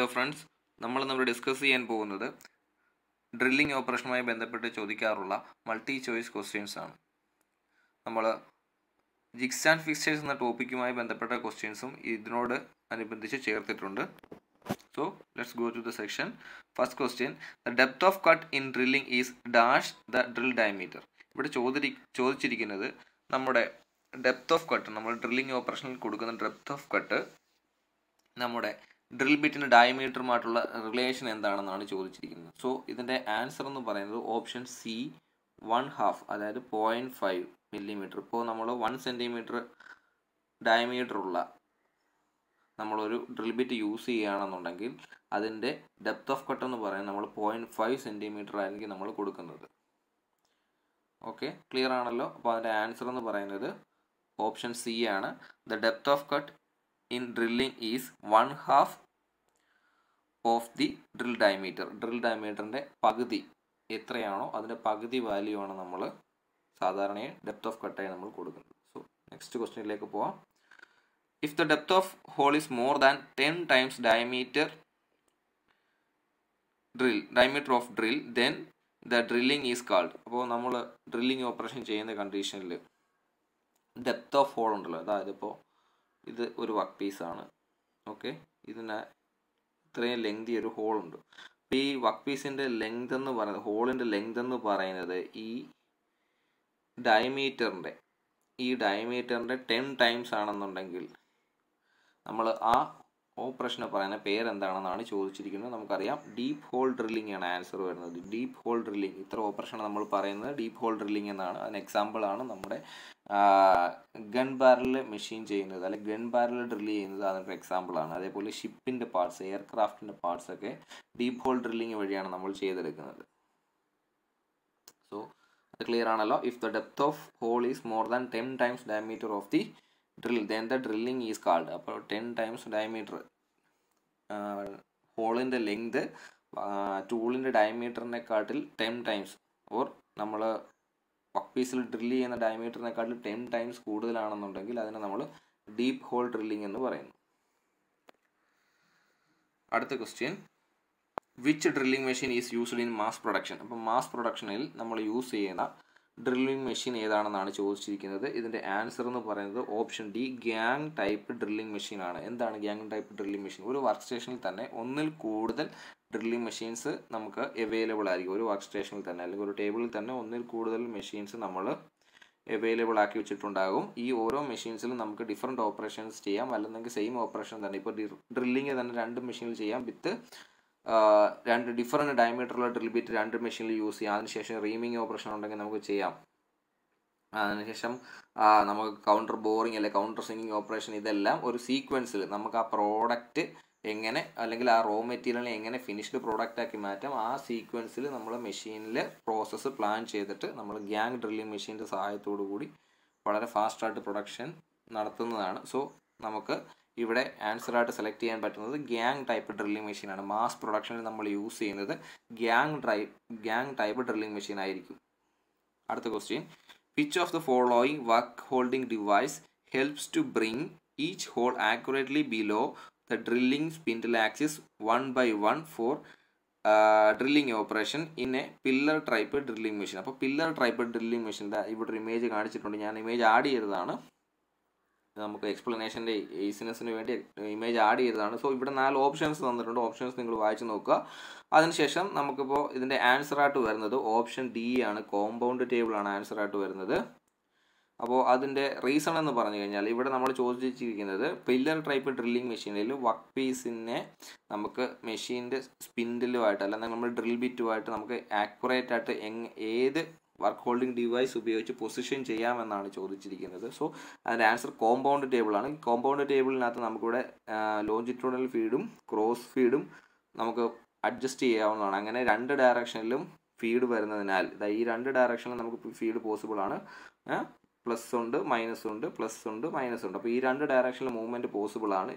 Hello friends നമ്മൾ നമ്മൾ discuss ചെയ്യാൻ പോകുന്നത് ഡ്രില്ലിംഗ് ഓപ്പറേഷനുമായി ബന്ധപ്പെട്ട് ചോദിക്കാറുള്ള മൾട്ടി ചോയ്സ് ക്വസ്റ്റ്യൻസ് ആണ് നമ്മൾ ജിക്സ് ആൻഡ് ഫിക്സേഴ്സ് എന്ന ടോപ്പിക്കുമായി ബന്ധപ്പെട്ട ക്വസ്റ്റ്യൻസും ഇതിനോട് അനുബന്ധിച്ച് ചേർത്തിട്ടുണ്ട് so let's go to the section first question the depth of cut in drilling is dash the drill diameter ഇവിടെ ചോദി ചോദിച്ചിരിക്കുന്നത് നമ്മുടെ ഡെപ്ത് ഓഫ് കട്ട് നമ്മൾ ഡ്രില്ലിംഗ് ഓപ്പറേഷനിൽ കൊടുക്കുന്ന ഡെപ്ത് ഓഫ് കട്ട് നമ്മുടെ ഡ്രിൽ ബിറ്റിന് ഡയമീറ്ററുമായിട്ടുള്ള റിലേഷൻ എന്താണെന്നാണ് ചോദിച്ചിരിക്കുന്നത് സോ ഇതിൻ്റെ ആൻസർ എന്ന് പറയുന്നത് ഓപ്ഷൻ സി വൺ ഹാഫ് അതായത് പോയിൻറ്റ് ഫൈവ് മില്ലിമീറ്റർ ഇപ്പോൾ നമ്മൾ വൺ സെൻറ്റിമീറ്റർ ഡയമീറ്ററുള്ള നമ്മളൊരു ഡ്രിൽ ബിറ്റ് യൂസ് ചെയ്യുകയാണെന്നുണ്ടെങ്കിൽ അതിൻ്റെ ഡെപ്ത് ഓഫ് കട്ട് എന്ന് പറയുന്നത് നമ്മൾ പോയിൻറ്റ് ഫൈവ് സെൻറ്റിമീറ്റർ ആയിരിക്കും നമ്മൾ കൊടുക്കുന്നത് ഓക്കെ ക്ലിയർ ആണല്ലോ അപ്പോൾ അതിൻ്റെ ആൻസർ എന്ന് പറയുന്നത് ഓപ്ഷൻ സി ആണ് the depth of cut in drilling is one half of the drill diameter drill ഡയമീറ്ററിൻ്റെ പകുതി എത്രയാണോ അതിൻ്റെ പകുതി വാല്യൂ ആണ് നമ്മൾ സാധാരണയായി ഡെപ്ത് ഓഫ് കട്ടായി നമ്മൾ കൊടുക്കുന്നത് സോ നെക്സ്റ്റ് ക്വസ്റ്റ്യനിലേക്ക് പോവാം if the depth of hole is more than ten times diameter drill diameter of drill then the drilling is called അപ്പോൾ നമ്മൾ ഡ്രില്ലിംഗ് ഓപ്പറേഷൻ ചെയ്യുന്ന കണ്ടീഷനിൽ ഡെപ്ത് ഓഫ് ഹോൾ ഉണ്ടല്ലോ അതായത് ഇപ്പോൾ ഇത് ഒരു വർക്ക് പീസാണ് ഓക്കെ ഇതിനെ ഇത്രയും ലെങ്തി ഒരു ഹോൾ ഉണ്ട് ഈ വർക്ക് പീസിൻ്റെ ലെങ്ത് എന്ന് പറയുന്നത് ഹോളിൻ്റെ ലെങ്ത് എന്ന് പറയുന്നത് ഈ ഡയമീറ്ററിൻ്റെ ഈ ഡയമീറ്ററിൻ്റെ ടെൻ ടൈംസ് ആണെന്നുണ്ടെങ്കിൽ നമ്മൾ ആ ഓപ്പറേഷന് പറയുന്ന പേരെന്താണെന്നാണ് ചോദിച്ചിരിക്കുന്നത് നമുക്കറിയാം ഡീപ്പ് ഹോൾ ഡ്രില്ലിംഗ് ആണ് ആൻസർ വരുന്നത് ഡീപ്പ് ഹോൾ ഡ്രില്ലിംഗ് ഇത്ര ഓപ്പറേഷനാണ് നമ്മൾ പറയുന്നത് ഡീപ്പ് ഹോൾ ഡ്രില്ലിംഗ് എന്നാണ് അതിന് എക്സാമ്പിളാണ് നമ്മുടെ ഗൺ ബാരൽ മെഷീൻ ചെയ്യുന്നത് അല്ലെങ്കിൽ ഗൺ ബാരൽ ഡ്രില്ല് ചെയ്യുന്നത് അതിനൊരു എക്സാമ്പിളാണ് അതേപോലെ ഷിപ്പിൻ്റെ പാർട്സ് എയർക്രാഫ്റ്റിൻ്റെ പാർട്സ് ഒക്കെ ഡീപ്പ് ഹോൾ ഡ്രില്ലിങ് വഴിയാണ് നമ്മൾ ചെയ്തെടുക്കുന്നത് സോ അത് ക്ലിയർ ആണല്ലോ if the depth of hole is more than ten times diameter of the drill then the drilling is called അപ്പോൾ ടെൻ ടൈംസ് ഡയമീറ്റർ ഹോളിൻ്റെ ലെങ്ത് ടൂളിൻ്റെ ഡയമീറ്ററിനെക്കാട്ടിൽ ടെൻ ടൈംസ് ഓർ നമ്മൾ വർക്ക് പീസിൽ ഡ്രില്ല് ചെയ്യുന്ന ഡയമീറ്ററിനെക്കാട്ടിൽ ടെൻ ടൈംസ് കൂടുതലാണെന്നുണ്ടെങ്കിൽ അതിനെ നമ്മൾ ഡീപ്പ് ഹോൾ ഡ്രില്ലിംഗ് എന്ന് പറയുന്നു അടുത്ത question which drilling machine is used in mass production അപ്പം മാസ് പ്രൊഡക്ഷനിൽ നമ്മൾ യൂസ് ചെയ്യുന്ന ഡ്രില്ലിംഗ് മെഷീൻ ഏതാണെന്നാണ് ചോദിച്ചിരിക്കുന്നത് ഇതിൻ്റെ ആൻസർ എന്ന് പറയുന്നത് option D gang type drilling മെഷീനാണ് എന്താണ് ഗ്യാങ് ടൈപ്പ് ഡ്രില്ലിംഗ് മെഷീൻ ഒരു വർക്ക് സ്റ്റേഷനിൽ തന്നെ ഒന്നിൽ കൂടുതൽ ഡ്രില്ലിംഗ് മെഷീൻസ് നമുക്ക് അവൈലബിൾ ആയിരിക്കും ഒരു വർക്ക് സ്റ്റേഷനിൽ തന്നെ അല്ലെങ്കിൽ ഒരു ടേബിളിൽ തന്നെ ഒന്നിൽ കൂടുതൽ മെഷീൻസ് നമ്മൾ അവൈലബിൾ ആക്കി വെച്ചിട്ടുണ്ടാകും ഈ ഓരോ മെഷീൻസിലും നമുക്ക് ഡിഫറെൻറ്റ് ഓപ്പറേഷൻസ് ചെയ്യാം അല്ലെന്നെങ്കിൽ സെയിം ഓപ്പറേഷൻ തന്നെ ഇപ്പോൾ ഡ്രില്ലിങ് തന്നെ രണ്ട് മെഷീനിൽ ചെയ്യാം വിത്ത് രണ്ട് ഡിഫറെൻറ്റ് ഡയമീറ്ററുള്ള ഡ്രിൽ ബിറ്റ് രണ്ട് മെഷീനിൽ യൂസ് ചെയ്യാം അതിനുശേഷം റീമിങ് ഓപ്പറേഷൻ ഉണ്ടെങ്കിൽ നമുക്ക് ചെയ്യാം അതിനുശേഷം നമുക്ക് കൗണ്ടർ ബോറിങ് അല്ലെങ്കിൽ കൗണ്ടർ സിംഗിങ് ഓപ്പറേഷൻ ഇതെല്ലാം ഒരു സീക്വൻസിൽ നമുക്ക് ആ പ്രോഡക്റ്റ് എങ്ങനെ അല്ലെങ്കിൽ ആ റോ മെറ്റീരിയലിനെ എങ്ങനെ ഫിനിഷ്ഡ് പ്രോഡക്റ്റ് ആക്കി മാറ്റാം ആ സീക്വൻസിൽ നമ്മൾ മെഷീനിൽ പ്രോസസ്സ് പ്ലാൻ ചെയ്തിട്ട് നമ്മൾ ഗ്യാങ് ഡ്രില്ലിംഗ് മെഷീൻ്റെ സഹായത്തോടു കൂടി വളരെ ഫാസ്റ്റായിട്ട് പ്രൊഡക്ഷൻ നടത്തുന്നതാണ് സോ നമുക്ക് ഇവിടെ ആൻസറായിട്ട് സെലക്ട് ചെയ്യാൻ പറ്റുന്നത് ഗ്യാങ് ടൈപ്പ് ഡ്രില്ലിംഗ് മെഷീനാണ് മാസ് പ്രൊഡക്ഷനിൽ നമ്മൾ യൂസ് ചെയ്യുന്നത് gang dry gang type drilling machine ആയിരിക്കും അടുത്ത question which of the following work holding device helps to bring each hole accurately below the drilling spindle axis one by one for drilling operation in a pillar type drilling machine അപ്പോൾ pillar type drilling machine ഇവിടെ ഒരു image കാണിച്ചിട്ടുണ്ട് ഞാൻ image add ചെയ്തതാണ് നമുക്ക് എക്സ്പ്ലനേഷൻ്റെ ഈസിനെസ്സിന് വേണ്ടി image add ചെയ്തതാണ് so ഇവിടെ നാല് ഓപ്ഷൻസ് തന്നിട്ടുണ്ട് ഓപ്ഷൻസ് നിങ്ങൾ വായിച്ച് നോക്കുക അതിനുശേഷം നമുക്കിപ്പോൾ ഇതിൻ്റെ ആൻസറായിട്ട് വരുന്നത് ഓപ്ഷൻ ഡി ആണ് കോമ്പൗണ്ട് ടേബിളാണ് ആൻസറായിട്ട് വരുന്നത് അപ്പോൾ അതിൻ്റെ റീസൺ എന്ന് പറഞ്ഞു കഴിഞ്ഞാൽ ഇവിടെ നമ്മൾ ചോദിച്ചിരിക്കുന്നത് പില്ലർ ടൈപ്പ് ഡ്രില്ലിംഗ് മെഷീനിൽ വർക്ക് പീസിനെ നമുക്ക് മെഷീൻ്റെ സ്പിൻഡിലുമായിട്ട് അല്ലെങ്കിൽ നമ്മൾ ഡ്രിൽ ബിറ്റുമായിട്ട് നമുക്ക് ആക്യുറേറ്റ് ആയിട്ട് എങ് ഏത് വർക്ക് ഹോൾഡിംഗ് ഡിവൈസ് ഉപയോഗിച്ച് പൊസിഷൻ ചെയ്യാമെന്നാണ് ചോദിച്ചിരിക്കുന്നത് സോ അതിൻ്റെ ആൻസർ കോമ്പൗണ്ട് ടേബിളാണ് കോമ്പൗണ്ട് ടേബിളിനകത്ത് നമുക്കിവിടെ ലോഞ്ചിറ്റ്യൂണൽ ഫീഡും ക്രോസ് ഫീഡും നമുക്ക് അഡ്ജസ്റ്റ് ചെയ്യാവുന്നതാണ് അങ്ങനെ രണ്ട് ഡയറക്ഷനിലും ഫീഡ് വരുന്നതിനാൽ ഈ രണ്ട് ഡയറക്ഷനിലും നമുക്ക് ഫീഡ് പോസിബിൾ ആണ് പ്ലസ് ഉണ്ട് മൈനസ് ഉണ്ട് പ്ലസ് ഉണ്ട് മൈനസ് ഉണ്ട് അപ്പോൾ ഈ രണ്ട് ഡയറക്ഷനിൽ മൂവ്മെൻറ്റ് പോസിബിൾ ആണ്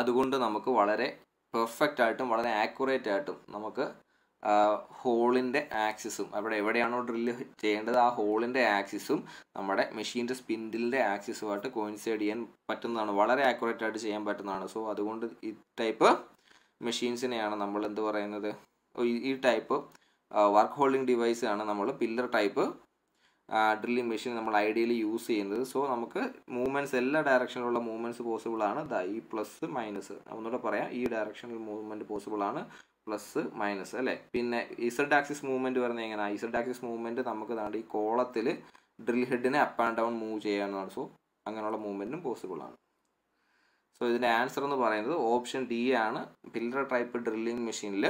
അതുകൊണ്ട് നമുക്ക് വളരെ പെർഫെക്റ്റ് ആയിട്ടും വളരെ ആക്യുറേറ്റ് ആയിട്ടും നമുക്ക് ഹോളിൻ്റെ ആക്സിസും അവിടെ എവിടെയാണോ ഡ്രില്ല് ചെയ്യേണ്ടത് ആ ഹോളിൻ്റെ ആക്സിസും നമ്മുടെ മെഷീൻ്റെ സ്പിൻഡിലിൻ്റെ ആക്സിസുമായിട്ട് കോയിൻസൈഡ് ചെയ്യാൻ പറ്റുന്നതാണ് വളരെ ആക്യുറേറ്റ് ആയിട്ട് ചെയ്യാൻ പറ്റുന്നതാണ് സോ അതുകൊണ്ട് ഈ ടൈപ്പ് മെഷീൻസിനെയാണ് നമ്മൾ എന്ത് പറയുന്നത് ഈ ടൈപ്പ് വർക്ക് ഹോൾഡിംഗ് ഡിവൈസാണ് നമ്മൾ പില്ലർ ടൈപ്പ് ഡ്രില്ലിംഗ് മെഷീൻ നമ്മൾ ഐഡിയലി യൂസ് ചെയ്യുന്നത് സോ നമുക്ക് മൂവ്മെൻറ്റ്സ് എല്ലാ ഡയറക്ഷനിലുള്ള മൂവ്മെൻറ്റ്സ് പോസിബിൾ ആണ് ഈ പ്ലസ് മൈനസ് ഒന്നുകൂടെ പറയാം ഈ ഡയറക്ഷനിൽ മൂവ്മെൻറ്റ് പോസിബിൾ ആണ് പ്ലസ് മൈനസ് അല്ലേ പിന്നെ ഇസഡ് ആക്സിസ് മൂവ്മെൻറ്റ് പറഞ്ഞാൽ എങ്ങനെയാണ് ഇസഡ് ആക്സിസ് മൂവ്മെൻറ്റ് നമുക്ക് ഈ കോളത്തിൽ ഡ്രിൽ ഹെഡിനെ അപ്പ് ആൻഡ് ഡൗൺ മൂവ് ചെയ്യാവുന്നതാണ് സോ അങ്ങനെയുള്ള മൂവ്മെൻറ്റും പോസിബിൾ ആണ് സോ ഇതിൻ്റെ ആൻസർ എന്ന് പറയുന്നത് ഓപ്ഷൻ ഡി ആണ് പില്ലർ ടൈപ്പ് ഡ്രില്ലിംഗ് മെഷീനിൽ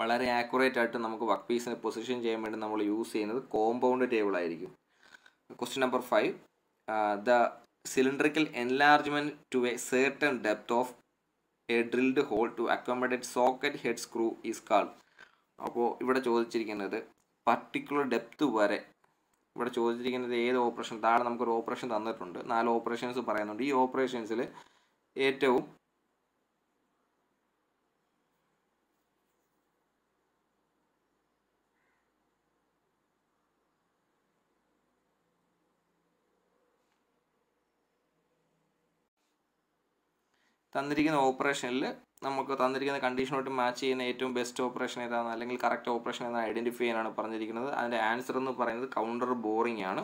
വളരെ ആക്യുറേറ്റ് ആയിട്ട് നമുക്ക് വർക്ക് പീസിനെ പൊസിഷൻ ചെയ്യാൻ വേണ്ടി നമ്മൾ യൂസ് ചെയ്യുന്നത് കോമ്പൗണ്ട് ടേബിൾ ആയിരിക്കും question number five the cylindrical enlargement to a certain depth of a drilled hole to accommodate socket head screw is call അപ്പോൾ ഇവിടെ ചോദിച്ചിരിക്കുന്നത് പർട്ടിക്കുലർ ഡെപ്ത് വരെ ഇവിടെ ചോദിച്ചിരിക്കുന്നത് ഏത് ഓപ്പറേഷൻ താഴെ നമുക്കൊരു ഓപ്പറേഷൻ തന്നിട്ടുണ്ട് നാല് ഓപ്പറേഷൻസ് പറയുന്നുണ്ട് ഈ ഓപ്പറേഷൻസിൽ ഏറ്റവും തന്നിരിക്കുന്ന ഓപ്പറേഷനിൽ നമുക്ക് തന്നിരിക്കുന്ന കണ്ടീഷനോട്ട് മാച്ച് ചെയ്യുന്ന ഏറ്റവും ബെസ്റ്റ് ഓപ്പറേഷൻ ഏതാണ് അല്ലെങ്കിൽ കറക്റ്റ് ഓപ്പറേഷൻ ഏതാണ് ഐഡൻറ്റിഫൈ ചെയ്യാനാണ് പറഞ്ഞിരിക്കുന്നത് അതിൻ്റെ ആൻസർ എന്ന് പറയുന്നത് കൗണ്ടർ ബോറിംഗ് ആണ്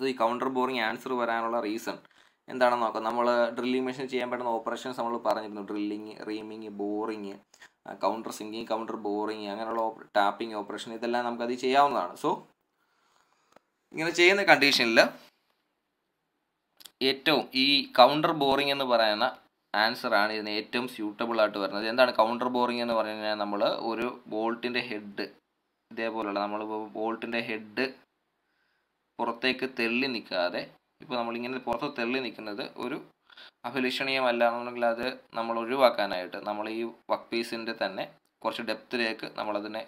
സോ ഈ കൗണ്ടർ ബോറിംഗ് ആൻസർ വരാനുള്ള റീസൺ എന്താണെന്ന് നോക്കാം നമ്മൾ ഡ്രില്ലിംഗ് മെഷീൻ ചെയ്യാൻ പറ്റുന്ന ഓപ്പറേഷൻസ് നമ്മൾ പറഞ്ഞിരുന്നു drilling reaming boring counter sinking counter boring അങ്ങനെയുള്ള ടാപ്പിംഗ് ഓപ്പറേഷൻ ഇതെല്ലാം അത് ചെയ്യാവുന്നതാണ് സോ ഇങ്ങനെ ചെയ്യുന്ന കണ്ടീഷനിൽ ഏറ്റവും ഈ കൗണ്ടർ ബോറിംഗ് എന്ന് പറയുന്ന ആൻസറാണ് ഇതിന് ഏറ്റവും സ്യൂട്ടബിൾ ആയിട്ട് വരുന്നത് എന്താണ് കൗണ്ടർ ബോറിംഗ് എന്ന് പറഞ്ഞു കഴിഞ്ഞാൽ നമ്മൾ ഒരു ബോൾട്ടിൻ്റെ ഹെഡ് ഇതേപോലെയുള്ള നമ്മളിപ്പോൾ ബോൾട്ടിൻ്റെ ഹെഡ് പുറത്തേക്ക് തെള്ളി നിൽക്കാതെ ഇപ്പോൾ നമ്മളിങ്ങനെ പുറത്ത് തെള്ളി നിൽക്കുന്നത് ഒരു അഭിലഷണീയമല്ല എന്നുണ്ടെങ്കിൽ അത് നമ്മൾ ഒഴിവാക്കാനായിട്ട് നമ്മൾ ഈ വർക്ക് പീസിൻ്റെ തന്നെ കുറച്ച് ഡെപ്തിലേക്ക് നമ്മളതിനെ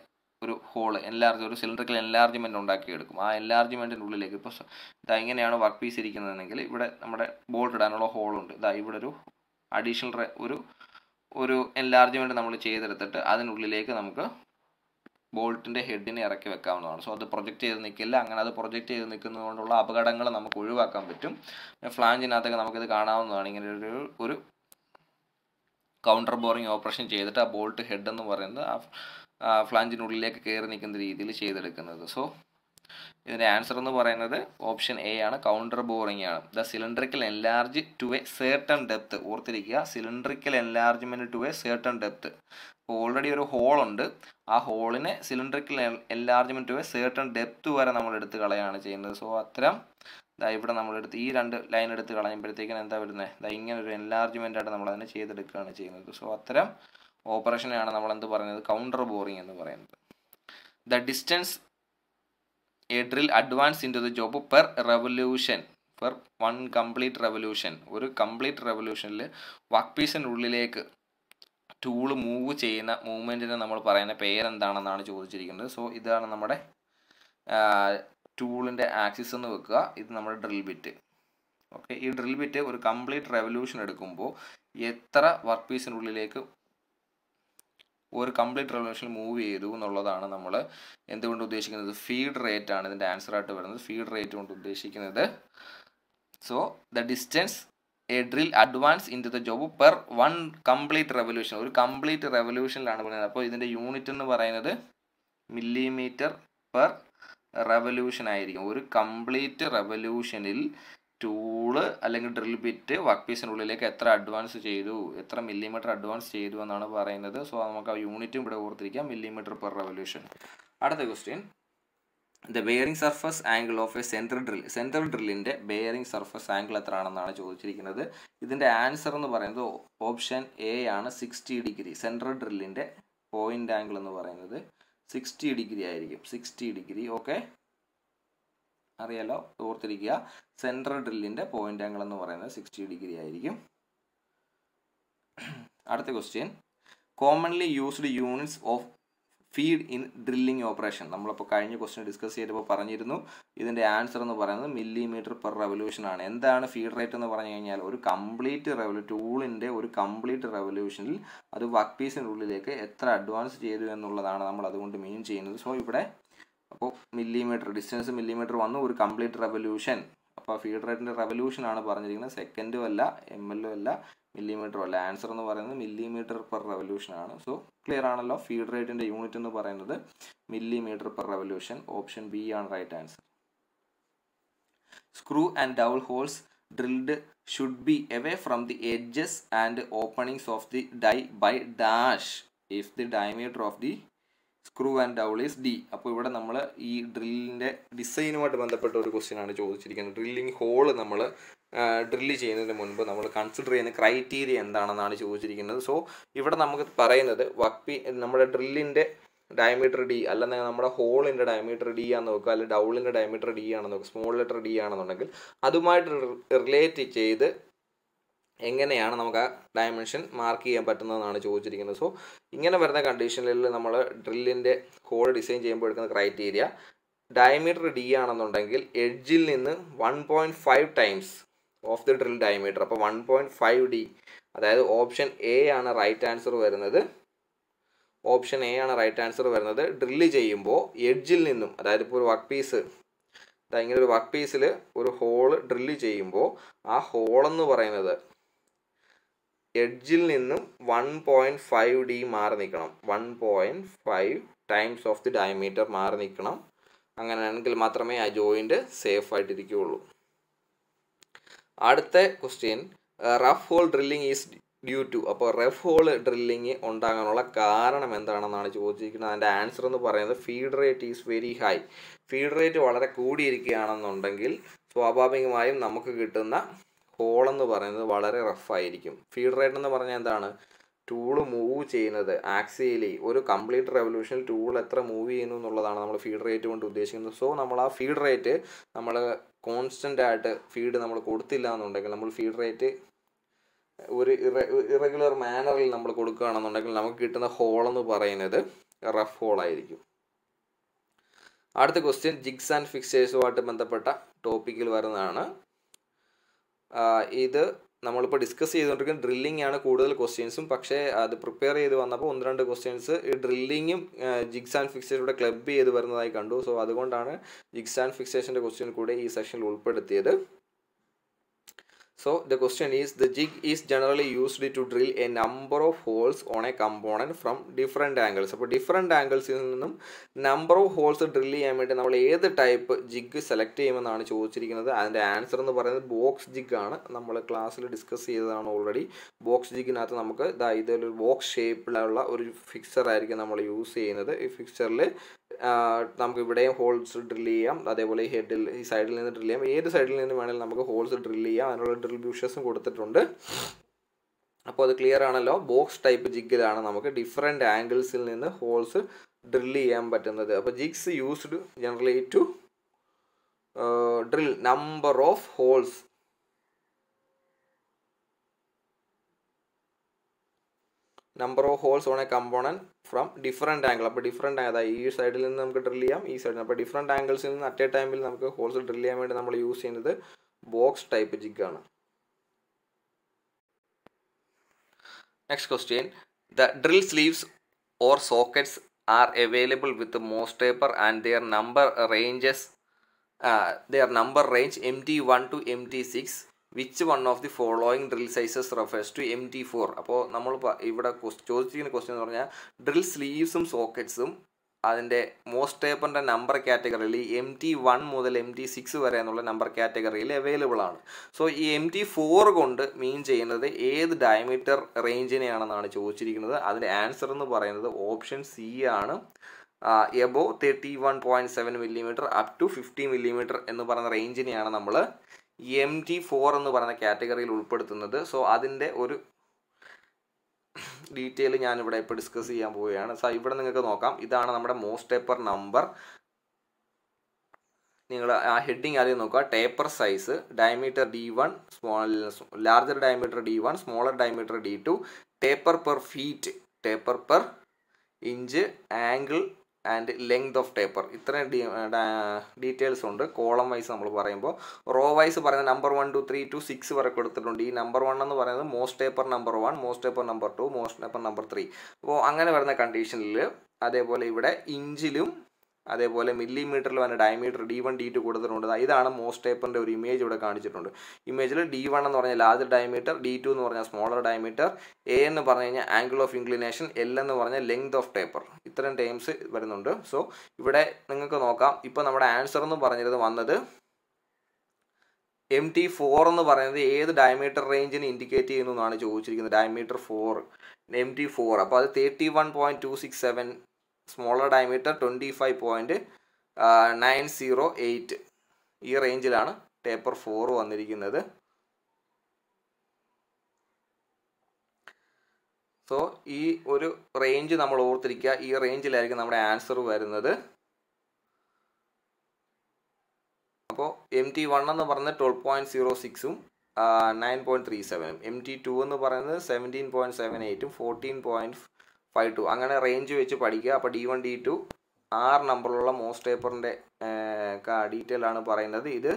ഒരു ഹോൾ എൻലാർജ് ഒരു സിലിണ്ടറിക്കൽ എൻലാർജ്മെൻറ്റ് ഉണ്ടാക്കിയെടുക്കും ആ എൻലാർജ്മെൻറ്റിൻ്റെ ഉള്ളിലേക്ക് ഇപ്പോൾ ഇതാ ഇങ്ങനെയാണ് വർക്ക് പീസ് ഇരിക്കുന്നതെങ്കിൽ ഇവിടെ നമ്മുടെ ബോൾട്ട് ഇടാനുള്ള ഹോളുണ്ട് ഇതാ ഇവിടെ ഒരു അഡീഷണൽ ഒരു ഒരു എൻലാർജ്മെൻറ്റ് നമ്മൾ ചെയ്തെടുത്തിട്ട് അതിനുള്ളിലേക്ക് നമുക്ക് ബോൾട്ടിൻ്റെ ഹെഡിനെ ഇറക്കി വെക്കാവുന്നതാണ് സോ അത് പ്രൊജക്റ്റ് ചെയ്ത് നിൽക്കില്ല അങ്ങനെ അത് പ്രൊജക്റ്റ് ചെയ്ത് നിൽക്കുന്നതുകൊണ്ടുള്ള അപകടങ്ങൾ നമുക്ക് ഒഴിവാക്കാൻ പറ്റും ഫ്ലാഞ്ചിനകത്തൊക്കെ നമുക്കിത് കാണാവുന്നതാണ് ഇങ്ങനെ ഒരു ഒരു കൗണ്ടർ ബോറിങ് ഓപ്പറേഷൻ ചെയ്തിട്ട് ആ ബോൾട്ട് ഹെഡ് എന്ന് പറയുന്നത് ആ ഫ്ലാഞ്ചിനുള്ളിലേക്ക് കയറി നിൽക്കുന്ന രീതിയിൽ ചെയ്തെടുക്കുന്നത് സോ ഇതിൻ്റെ ആൻസർ എന്ന് പറയുന്നത് ഓപ്ഷൻ എ ആണ് കൗണ്ടർ ബോറിംഗ് ആണ് the cylindrical enlarge to a certain depth ഓർത്തിരിക്കുക cylindrical enlargement to a certain depth അപ്പോൾ ഓൾറെഡി ഒരു ഹോളുണ്ട് ആ ഹോളിനെ cylindrical enlargement to a certain depth വരെ നമ്മൾ എടുത്ത് കളയാണ് ചെയ്യുന്നത് സോ അത്തരം ഇതാ ഇവിടെ നമ്മളെടുത്ത് ഈ രണ്ട് ലൈൻ എടുത്ത് കളയുമ്പോഴത്തേക്കും എന്താ വരുന്നത് ഇതാ ഇങ്ങനെ ഒരു എൻലാർജ്മെൻ്റ് ആയിട്ട് നമ്മൾ അതിനെ ചെയ്തെടുക്കുകയാണ് ചെയ്യുന്നത് സോ അത്തരം ഓപ്പറേഷനാണ് നമ്മൾ എന്ത് പറയുന്നത് കൗണ്ടർ ബോറിംഗ് എന്ന് പറയുന്നത് the distance a drill advance into the job per revolution per one complete revolution ഒരു കംപ്ലീറ്റ് റെവല്യൂഷനിൽ വർക്ക് പീസിനുള്ളിലേക്ക് ടൂൾ മൂവ് ചെയ്യുന്ന മൂവ്മെൻറ്റിനെ നമ്മൾ പറയുന്ന പേരെന്താണെന്നാണ് ചോദിച്ചിരിക്കുന്നത് സോ ഇതാണ് നമ്മുടെ ടൂളിൻ്റെ ആക്സിസ് എന്ന് വെക്കുക ഇത് നമ്മുടെ ഡ്രിൽ ബിറ്റ് ഓക്കെ ഈ ഡ്രിൽ ബിറ്റ് ഒരു കംപ്ലീറ്റ് റെവല്യൂഷൻ എടുക്കുമ്പോൾ എത്ര വർക്ക് പീസിനുള്ളിലേക്ക് ഒരു കംപ്ലീറ്റ് റെവല്യൂഷൻ മൂവ് ചെയ്തു എന്നുള്ളതാണ് നമ്മൾ എന്തുകൊണ്ട് ഉദ്ദേശിക്കുന്നത് ഫീഡ് റേറ്റ് ആണ് ഇതിൻ്റെ ആൻസർ ആയിട്ട് വരുന്നത് ഫീഡ് റേറ്റ് കൊണ്ട് ഉദ്ദേശിക്കുന്നത് so the distance a drill advance into the job per one complete revolution ഒരു കംപ്ലീറ്റ് റെവല്യൂഷനിലാണ് പറയുന്നത് അപ്പോൾ ഇതിൻ്റെ യൂണിറ്റ് എന്ന് പറയുന്നത് മില്ലിമീറ്റർ പെർ റെവല്യൂഷൻ ആയിരിക്കും ഒരു കംപ്ലീറ്റ് റെവല്യൂഷനിൽ ടൂള് അല്ലെങ്കിൽ ഡ്രിൽ ബിറ്റ് വർക്ക് പീസിനുള്ളിലേക്ക് എത്ര അഡ്വാൻസ് ചെയ്തു എത്ര മില്ലിമീറ്റർ അഡ്വാൻസ് ചെയ്തു എന്നാണ് പറയുന്നത് സോ നമുക്ക് ആ യൂണിറ്റും ഇവിടെ ഓർത്തിരിക്കാം മില്ലിമീറ്റർ പെർ റെവല്യൂഷൻ അടുത്ത question the bearing surface angle of a central drill central ഡ്രില്ലിൻ്റെ ബെയറിംഗ് സർഫസ് ആംഗിൾ എത്രയാണെന്നാണ് ചോദിച്ചിരിക്കുന്നത് ഇതിൻ്റെ ആൻസർ എന്ന് പറയുന്നത് ഓപ്ഷൻ എ ആണ് സിക്സ്റ്റി ഡിഗ്രി സെൻട്രൽ ഡ്രില്ലിൻ്റെ പോയിൻ്റ് ആംഗിൾ എന്ന് പറയുന്നത് സിക്സ്റ്റി ഡിഗ്രി ആയിരിക്കും സിക്സ്റ്റി ഡിഗ്രി ഓക്കെ അറിയാലോ ഓർത്തിരിക്കുക സെൻട്രൽ ഡ്രില്ലിൻ്റെ പോയിന്റ് ആംഗിൾ എന്ന് പറയുന്നത് സിക്സ്റ്റി ഡിഗ്രി ആയിരിക്കും അടുത്ത question commonly used units of feed in drilling operation നമ്മളിപ്പോൾ കഴിഞ്ഞ ക്വസ്റ്റ്യൻ ഡിസ്കസ് ചെയ്തപ്പോൾ പറഞ്ഞിരുന്നു ഇതിൻ്റെ ആൻസർ എന്ന് പറയുന്നത് മില്ലിമീറ്റർ പെർ റെവല്യൂഷൻ ആണ് എന്താണ് ഫീഡ് റേറ്റ് എന്ന് പറഞ്ഞു കഴിഞ്ഞാൽ ഒരു കംപ്ലീറ്റ് റെവല്യൂ ടൂളിൻ്റെ ഒരു കംപ്ലീറ്റ് റെവല്യൂഷനിൽ അത് വർക്ക് പീസിനുള്ളിലേക്ക് എത്ര അഡ്വാൻസ് ചെയ്തു എന്നുള്ളതാണ് നമ്മൾ അതുകൊണ്ട് മീൻ ചെയ്യുന്നത് സോ ഇവിടെ അപ്പോൾ മില്ലിമീറ്റർ ഡിസ്റ്റൻസ് മില്ലിമീറ്റർ വന്നു ഒരു കംപ്ലീറ്റ് റെവല്യൂഷൻ അപ്പോൾ ഫീഡ് റേറ്റിൻ്റെ റെവല്യൂഷൻ ആണ് പറഞ്ഞിരിക്കുന്നത് സെക്കൻഡും അല്ല എം എൽ അല്ല മില്ലിമീറ്ററും അല്ല ആൻസർ എന്ന് പറയുന്നത് മില്ലിമീറ്റർ പെർ റെവല്യൂഷൻ ആണ് സോ ക്ലിയർ ആണല്ലോ ഫീഡ് റേറ്റിൻ്റെ യൂണിറ്റ് എന്ന് പറയുന്നത് millimetre per revolution option B ആണ് right answer screw and dowel holes drilled should be away from the edges and openings of the die by dash if the diameter of the screw and dowel is D അപ്പോൾ ഇവിടെ നമ്മൾ ഈ ഡ്രില്ലിൻ്റെ ഡിസൈനുമായിട്ട് ബന്ധപ്പെട്ട ഒരു question ആണ് ചോദിച്ചിരിക്കുന്നത് drilling whole നമ്മൾ drill ചെയ്യുന്നതിന് മുൻപ് നമ്മൾ കൺസിഡർ ചെയ്യുന്ന ക്രൈറ്റീരിയ എന്താണെന്നാണ് ചോദിച്ചിരിക്കുന്നത് സോ ഇവിടെ നമുക്ക് പറയുന്നത് വക്പി നമ്മുടെ ഡ്രില്ലിൻ്റെ ഡയമീറ്റർ ഡി അല്ലെന്നുണ്ടെങ്കിൽ നമ്മുടെ ഹോളിൻ്റെ ഡയമീറ്റർ ഡി ആണെന്ന് നോക്കുക അല്ലെങ്കിൽ ഡൗളിൻ്റെ ഡയമീറ്റർ ഡി ആണെന്ന് നോക്കുക സ്മോൾ ലെറ്റർ ഡി ആണെന്നുണ്ടെങ്കിൽ അതുമായിട്ട് റിലേറ്റ് ചെയ്ത് എങ്ങനെയാണ് നമുക്ക് ആ ഡയമെൻഷൻ മാർക്ക് ചെയ്യാൻ പറ്റുന്നതെന്നാണ് ചോദിച്ചിരിക്കുന്നത് സോ ഇങ്ങനെ വരുന്ന കണ്ടീഷനിൽ നമ്മൾ ഡ്രില്ലിൻ്റെ ഹോൾ ഡിസൈൻ ചെയ്യുമ്പോൾ എടുക്കുന്ന ക്രൈറ്റീരിയ ഡയമീറ്റർ ഡി ആണെന്നുണ്ടെങ്കിൽ എഡ്ജിൽ നിന്ന് one point five times of the drill diameter അപ്പോൾ വൺ പോയിൻറ്റ് ഫൈവ് ഡി അതായത് ഓപ്ഷൻ എ ആണ് റൈറ്റ് ആൻസർ വരുന്നത് ഓപ്ഷൻ എ ആണ് റൈറ്റ് ആൻസർ വരുന്നത് ഡ്രില്ല് ചെയ്യുമ്പോൾ എഡ്ജിൽ നിന്നും അതായത് ഇപ്പോൾ ഒരു വർക്ക് പീസ് ഇങ്ങനെ ഒരു വർക്ക് പീസിൽ ഒരു ഹോള് ഡ്രില്ല് ചെയ്യുമ്പോൾ ആ ഹോളെന്ന് പറയുന്നത് എഡ്ജിൽ നിന്നും വൺ പോയിന്റ് ഫൈവ് ഡി മാറി നിൽക്കണം one point five times of the diameter മാറി നിൽക്കണം അങ്ങനെയാണെങ്കിൽ മാത്രമേ ആ ജോയിൻറ്റ് സേഫ് ആയിട്ടിരിക്കുകയുള്ളൂ അടുത്ത question rough hole drilling is due to അപ്പോൾ റഫ് ഹോൾ ഡ്രില്ലിംഗ് ഉണ്ടാകാനുള്ള കാരണം എന്താണെന്നാണ് ചോദിച്ചിരിക്കുന്നത് അതിൻ്റെ ആൻസർ എന്ന് പറയുന്നത് feed rate is very high feed rate വളരെ കൂടിയിരിക്കുകയാണെന്നുണ്ടെങ്കിൽ സ്വാഭാവികമായും നമുക്ക് കിട്ടുന്ന ഹോൾ എന്ന് പറയുന്നത് വളരെ റഫായിരിക്കും ഫീഡ് റേറ്റ് എന്ന് പറഞ്ഞാൽ എന്താണ് ടൂൾ മൂവ് ചെയ്യുന്നത് ആക്സിയലി ഒരു കംപ്ലീറ്റ് റെവല്യൂഷനിൽ ടൂൾ എത്ര മൂവ് ചെയ്യുന്നു എന്നുള്ളതാണ് നമ്മൾ ഫീഡ് റേറ്റ് കൊണ്ട് ഉദ്ദേശിക്കുന്നത് സോ നമ്മൾ ആ ഫീഡ് റേറ്റ് നമ്മൾ കോൺസ്റ്റൻ്റ് ആയിട്ട് ഫീഡ് നമ്മൾ കൊടുത്തില്ല എന്നുണ്ടെങ്കിൽ നമ്മൾ ഫീഡ് റേറ്റ് ഒരു ഇറഗുലർ മാനറിൽ നമ്മൾ കൊടുക്കുകയാണെന്നുണ്ടെങ്കിൽ നമുക്ക് കിട്ടുന്ന ഹോൾ എന്ന് പറയുന്നത് റഫ് ഹോൾ ആയിരിക്കും അടുത്ത ക്വസ്റ്റ്യൻ ജിഗ്സ് ആൻഡ് ഫിക്സേഴ്സുമായിട്ട് ബന്ധപ്പെട്ട ടോപ്പിക്കിൽ വരുന്നതാണ് ഇത് നമ്മളിപ്പോൾ ഡിസ്കസ് ചെയ്തുകൊണ്ടിരിക്കുന്ന ഡ്രില്ലിംഗ് ആണ് കൂടുതൽ ക്വസ്റ്റ്യൻസും പക്ഷേ അത് പ്രിപ്പയർ ചെയ്ത് വന്നപ്പോൾ ഒന്ന് രണ്ട് ക്വസ്റ്റ്യൻസ് ഈ ഡ്രില്ലിങ്ങും ജിഗ്സ് ആൻഡ് ഫിക്സേഷനൂടെ ക്ലബ്ബ് ചെയ്ത് വരുന്നതായി കണ്ടു സോ അതുകൊണ്ടാണ് ജിഗ്സ് ആൻഡ് ഫിക്സേഷൻ്റെ ക്വസ്റ്റ്യൻ കൂടെ ഈ സെഷനിൽ ഉൾപ്പെടുത്തിയത് So the question is the jig is generally used to drill a number of holes on a component from different angles. അപ്പോൾ ഡിഫറെൻ്റ് ആംഗിൾസിൽ നിന്നും നമ്പർ ഓഫ് ഹോൾസ് ഡ്രിൽ ചെയ്യാൻ വേണ്ടി നമ്മൾ ഏത് ടൈപ്പ് ജിഗ് സെലക്ട് ചെയ്യുമെന്നാണ് ചോദിച്ചിരിക്കുന്നത് അതിൻ്റെ ആൻസർ എന്ന് പറയുന്നത് ബോക്സ് ജിഗ് ആണ് നമ്മൾ ക്ലാസ്സിൽ ഡിസ്കസ് ചെയ്തതാണ് ഓൾറെഡി ബോക്സ് ജിഗിനകത്ത് നമുക്ക് ഇതൊരു ബോക്സ് ഷേപ്പിലുള്ള ഒരു ഫിക്സർ ആയിരിക്കും നമ്മൾ യൂസ് ചെയ്യുന്നത് ഈ ഫിക്സറിൽ നമുക്ക് ഇവിടെയും ഹോൾസ് ഡ്രിൽ ചെയ്യാം അതേപോലെ ഈ ഹെഡിൽ ഈ സൈഡിൽ നിന്ന് ഡ്രിൽ ചെയ്യാം ഏത് സൈഡിൽ നിന്ന് വേണമെങ്കിലും നമുക്ക് ഹോൾസ് ഡ്രിൽ ചെയ്യാം അതിനുള്ള ഡ്രിൽ ബ്യൂഷസും കൊടുത്തിട്ടുണ്ട് അപ്പോൾ അത് ക്ലിയർ ആണല്ലോ ബോക്സ് ടൈപ്പ് ജിഗിലാണ് നമുക്ക് ഡിഫറെൻറ്റ് ആംഗിൾസിൽ നിന്ന് ഹോൾസ് ഡ്രിൽ ചെയ്യാൻ പറ്റുന്നത് അപ്പോൾ jigs used generally to drill number of holes number of holes on a component from different angle അപ്പോൾ ഡിഫറെൻറ്റ് അതായത് ഈ സൈഡിൽ നിന്ന് നമുക്ക് ഡ്രിൽ ചെയ്യാം ഈ സൈഡിൽ അപ്പോൾ ഡിഫറെൻറ്റ് ആംഗിൾസിൽ നിന്ന് അറ്റ് എ ടൈമിൽ നമുക്ക് ഹോൾസ് ഡ്രിൽ ചെയ്യാൻ വേണ്ടി നമ്മൾ യൂസ് ചെയ്യുന്നത് ബോക്സ് ടൈപ്പ് ജിഗാണ് next question the drill sleeves or sockets are available with മോസ്റ്റ് taper and their number ranges their number range M T one to M T six which one of the following drill sizes refers to M T four അപ്പോൾ നമ്മൾ ഇവിടെ ചോദിച്ചിരിക്കുന്ന question എന്ന് പറഞ്ഞാൽ drill സ്ലീവ്സും സോക്കറ്റ്സും അതിൻ്റെ മോസ്റ്റ് ടേപ്പറിൻ്റെ നമ്പർ കാറ്റഗറിയിൽ എം ടി വൺ മുതൽ എം ടി സിക്സ് വരെ എന്നുള്ള നമ്പർ കാറ്റഗറിയിൽ അവൈലബിൾ ആണ് സോ ഈ എം ടി ഫോർ കൊണ്ട് മീൻ ചെയ്യുന്നത് ഏത് ഡയമീറ്റർ റേഞ്ചിനെയാണെന്നാണ് ചോദിച്ചിരിക്കുന്നത് അതിൻ്റെ ആൻസർ എന്ന് പറയുന്നത് ഓപ്ഷൻ സി ആണ് above thirty one point seven millimetre up to fifty millimetre എന്ന് പറയുന്ന റേഞ്ചിനെയാണ് നമ്മൾ എം ടി ഫോർ എന്ന് പറയുന്ന കാറ്റഗറിയിൽ ഉൾപ്പെടുത്തുന്നത് സോ അതിൻ്റെ ഒരു ഡീറ്റെയിൽ ഞാനിവിടെ ഇപ്പോൾ ഡിസ്കസ് ചെയ്യാൻ പോവുകയാണ് സോ ഇവിടെ നിങ്ങൾക്ക് നോക്കാം ഇതാണ് നമ്മുടെ മോസ്റ്റ് ടേപ്പർ നമ്പർ നിങ്ങൾ ആ ഹെഡിങ് ആദ്യം നോക്കുക taper size diameter D one small larger diameter D one smaller diameter D to taper per feet taper per inch angle and length of taper ഇത്രയും ഡീറ്റെയിൽസ് ഉണ്ട് കോളം വൈസ് നമ്മൾ പറയുമ്പോൾ raw vice പറയുന്നത് number one two three to six വരെ കൊടുത്തിട്ടുണ്ട് ഈ number one എന്ന് പറയുന്നത് most taper number one most taper number two most taper number three അപ്പോൾ അങ്ങനെ വരുന്ന കണ്ടീഷനിൽ അതേപോലെ ഇവിടെ ഇഞ്ചിലും അതേപോലെ മില്ലിമീറ്ററിൽ വന്ന diameter D one D two കൊടുത്തിട്ടുണ്ട് ഇതാണ് മോസ്റ്റ് ടേപ്പറിൻ്റെ ഒരു ഇമേജ് ഇവിടെ കാണിച്ചിട്ടുണ്ട് ഇമേജിൽ ഡി വൺ എന്ന് പറഞ്ഞാൽ ലാർജ് ഡയമീറ്റർ ഡി ടു എന്ന് പറഞ്ഞാൽ സ്മോളർ ഡയമീറ്റർ എ എന്ന് പറഞ്ഞു കഴിഞ്ഞാൽ ആംഗിൾ ഓഫ് ഇൻക്ലിനേഷൻ എൽ എന്ന് പറഞ്ഞാൽ ലെങ്ത് ഓഫ് ടേപ്പർ ഇത്തരം ടേംസ് വരുന്നുണ്ട് സോ ഇവിടെ നിങ്ങൾക്ക് നോക്കാം ഇപ്പോൾ നമ്മുടെ ആൻസർ എന്ന് പറഞ്ഞിരുന്നത് വന്നത് എം ടി ഫോർ എന്ന് പറയുന്നത് ഏത് ഡയമീറ്റർ റേഞ്ചിന് ഇൻഡിക്കേറ്റ് ചെയ്യുന്നു എന്നാണ് ചോദിച്ചിരിക്കുന്നത് diameter for M T four അപ്പോൾ അത് thirty one point two six seven smaller diameter twenty five point nine zero eight ഈ റേഞ്ചിലാണ് ടേപ്പർ ഫോർ വന്നിരിക്കുന്നത് സോ ഈ ഒരു റേഞ്ച് നമ്മൾ ഓർത്തിരിക്കുക ഈ റേഞ്ചിലായിരിക്കും നമ്മുടെ ആൻസർ വരുന്നത് അപ്പോൾ എം ടി വൺ എന്ന് പറയുന്നത് ട്വൽവ് പോയിൻറ്റ് സീറോ സിക്സും നയൻ പോയിൻറ്റ് ത്രീ സെവനും എം ടി ടു എന്ന് പറയുന്നത് സെവൻറ്റീൻ പോയിൻറ്റ് സെവൻ എയ്റ്റും ഫോർട്ടീൻ പോയിൻറ്റ് ഫൈവ് ടു അങ്ങനെ റേഞ്ച് വെച്ച് പഠിക്കുക അപ്പോൾ ഡി വൺ ഡി ടു ആറ് നമ്പറിലുള്ള മോസ്റ്റ് പേപ്പറിൻ്റെ ഡീറ്റെയിൽ ആണ് പറയുന്നത് ഇത്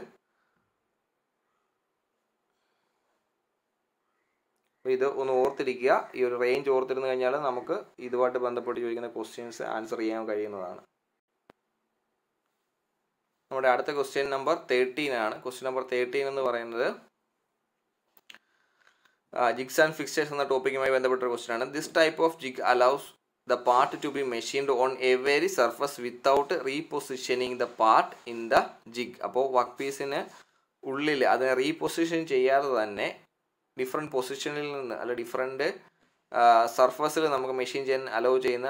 ഇത് ഒന്ന് ഓർത്തിരിക്കുക ഈ ഒരു റേഞ്ച് ഓർത്തിരുന്ന് കഴിഞ്ഞാൽ നമുക്ക് ഇതുമായിട്ട് ബന്ധപ്പെട്ട് ചോദിക്കുന്ന ക്വസ്റ്റ്യൻസ് ആൻസർ ചെയ്യാൻ കഴിയുന്നതാണ് നമ്മുടെ അടുത്ത ക്വസ്റ്റ്യൻ നമ്പർ തേർട്ടീൻ ആണ് ക്വസ്റ്റ്യൻ നമ്പർ തേർട്ടീൻ എന്ന് പറയുന്നത് ജിഗ്സ് ആൻഡ് ഫിക്സേഴ്സ് എന്ന ടോപ്പിക്കുമായി ബന്ധപ്പെട്ട ഒരു ആണ് this type of jig allows the part to be machined on every surface without repositioning the part in the jig അപ്പോൾ വർക്ക് പീസിന് ഉള്ളിൽ അതിനെ റീപൊസിഷൻ ചെയ്യാതെ തന്നെ ഡിഫറെൻറ്റ് പൊസിഷനിൽ നിന്ന് അല്ല ഡിഫറെൻറ്റ് സർഫസിൽ നമുക്ക് മെഷീൻ ചെയ്യാൻ അലോ ചെയ്യുന്ന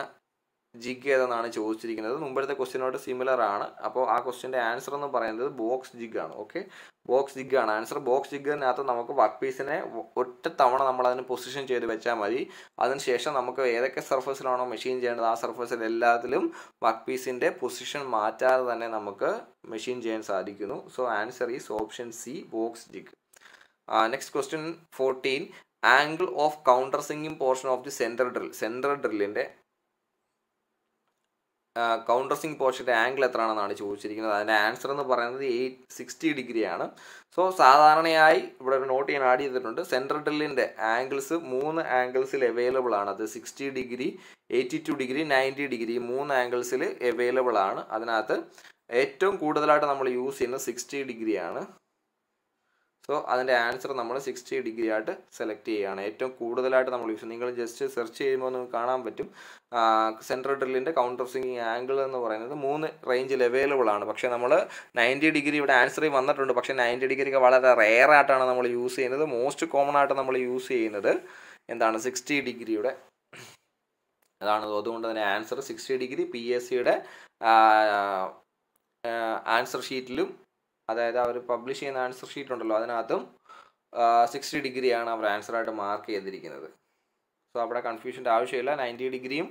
കെ ഏതെന്നാണ് ചോദിച്ചിരിക്കുന്നത് മുമ്പത്തെ ക്വസ്റ്റിനോട് സിമിലർ ആണ് അപ്പോൾ ആ ക്വസ്റ്റിൻ്റെ ആൻസർ എന്ന് പറയുന്നത് ബോക്സ് ജിഗ് ആണ് ഓക്കെ ബോക്സ് ജിഗ് ആണ് ആൻസർ ബോക്സ് ജിഗിനകത്ത് നമുക്ക് വർക്ക് പീസിനെ ഒറ്റ തവണ നമ്മൾ അതിന് പൊസിഷൻ ചെയ്ത് വെച്ചാൽ മതി അതിനുശേഷം നമുക്ക് ഏതൊക്കെ സർഫസിലാണോ മെഷീൻ ചെയ്യേണ്ടത് ആ സർഫസിൽ എല്ലാത്തിലും വർക്ക് പീസിൻ്റെ പൊസിഷൻ മാറ്റാതെ തന്നെ നമുക്ക് മെഷീൻ ചെയ്യാൻ സാധിക്കുന്നു so answer is option C box jig next question fourteen angle of countersinking portion of the central drill central ഡ്രില്ലിൻ്റെ കൗണ്ടർ സിംഗ് പോർഷൻ്റെ ആംഗിൾ എത്രയാണെന്നാണ് ചോദിച്ചിരിക്കുന്നത് അതിൻ്റെ ആൻസർ എന്ന് പറയുന്നത് എയ്റ്റ് സിക്സ്റ്റി ഡിഗ്രിയാണ് സോ സാധാരണയായി ഇവിടെ ഒരു നോട്ട് ഞാൻ ആഡ് ചെയ്തിട്ടുണ്ട് സെൻട്രൽ ഡെല്ലിൻ്റെ ആംഗിൾസ് മൂന്ന് ആംഗിൾസിൽ അവൈലബിൾ ആണ് അത് sixty degree eighty two degree ninety degree മൂന്ന് ആംഗിൾസിൽ അവൈലബിൾ ആണ് അതിനകത്ത് ഏറ്റവും കൂടുതലായിട്ട് നമ്മൾ യൂസ് ചെയ്യുന്നത് സിക്സ്റ്റി ഡിഗ്രിയാണ് സോ അതിൻ്റെ ആൻസർ നമ്മൾ സിക്സ്റ്റി ഡിഗ്രി ആയിട്ട് സെലക്ട് ചെയ്യുകയാണ് ഏറ്റവും കൂടുതലായിട്ട് നമ്മൾ യൂസ് നിങ്ങൾ ജസ്റ്റ് സെർച്ച് ചെയ്യുമ്പോൾ നമുക്ക് കാണാൻ പറ്റും സെൻട്രൽ ഡ്രില്ലിൻ്റെ കൗണ്ടർ സിംഗിങ് ആംഗിൾ എന്ന് പറയുന്നത് മൂന്ന് റേഞ്ചിൽ അവൈലബിൾ ആണ് പക്ഷേ നമ്മൾ നയൻറ്റി ഡിഗ്രി ഇവിടെ ആൻസർ വന്നിട്ടുണ്ട് പക്ഷേ നയൻറ്റി ഡിഗ്രി ഒക്കെ വളരെ റെയർ ആയിട്ടാണ് നമ്മൾ യൂസ് ചെയ്യുന്നത് മോസ്റ്റ് കോമൺ ആയിട്ട് നമ്മൾ യൂസ് ചെയ്യുന്നത് എന്താണ് സിക്സ്റ്റി ഡിഗ്രിയുടെ അതാണ് അതുകൊണ്ട് തന്നെ answer sixty degree P S സിയുടെ ആൻസർ ഷീറ്റിലും അതായത് അവർ പബ്ലിഷ് ചെയ്യുന്ന ആൻസർ ഷീറ്റ് ഉണ്ടല്ലോ അതിനകത്തും സിക്സ്റ്റി ഡിഗ്രിയാണ് അവർ ആൻസറായിട്ട് മാർക്ക് ചെയ്തിരിക്കുന്നത് സോ അവിടെ കൺഫ്യൂഷൻ്റെ ആവശ്യമില്ല നയൻറ്റി ഡിഗ്രിയും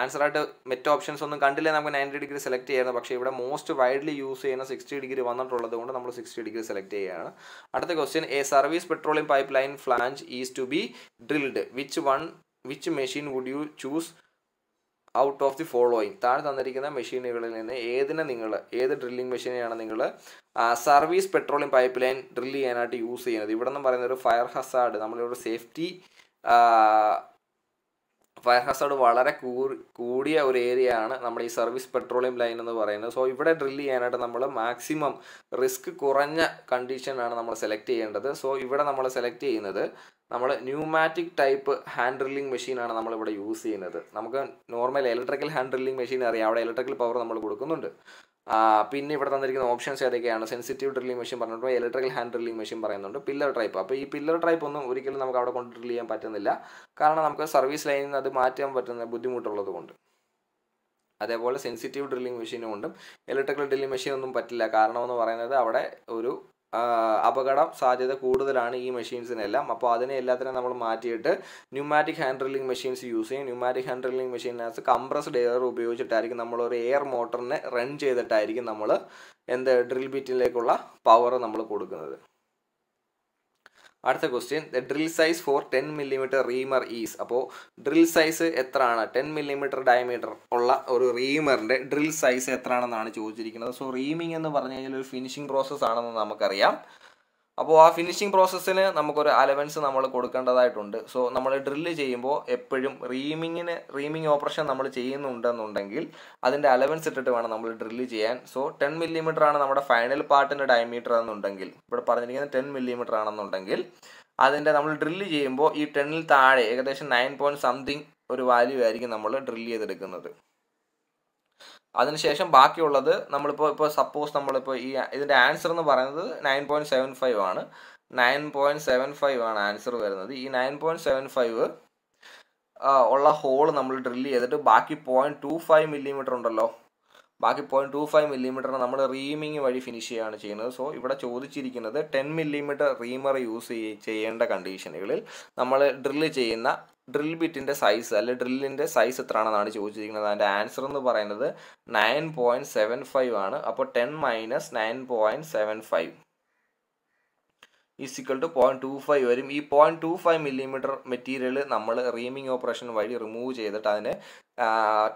ആൻസറായിട്ട് മറ്റ് ഓപ്ഷൻസ് ഒന്നും കണ്ടില്ലേ നമുക്ക് നയൻറ്റി ഡിഗ്രി സെലക്ട് ചെയ്യായിരുന്നു പക്ഷേ ഇവിടെ മോസ്റ്റ് വൈഡ്ലി യൂസ് ചെയ്യുന്ന സിക്സ്റ്റി ഡിഗ്രി വന്നിട്ടുള്ളത് കൊണ്ട് നമ്മൾ സിക്സ്റ്റി ഡിഗ്രി സെലക്ട് ചെയ്യുകയാണ് അടുത്ത question a service petroleum pipeline flange is to be drilled which one which machine would you choose out of the following താഴെ തന്നിരിക്കുന്ന മെഷീനുകളിൽ നിന്ന് ഏതിനെ നിങ്ങൾ ഏത് ഡ്രില്ലിംഗ് മെഷീനെയാണ് നിങ്ങൾ service petroleum pipeline drill ചെയ്യാനായിട്ട് യൂസ് ചെയ്യുന്നത് ഇവിടെ നിന്ന് പറയുന്ന ഒരു ഫയർ ഹസാർഡ് നമ്മളൊരു സേഫ്റ്റി ഫയർ ഹസാർഡ് വളരെ കൂടിയ ഒരു ഏരിയ ആണ് നമ്മുടെ ഈ സർവീസ് പെട്രോളിയം ലൈൻ എന്ന് പറയുന്നത് സോ ഇവിടെ ഡ്രില്ല് ചെയ്യാനായിട്ട് നമ്മൾ മാക്സിമം റിസ്ക് കുറഞ്ഞ കണ്ടീഷനാണ് നമ്മൾ സെലക്ട് ചെയ്യേണ്ടത് സോ ഇവിടെ നമ്മൾ സെലക്ട് ചെയ്യുന്നത് നമ്മൾ ന്യൂമാറ്റിക് ടൈപ്പ് ഹാൻഡ് ഡ്രില്ലിംഗ് മെഷീനാണ് നമ്മളിവിടെ യൂസ് ചെയ്യുന്നത് നമുക്ക് normal electrical hand drilling machine അറിയാം അവിടെ ഇലക്ട്രിക്കൽ പവർ നമ്മൾ കൊടുക്കുന്നുണ്ട് പിന്നെ ഇവിടെ തന്നിരിക്കുന്ന ഓപ്ഷൻസ് ഏതൊക്കെയാണ് സെൻസിറ്റീവ് ഡ്രില്ലിംഗ് മെഷീൻ പറഞ്ഞിട്ടുണ്ട് ഇലക്ട്രിക്കൽ ഹാൻഡ് ഡ്രില്ലിംഗ് മെഷീൻ പറയുന്നുണ്ട് പില്ലർ ടൈപ്പ് അപ്പോൾ ഈ പില്ലർ ടൈപ്പ് ഒന്നും ഒരിക്കലും നമുക്ക് അവിടെ കൊണ്ട് ഡ്രിൽ ചെയ്യാൻ പറ്റുന്നില്ല കാരണം നമുക്ക് സർവീസ് ലൈനിൽ നിന്ന് അത് മാറ്റാൻ പറ്റുന്ന ബുദ്ധിമുട്ടുള്ളത് കൊണ്ട് അതേപോലെ സെൻസിറ്റീവ് ഡ്രില്ലിംഗ് മെഷീനും ഉണ്ട് ഇലക്ട്രിക്കൽ ഡ്രില്ലിംഗ് മെഷീൻ ഒന്നും പറ്റില്ല കാരണമെന്ന് പറയുന്നത് അവിടെ ഒരു അപകടം സാധ്യത കൂടുതലാണ് ഈ മെഷീൻസിനെല്ലാം അപ്പോൾ അതിനെ എല്ലാത്തിനും നമ്മൾ മാറ്റിയിട്ട് ന്യൂമാറ്റിക് ഹാൻഡ്രില്ലിംഗ് മെഷീൻസ് യൂസ് ചെയ്യും ന്യൂമാറ്റിക് ഹാൻഡ്രില്ലിംഗ് മെഷീനകത്ത് കംപ്രസ്ഡ് എയർ ഉപയോഗിച്ചിട്ടായിരിക്കും നമ്മൾ ഒരു എയർ മോട്ടറിനെ റൺ ചെയ്തിട്ടായിരിക്കും നമ്മൾ എന്ത് ഡ്രിൽ ബിറ്റിലേക്കുള്ള പവർ നമ്മൾ കൊടുക്കുന്നത് അടുത്ത question the drill size for ten millimetre reamer is അപ്പോൾ ഡ്രിൽ സൈസ് എത്രയാണ് ടെൻ മില്ലിമീറ്റർ ഡയമീറ്റർ ഉള്ള ഒരു റീമറിൻ്റെ ഡ്രിൽ സൈസ് എത്രയാണെന്നാണ് ചോദിച്ചിരിക്കുന്നത് സോ റീമിംഗ് എന്ന് പറഞ്ഞു കഴിഞ്ഞാൽ ഒരു ഫിനിഷിംഗ് പ്രോസസ്സാണെന്ന് നമുക്കറിയാം അപ്പോൾ ആ ഫിനിഷിംഗ് പ്രോസസ്സിന് നമുക്കൊരു അലവൻസ് നമ്മൾ കൊടുക്കേണ്ടതായിട്ടുണ്ട് സോ നമ്മൾ ഡ്രില്ല് ചെയ്യുമ്പോൾ എപ്പോഴും റീമിങ്ങിന് റീമിങ് ഓപ്പറേഷൻ നമ്മൾ ചെയ്യുന്നുണ്ടെന്നുണ്ടെങ്കിൽ അതിൻ്റെ അലവൻസ് ഇട്ടിട്ട് വേണം നമ്മൾ ഡ്രില്ല് ചെയ്യാൻ സോ ടെൻ മില്ലിമീറ്റർ ആണ് നമ്മുടെ ഫൈനൽ പാർട്ടിൻ്റെ ഡയമീറ്റർ എന്നുണ്ടെങ്കിൽ ഇവിടെ പറഞ്ഞിരിക്കുന്നത് ടെൻ മില്ലിമീറ്റർ ആണെന്നുണ്ടെങ്കിൽ അതിൻ്റെ നമ്മൾ ഡ്രില്ല് ചെയ്യുമ്പോൾ ഈ ടെണ്ണിൽ താഴെ ഏകദേശം നയൻ പോയിൻറ്റ് സംതിങ് ഒരു വാല്യൂ ആയിരിക്കും നമ്മൾ ഡ്രില്ല് ചെയ്തെടുക്കുന്നത് അതിനുശേഷം ബാക്കിയുള്ളത് നമ്മളിപ്പോൾ ഇപ്പോൾ സപ്പോസ് നമ്മളിപ്പോൾ ഈ ഇതിൻ്റെ ആൻസർ എന്ന് പറയുന്നത് നയൻ പോയിൻറ്റ് സെവൻ ഫൈവ് ആണ് നയൻ പോയിൻറ്റ് സെവൻ ഫൈവ് ആണ് ആൻസർ വരുന്നത് ഈ നയൻ പോയിൻറ്റ് സെവൻ ഫൈവ് ഉള്ള ഹോൾ നമ്മൾ ഡ്രില്ല് ചെയ്തിട്ട് ബാക്കി പോയിൻറ്റ് ടു ഫൈവ് മില്ലിമീറ്റർ ഉണ്ടല്ലോ ബാക്കി പോയിൻറ്റ് ടു ഫൈവ് മില്ലിമീറ്റർ നമ്മൾ റീമിങ് വഴി ഫിനിഷ് ചെയ്യുകയാണ് ചെയ്യുന്നത് സോ ഇവിടെ ചോദിച്ചിരിക്കുന്നത് ടെൻ മില്ലിമീറ്റർ റീമർ യൂസ് ചെയ്യേണ്ട കണ്ടീഷനുകളിൽ നമ്മൾ ഡ്രില്ല് ചെയ്യുന്ന ഡ്രിൽ ബിറ്റിൻ്റെ സൈസ് അല്ലെ ഡ്രില്ലിൻ്റെ സൈസ് എത്രയാണെന്നാണ് ചോദിച്ചിരിക്കുന്നത് അതിൻ്റെ ആൻസർ എന്ന് പറയുന്നത് നയൻ പോയിൻറ്റ് സെവൻ ഫൈവ് ആണ് അപ്പോൾ ten minus nine point seven five is equal to point two five വരും ഈ point two five millimetre material നമ്മൾ റീമിങ് ഓപ്പറേഷൻ വഴി റിമൂവ് ചെയ്തിട്ട് അതിനെ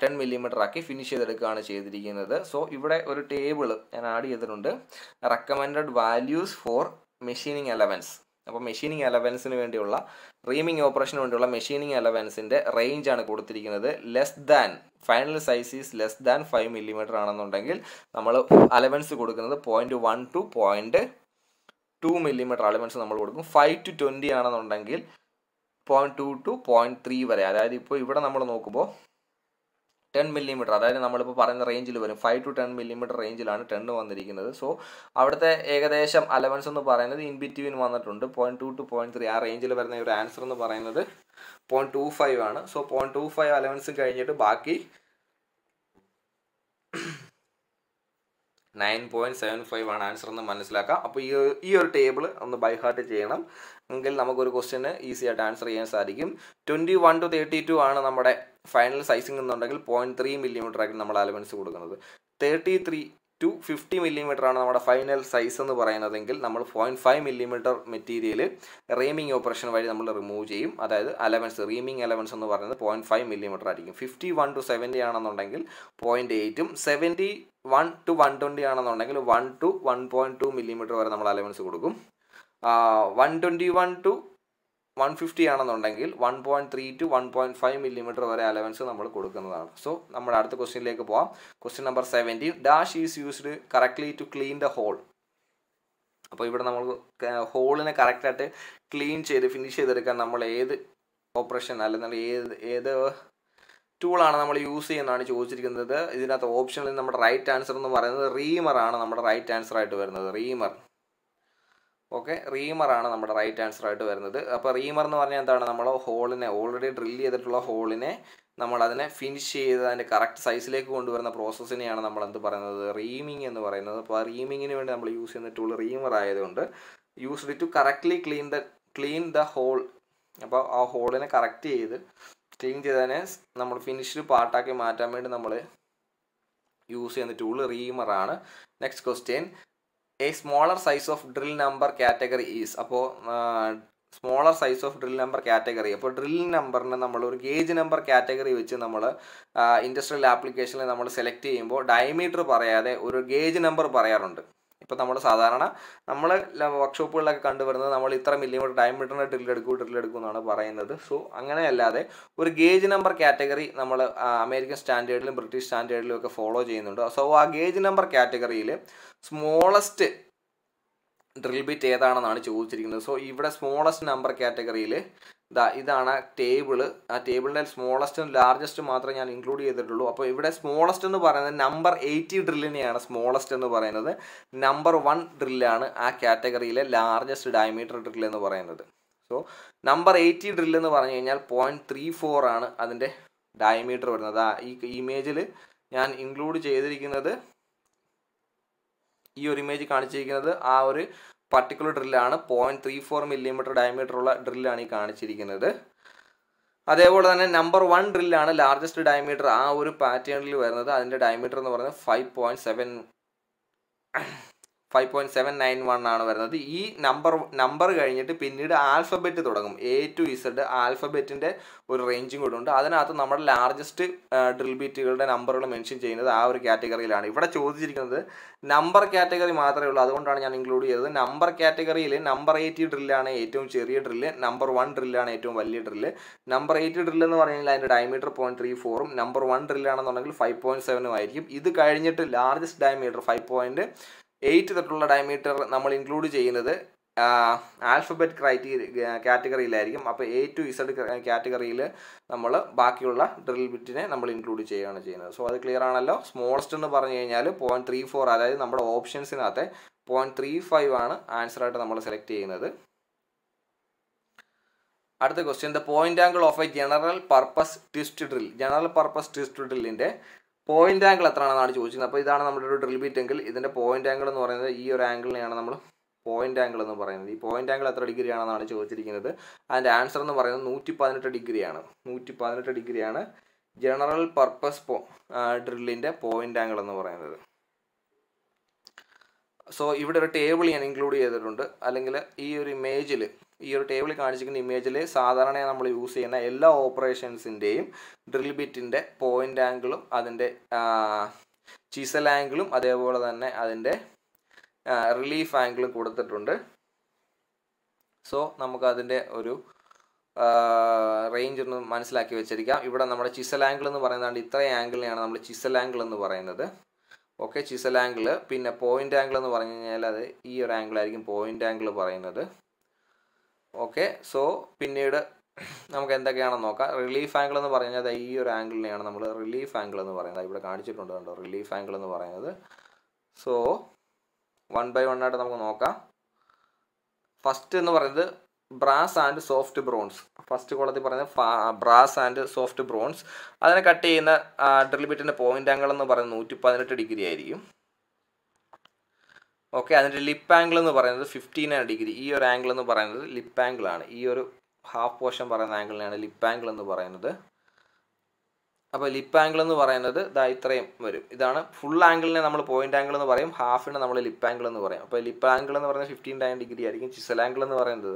ടെൻ മില്ലിമീറ്റർ ആക്കി ഫിനിഷ് ചെയ്തെടുക്കുകയാണ് ചെയ്തിരിക്കുന്നത് സോ ഇവിടെ ഒരു ടേബിൾ ഞാൻ ആഡ് ചെയ്തിട്ടുണ്ട് recommended values for machining allowance അപ്പോൾ മെഷീനിങ് അലവൻസിന് വേണ്ടിയുള്ള റീമിങ് ഓപ്പറേഷന് വേണ്ടിയുള്ള മെഷീനിങ് അലവൻസിന്റെ റേഞ്ച് ആണ് കൊടുത്തിരിക്കുന്നത് less than final size is less than five millimetre ആണെന്നുണ്ടെങ്കിൽ നമ്മൾ അലവൻസ് കൊടുക്കുന്നത് point one to point two millimetre allowance നമ്മൾ കൊടുക്കും ഫൈവ് ടു ട്വൻറ്റി ആണെന്നുണ്ടെങ്കിൽ point two to point three വരെ അതായത് ഇപ്പോൾ ഇവിടെ നമ്മൾ നോക്കുമ്പോൾ ടെൻ മില്ലിമീറ്റർ അതായത് നമ്മളിപ്പോൾ പറയുന്ന റേഞ്ചിൽ വരും ഫൈവ് ടു ടെൻ മില്ലിമീറ്റർ റേഞ്ചിലാണ് ടെൻ വന്നിരിക്കുന്നത് സോ അവിടുത്തെ ഏകദേശം അലവൻസ് എന്ന് പറയുന്നത് ഇൻ ബിറ്റ്വീൻ വന്നിട്ടുണ്ട് point two to point three ആ റേഞ്ചിൽ വരുന്ന ഒരു ആൻസർ എന്ന് പറയുന്നത് പോയിന്റ് ടു ഫൈവ് ആണ് സോ പോയിന്റ് ടു ഫൈവ് അലവൻസും കഴിഞ്ഞിട്ട് ബാക്കി നയൻ പോയിന്റ് സെവൻ ഫൈവ് ആണ് ആൻസർ എന്ന് മനസ്സിലാക്കാം അപ്പോൾ ഈ ഈ ഒരു ടേബിൾ ഒന്ന് ബൈ ഹാർട്ട് ചെയ്യണം എങ്കിൽ നമുക്കൊരു ക്വസ്റ്റിന് ഈസി ആയിട്ട് ആൻസർ ചെയ്യാൻ സാധിക്കും twenty one to thirty two ആണ് നമ്മുടെ ഫൈനൽ സൈസിംഗ് എന്നുണ്ടെങ്കിൽ പോയിന്റ് ത്രീ മില്ലിമീറ്റർ ആയിരിക്കും നമ്മൾ അലവൻസ് കൊടുക്കുന്നത് thirty three to fifty millimetre ആണ് നമ്മുടെ ഫൈനൽ സൈസ് എന്ന് പറയുന്നതെങ്കിൽ നമ്മൾ point five millimetre material reaming operation വഴി നമ്മൾ റിമൂവ് ചെയ്യും അതായത് അലവൻസ് റീമിംഗ് അലവൻസ് എന്ന് പറയുന്നത് പോയിന്റ് ഫൈവ് മില്ലിമീറ്റർ ആയിരിക്കും ഫിഫ്റ്റി വൺ ടു സെവൻറ്റി ആണെന്നുണ്ടെങ്കിൽ പോയിന്റ് എയ്റ്റും seventy one to one twenty ആണെന്നുണ്ടെങ്കിൽ one to one point two millimetre വരെ നമ്മൾ അലവൻസ് കൊടുക്കും one twenty one to one fifty ആണെന്നുണ്ടെങ്കിൽ one point three to one point five millimetre വരെ allowance നമ്മൾ കൊടുക്കുന്നതാണ് സോ നമ്മുടെ അടുത്ത ക്വസ്റ്റ്യനിലേക്ക് പോവാം question number seventeen dash is used correctly to clean the hole അപ്പോൾ ഇവിടെ നമ്മൾ ഹോളിനെ കറക്റ്റായിട്ട് ക്ലീൻ ചെയ്ത് ഫിനിഷ് ചെയ്തെടുക്കാൻ നമ്മൾ ഏത് ഓപ്പറേഷൻ അല്ലെന്നുണ്ടെങ്കിൽ ഏത് ഏത് ടൂളാണ് നമ്മൾ യൂസ് ചെയ്യുന്നതാണ് ചോദിച്ചിരിക്കുന്നത് ഇതിനകത്ത് ഓപ്ഷനിൽ നമ്മുടെ റൈറ്റ് ആൻസർ എന്ന് പറയുന്നത് റീമർ ആണ് നമ്മുടെ റൈറ്റ് ആൻസർ ആയിട്ട് വരുന്നത് റീമർ ഓക്കെ റീമറാണ് നമ്മുടെ റൈറ്റ് ആൻസർ ആയിട്ട് വരുന്നത് അപ്പോൾ റീമർ എന്ന് പറഞ്ഞാൽ എന്താണ് നമ്മൾ ഹോളിനെ ഓൾറെഡി ഡ്രിൽ ചെയ്തിട്ടുള്ള ഹോളിനെ നമ്മൾ അതിനെ ഫിനിഷ് ചെയ്ത് അതിൻ്റെ കറക്റ്റ് സൈസിലേക്ക് കൊണ്ടുവരുന്ന പ്രോസസ്സിനെയാണ് നമ്മൾ എന്ത് പറയുന്നത് റീമിങ് എന്ന് പറയുന്നത് അപ്പോൾ ആ റീമിങ്ങിന് വേണ്ടി നമ്മൾ യൂസ് ചെയ്യുന്ന ടൂൾ റീമർ ആയതുകൊണ്ട് used to correctly clean the clean the hole അപ്പോൾ ആ ഹോളിനെ കറക്റ്റ് ചെയ്ത് ക്ലീൻ ചെയ്തതിനെ നമ്മൾ ഫിനിഷ്ഡ് പാർട്ടാക്കി മാറ്റാൻ വേണ്ടി നമ്മൾ യൂസ് ചെയ്യുന്ന ടൂൾ റീമറാണ് next question a smaller size of drill number category is അപ്പോൾ smaller size of drill number category അപ്പോൾ ഡ്രിൽ നമ്പറിന് നമ്മൾ ഒരു ഗേജ് നമ്പർ കാറ്റഗറി വെച്ച് നമ്മൾ ഇൻഡസ്ട്രിയൽ ആപ്ലിക്കേഷനിൽ നമ്മൾ സെലക്ട് ചെയ്യുമ്പോൾ ഡയമീറ്റർ പറയാതെ ഒരു ഗേജ് നമ്പർ പറയാറുണ്ട് ഇപ്പം നമ്മൾ സാധാരണ നമ്മൾ വർക്ക്ഷോപ്പുകളിലൊക്കെ കണ്ടുവരുന്നത് നമ്മൾ ഇത്ര മില്ലിമീറ്റർ ഡയമീറ്ററിൻ്റെ ഡ്രിൽ എടുക്കും ഡ്രിൽ എടുക്കും എന്നാണ് പറയുന്നത് സോ അങ്ങനെയല്ലാതെ ഒരു ഗേജ് നമ്പർ കാറ്റഗറി നമ്മൾ അമേരിക്കൻ സ്റ്റാൻഡേർഡിലും ബ്രിട്ടീഷ് സ്റ്റാൻഡേർഡിലും ഒക്കെ ഫോളോ ചെയ്യുന്നുണ്ട് സോ ആ ഗേജ് നമ്പർ കാറ്റഗറിയിൽ സ്മോളസ്റ്റ് ഡ്രിൽ ബിറ്റ് ഏതാണെന്നാണ് ചോദിച്ചിരിക്കുന്നത് സോ ഇവിടെ സ്മോളസ്റ്റ് നമ്പർ കാറ്റഗറിയിൽ ദാ ഇതാണ് ടേബിൾ ആ ടേബിളിൻ്റെ സ്മോളസ്റ്റും ലാർജസ്റ്റും മാത്രമേ ഞാൻ ഇൻക്ലൂഡ് ചെയ്തിട്ടുള്ളൂ അപ്പോൾ ഇവിടെ സ്മോളസ്റ്റ് എന്ന് പറയുന്നത് നമ്പർ എയ്റ്റി ഡ്രില്ലിനെയാണ് സ്മോളസ്റ്റ് എന്ന് പറയുന്നത് നമ്പർ വൺ ഡ്രില്ലാണ് ആ കാറ്റഗറിയിലെ ലാർജസ്റ്റ് ഡയമീറ്റർ ഡ്രിൽ എന്ന് പറയുന്നത് സോ നമ്പർ എയ്റ്റി ഡ്രിൽ എന്ന് പറഞ്ഞു കഴിഞ്ഞാൽ പോയിൻറ്റ് ത്രീ ഫോർ ആണ് അതിൻ്റെ ഡയമീറ്റർ വരുന്നത് ആ ഈ ഇമേജിൽ ഞാൻ ഇൻക്ലൂഡ് ചെയ്തിരിക്കുന്നത് ഈ ഒരു ഇമേജ് കാണിച്ചിരിക്കുന്നത് ആ ഒരു പർട്ടിക്കുലർ ഡ്രില്ലാണ് point three four millimetre diameter ഉള്ള ഡ്രില്ലാണ് ഈ കാണിച്ചിരിക്കുന്നത് അതേപോലെ തന്നെ നമ്പർ വൺ ഡ്രില്ലാണ് ലാർജസ്റ്റ് ഡയമീറ്റർ ആ ഒരു പാറ്റേണിൽ വരുന്നത് അതിൻ്റെ ഡയമീറ്റർ എന്ന് പറയുന്നത് five point seven five point seven nine one ആണ് വരുന്നത് ഈ നമ്പർ നമ്പർ കഴിഞ്ഞിട്ട് പിന്നീട് ആൽഫബറ്റ് തുടങ്ങും എ ടു ഇസഡ് ആൽഫബറ്റിൻ്റെ ഒരു റേഞ്ചും കൂടെ ഉണ്ട് അതിനകത്ത് നമ്മുടെ ലാർജസ്റ്റ് ഡ്രിൽ ബീറ്റുകളുടെ നമ്പറുകൾ മെൻഷൻ ചെയ്യുന്നത് ആ ഒരു കാറ്റഗറിയിലാണ് ഇവിടെ ചോദിച്ചിരിക്കുന്നത് നമ്പർ കാറ്റഗറി മാത്രമേ ഉള്ളൂ അതുകൊണ്ടാണ് ഞാൻ ഇൻക്ലൂഡ് ചെയ്തത് നമ്പർ കാറ്റഗറിയിൽ നമ്പർ എയ്റ്റി ഡ്രില്ലാണ് ഏറ്റവും ചെറിയ ഡ്രില്ല് നമ്പർ വൺ ഡ്രില്ലാണ് ഏറ്റവും വലിയ ഡ്രില്ല് നമ്പർ എയ്റ്റ് ഡ്രില്ല് എന്ന് പറഞ്ഞാൽ അതിൻ്റെ ഡയമീറ്റർ പോയിൻറ്റ് ത്രീ ഫോറും നമ്പർ വൺ ഡ്രില്ലാണെന്നുണ്ടെങ്കിൽ ഫൈവ് പോയിൻറ്റ് സെവനും ആയിരിക്കും ഇത് കഴിഞ്ഞിട്ട് largest diameter five point eight തൊട്ടുള്ള ഡയമീറ്റർ നമ്മൾ ഇൻക്ലൂഡ് ചെയ്യുന്നത് ആൽഫബറ്റ് ക്രൈറ്റീരിയ കാറ്റഗറിയിലായിരിക്കും അപ്പോൾ എ ടു ഇസഡ് കാറ്റഗറിയിൽ നമ്മൾ ബാക്കിയുള്ള ഡ്രിൽ ബിറ്റിനെ നമ്മൾ ഇൻക്ലൂഡ് ചെയ്യുകയാണ് ചെയ്യുന്നത് സോ അത് ക്ലിയർ ആണല്ലോ സ്മോളസ്റ്റ് എന്ന് പറഞ്ഞു കഴിഞ്ഞാൽ പോയിൻറ്റ് ത്രീ ഫോർ അതായത് നമ്മുടെ ഓപ്ഷൻസിനകത്തെ പോയിൻറ്റ് ത്രീ ഫൈവ് ആണ് ആൻസറായിട്ട് നമ്മൾ സെലക്ട് ചെയ്യുന്നത് അടുത്ത question the point angle of a general purpose twist drill general purpose twist ഡ്രില്ലിൻ്റെ പോയിന്റ് ആംഗിൾ എത്രയാണെന്നാണ് ചോദിച്ചത് അപ്പോൾ ഇതാണ് നമ്മുടെ ഒരു ഡ്രിൽ ബീറ്റ് എങ്കിൽ ഇതിൻ്റെ പോയിന്റ് ആംഗിൾ എന്ന് പറയുന്നത് ഈ ഒരു ആംഗിളിനെയാണ് നമ്മൾ പോയിന്റ് ആംഗിൾ എന്ന് പറയുന്നത് ഈ പോയിന്റ് ആംഗിൾ എത്ര ഡിഗ്രി ആണെന്നാണ് ചോദിച്ചിരിക്കുന്നത് അതിൻ്റെ ആൻസർ എന്ന് പറയുന്നത് നൂറ്റി പതിനെട്ട് ഡിഗ്രിയാണ് നൂറ്റി പതിനെട്ട് ഡിഗ്രിയാണ് ജനറൽ പർപ്പസ് പോ ഡ്രില്ലിൻ്റെ പോയിന്റ് ആംഗിൾ എന്ന് പറയുന്നത് സോ ഇവിടെ ഒരു ടേബിൾ ഞാൻ ഇൻക്ലൂഡ് ചെയ്തിട്ടുണ്ട് അല്ലെങ്കിൽ ഈ ഒരു ഇമേജിൽ ഈ ഒരു ടേബിളിൽ കാണിച്ചിരിക്കുന്ന ഇമേജിൽ സാധാരണയായി നമ്മൾ യൂസ് ചെയ്യുന്ന എല്ലാ ഓപ്പറേഷൻസിൻ്റെയും ഡ്രിൽ ബിറ്റിൻ്റെ പോയിൻ്റ് ആംഗിളും അതിൻ്റെ ചിസൽ ആംഗിളും അതേപോലെ തന്നെ അതിൻ്റെ റിലീഫ് ആംഗിളും കൊടുത്തിട്ടുണ്ട് സോ നമുക്കതിൻ്റെ ഒരു റേഞ്ച് ഒന്ന് മനസ്സിലാക്കി വെച്ചിരിക്കാം ഇവിടെ നമ്മുടെ ചിസൽ ആംഗിൾ എന്ന് പറയുന്നത് ഇത്ര ആംഗിളിനെയാണ് നമ്മൾ ചിസൽ ആംഗിൾ എന്ന് പറയുന്നത് ഓക്കെ ചിസൽ ആംഗിൾ പിന്നെ പോയിൻ്റ് ആംഗിൾ എന്ന് പറഞ്ഞു കഴിഞ്ഞാൽ അത് ഈ ഒരു ആംഗിളായിരിക്കും പോയിൻ്റ് ആംഗിൾ പറയുന്നത് ഓക്കെ സോ പിന്നീട് നമുക്ക് എന്തൊക്കെയാണെന്ന് നോക്കാം റിലീഫ് ആംഗിൾ എന്ന് പറഞ്ഞാൽ ഈ ഒരു ആംഗിളിനെയാണ് നമ്മൾ റിലീഫ് ആംഗിൾ എന്ന് പറയുന്നത് ഇവിടെ കാണിച്ചിട്ടുണ്ട് കണ്ടോ റിലീഫ് ആംഗിൾ എന്ന് പറയുന്നത് സോ വൺ ബൈ വൺ ആയിട്ട് നമുക്ക് നോക്കാം ഫസ്റ്റ് എന്ന് പറയുന്നത് brass and soft bronze first കോളത്തിൽ പറയുന്നത് ബ്രാസ് ആൻഡ് സോഫ്റ്റ് ബ്രോൺസ് അതിനെ കട്ട് ചെയ്യുന്ന ഡ്രിൽ ബിറ്റിൻ്റെ പോയിൻ്റ് ആംഗിൾ എന്ന് പറയുന്നത് നൂറ്റി പതിനെട്ട് ഡിഗ്രി ആയിരിക്കും ഓക്കെ അതിൻ്റെ ലിപ്പ് ആംഗിൾ എന്ന് പറയുന്നത് ഫിഫ്റ്റീൻ ഡിഗ്രി ഈ ഒരു ആംഗിൾ എന്ന് പറയുന്നത് ലിപ്പ് ആണ് ഈ ഒരു ഹാഫ് പോർഷൻ പറയുന്ന ആംഗിളിനാണ് ലിപ്പ് ആംഗിൾ എന്ന് പറയുന്നത് അപ്പോൾ ലിപ്പ് ആംഗിൾ എന്ന് പറയുന്നത് ഇതാ ഇത്രയും വരും ഇതാണ് ഫുൾ ആംഗിളിനെ നമ്മൾ പോയിന്റ് ആംഗിൾ എന്ന് പറയും ഹാഫിനെ നമ്മൾ ലിപ്പ് ആംഗിൾ എന്ന് പറയും അപ്പോൾ ലിപ്പ് ആംഗിൾ എന്ന് പറയുന്നത് ഫിഫ്റ്റീൻ ഡയൻ ഡിഗ്രി ആയിരിക്കും ചിസൽ ആംഗിൾ എന്ന് പറയുന്നത്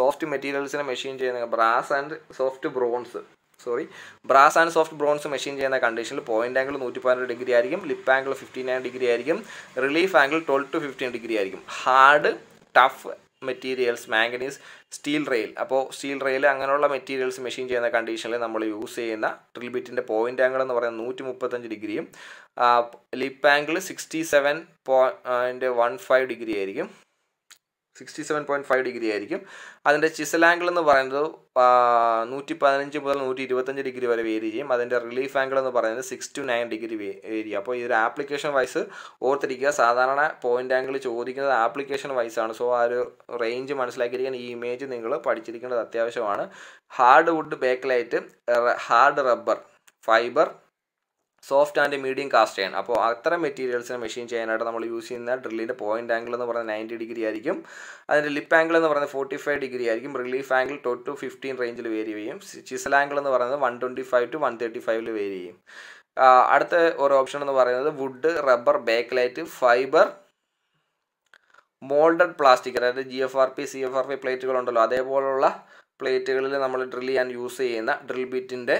സോഫ്റ്റ് മെറ്റീരിയൽസിനെ മെഷീൻ ചെയ്യുന്ന brass and soft bronze sorry brass and soft bronze machine ചെയ്യുന്ന കണ്ടീഷനിൽ പോയിന്റ് ആംഗിൾ നൂറ്റി പതിനെട്ട് ഡിഗ്രി ആയിരിക്കും lip angle fifty nine degree ആയിരിക്കും relief angle twelve to fifteen degree ആയിരിക്കും hard tough materials manganese steel rail അപ്പോൾ steel rail അങ്ങനെയുള്ള materials machine ചെയ്യുന്ന കണ്ടീഷനിൽ നമ്മൾ യൂസ് ചെയ്യുന്ന ട്രിൽബിറ്റിൻ്റെ ബിറ്റിൻ്റെ പോയിൻ്റ് ആംഗിൾ എന്ന് പറയുന്നത് നൂറ്റി മുപ്പത്തഞ്ച് ഡിഗ്രിയും lip angle sixty seven point one five degree ആയിരിക്കും sixty seven point five degree ആയിരിക്കും അതിൻ്റെ ചിസൽ ആംഗിൾ എന്ന് പറയുന്നത് നൂറ്റി പതിനഞ്ച് മുതൽ നൂറ്റി ഇരുപത്തഞ്ച് ഡിഗ്രി വരെ വേരി ചെയ്യും അതിൻ്റെ റിലീഫ് ആംഗിൾ എന്ന് പറയുന്നത് six to nine degree vary അപ്പോൾ ഇതൊരു ആപ്ലിക്കേഷൻ വൈസ് ഓർത്തിരിക്കുക സാധാരണ പോയിൻ്റ് ആംഗിൾ ചോദിക്കുന്നത് ആപ്ലിക്കേഷൻ വൈസാണ് സോ ആ ഒരു റേഞ്ച് മനസ്സിലാക്കിയിരിക്കാൻ ഈ ഇമേജ് നിങ്ങൾ പഠിച്ചിരിക്കേണ്ടത് അത്യാവശ്യമാണ് hard wood Bakelite hard rubber fibre soft and medium cast ചെയ്യണം അപ്പോൾ അത്തരം മെറ്റീരിയൽസിനെ മെഷീൻ ചെയ്യാനായിട്ട് നമ്മൾ യൂസ് ചെയ്യുന്ന ഡ്രില്ലിൻ്റെ പോയിന്റ് ആംഗിൾ എന്ന് പറയുന്നത് നയൻറ്റി ഡിഗ്രി ആയിരിക്കും അതിൻ്റെ ലിപ്പ് ആംഗിൾ എന്ന് പറയുന്നത് ഫോർട്ടി ഫൈവ് ഡിഗ്രി ആയിരിക്കും relief angle two to fifteen റേഞ്ചിൽ വേരി ചെയ്യും ചിസൽ ആംഗിൾ എന്ന് പറയുന്നത് one twenty five to one thirty ഫൈവിൽ വേരി ചെയ്യും അടുത്ത ഒരു ഓപ്ഷൻ എന്ന് പറയുന്നത് wood rubber Bakelite fibre moulded plastic അതായത് G F R P C F R P പ്ലേറ്റുകളുണ്ടല്ലോ അതേപോലുള്ള പ്ലേറ്റുകളിൽ നമ്മൾ ഡ്രിൽ ചെയ്യാൻ യൂസ് ചെയ്യുന്ന ഡ്രിൽ ബിറ്റിൻ്റെ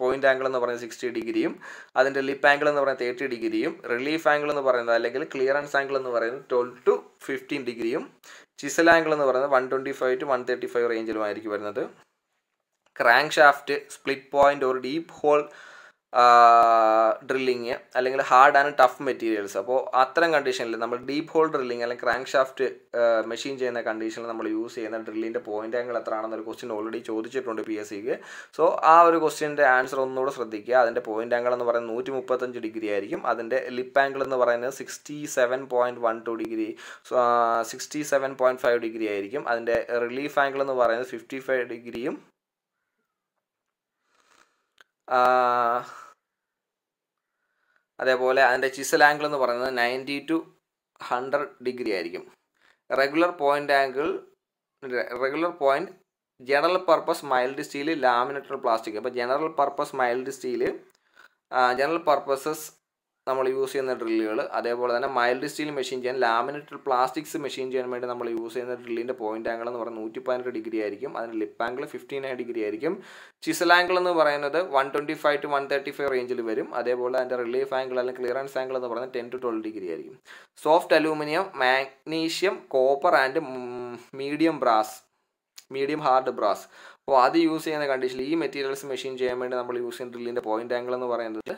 പോയിന്റ് ആംഗിൾ എന്ന് പറയുന്നത് സിക്സ്റ്റി ഡിഗ്രിയും അതിൻ്റെ ലിപ്പ് ആംഗിൾ എന്ന് പറയുന്നത് തേർട്ടി ഡിഗ്രിയും റിലീഫ് ആംഗിൾ എന്ന് പറയുന്നത് അല്ലെങ്കിൽ ക്ലിയറൻസ് ആംഗിൾ എന്ന് പറയുന്നത് ട്വൽവ് ടു ഫിഫ്റ്റീൻ ഡിഗ്രിയും ചിസൽ ആംഗിൾ എന്ന് പറയുന്നത് one twenty five to one thirty five റേഞ്ചിലുമായിരിക്കും വരുന്നത് ക്രാങ്ക് ഷാഫ്റ്റ് സ്പ്ലിറ്റ് പോയിന്റ് ഒരു ഡീപ്പ് ഹോൾ ഡ്രില്ലിങ് അല്ലെങ്കിൽ ഹാർഡ് ആൻഡ് ടഫ് മെറ്റീരിയൽസ് അപ്പോൾ അത്തരം കണ്ടീഷനിൽ നമ്മൾ ഡീപ്പ് ഹോൾ ഡ്രില്ലിങ് അല്ലെങ്കിൽ ക്രാങ്ക് ഷാഫ്റ്റ് മെഷീൻ ചെയ്യുന്ന കണ്ടീഷനിൽ നമ്മൾ യൂസ് ചെയ്യുന്ന ഡ്രില്ലിൻ്റെ പോയിന്റ് ആംഗിൾ എത്ര ആണെന്നൊരു ക്വസ്റ്റ്യൻ ഓൾറെഡി ചോദിച്ചിട്ടുണ്ട് പി എസ് സിക്ക് സോ ആ ഒരു ക്വസ്റ്റ്യൻ്റെ ആൻസർ ഒന്നുകൂടെ ശ്രദ്ധിക്കുക അതിൻ്റെ പോയിന്റ് ആംഗിൾ എന്ന് പറയുന്നത് നൂറ്റി മുപ്പത്തഞ്ച് ഡിഗ്രി ആയിരിക്കും അതിൻ്റെ ലിപ്പ് ആംഗിൾ എന്ന് പറയുന്നത് sixty seven point one two degree sixty seven point five degree ആയിരിക്കും അതിൻ്റെ റിലീഫ് ആംഗിൾ എന്ന് പറയുന്നത് ഫിഫ്റ്റി ഫൈവ് ഡിഗ്രിയും അതേപോലെ അതിൻ്റെ ചിസൽ ആംഗിൾ എന്ന് പറയുന്നത് നയൻറ്റി ടു ഹൺഡ്രഡ് ഡിഗ്രി ആയിരിക്കും regular point angle regular point general purpose mild steel laminated plastic അപ്പോൾ general purpose mild steel general purposes നമ്മൾ യൂസ് ചെയ്യുന്ന ഡ്രില്ലുകൾ അതേപോലെ തന്നെ മൈൽഡ് സ്റ്റീൽ മെഷീൻ ചെയ്യാൻ ലാമിനേറ്റഡ് പ്ലാസ്റ്റിക്സ് മെഷീൻ ചെയ്യാൻ വേണ്ടി നമ്മൾ യൂസ് ചെയ്യുന്ന ഡ്രില്ലിൻ്റെ പോയിന്റ് ആംഗിൾ എന്ന് പറയുന്നത് നൂറ്റി പതിനെട്ട് ഡിഗ്രി ആയിരിക്കും അതിൻ്റെ lip angle fifty nine degree ആയിരിക്കും ചിസൽ ആംഗിൾ എന്ന് പറയുന്നത് one twenty five to one thirty five റേഞ്ചിൽ വരും അതേപോലെ അതിൻ്റെ റിലീഫ് ആംഗിൾ അല്ലെങ്കിൽ ക്ലിയറൻസ് ആംഗിൾ എന്ന് പറയുന്നത് ടെൻ ടു ട്വൽവ് ഡിഗ്രി ആയിരിക്കും soft aluminium magnesium copper and medium brass medium hard brass അപ്പോൾ അത് യൂസ് ചെയ്യുന്ന കണ്ടീഷനിൽ ഈ മെറ്റീരിയൽസ് മെഷീൻ ചെയ്യാൻ വേണ്ടി നമ്മൾ യൂസ് ചെയ്യുന്ന ഡ്രില്ലിൻ്റെ പോയിന്റ് ആംഗിൾ എന്ന് പറയുന്നത്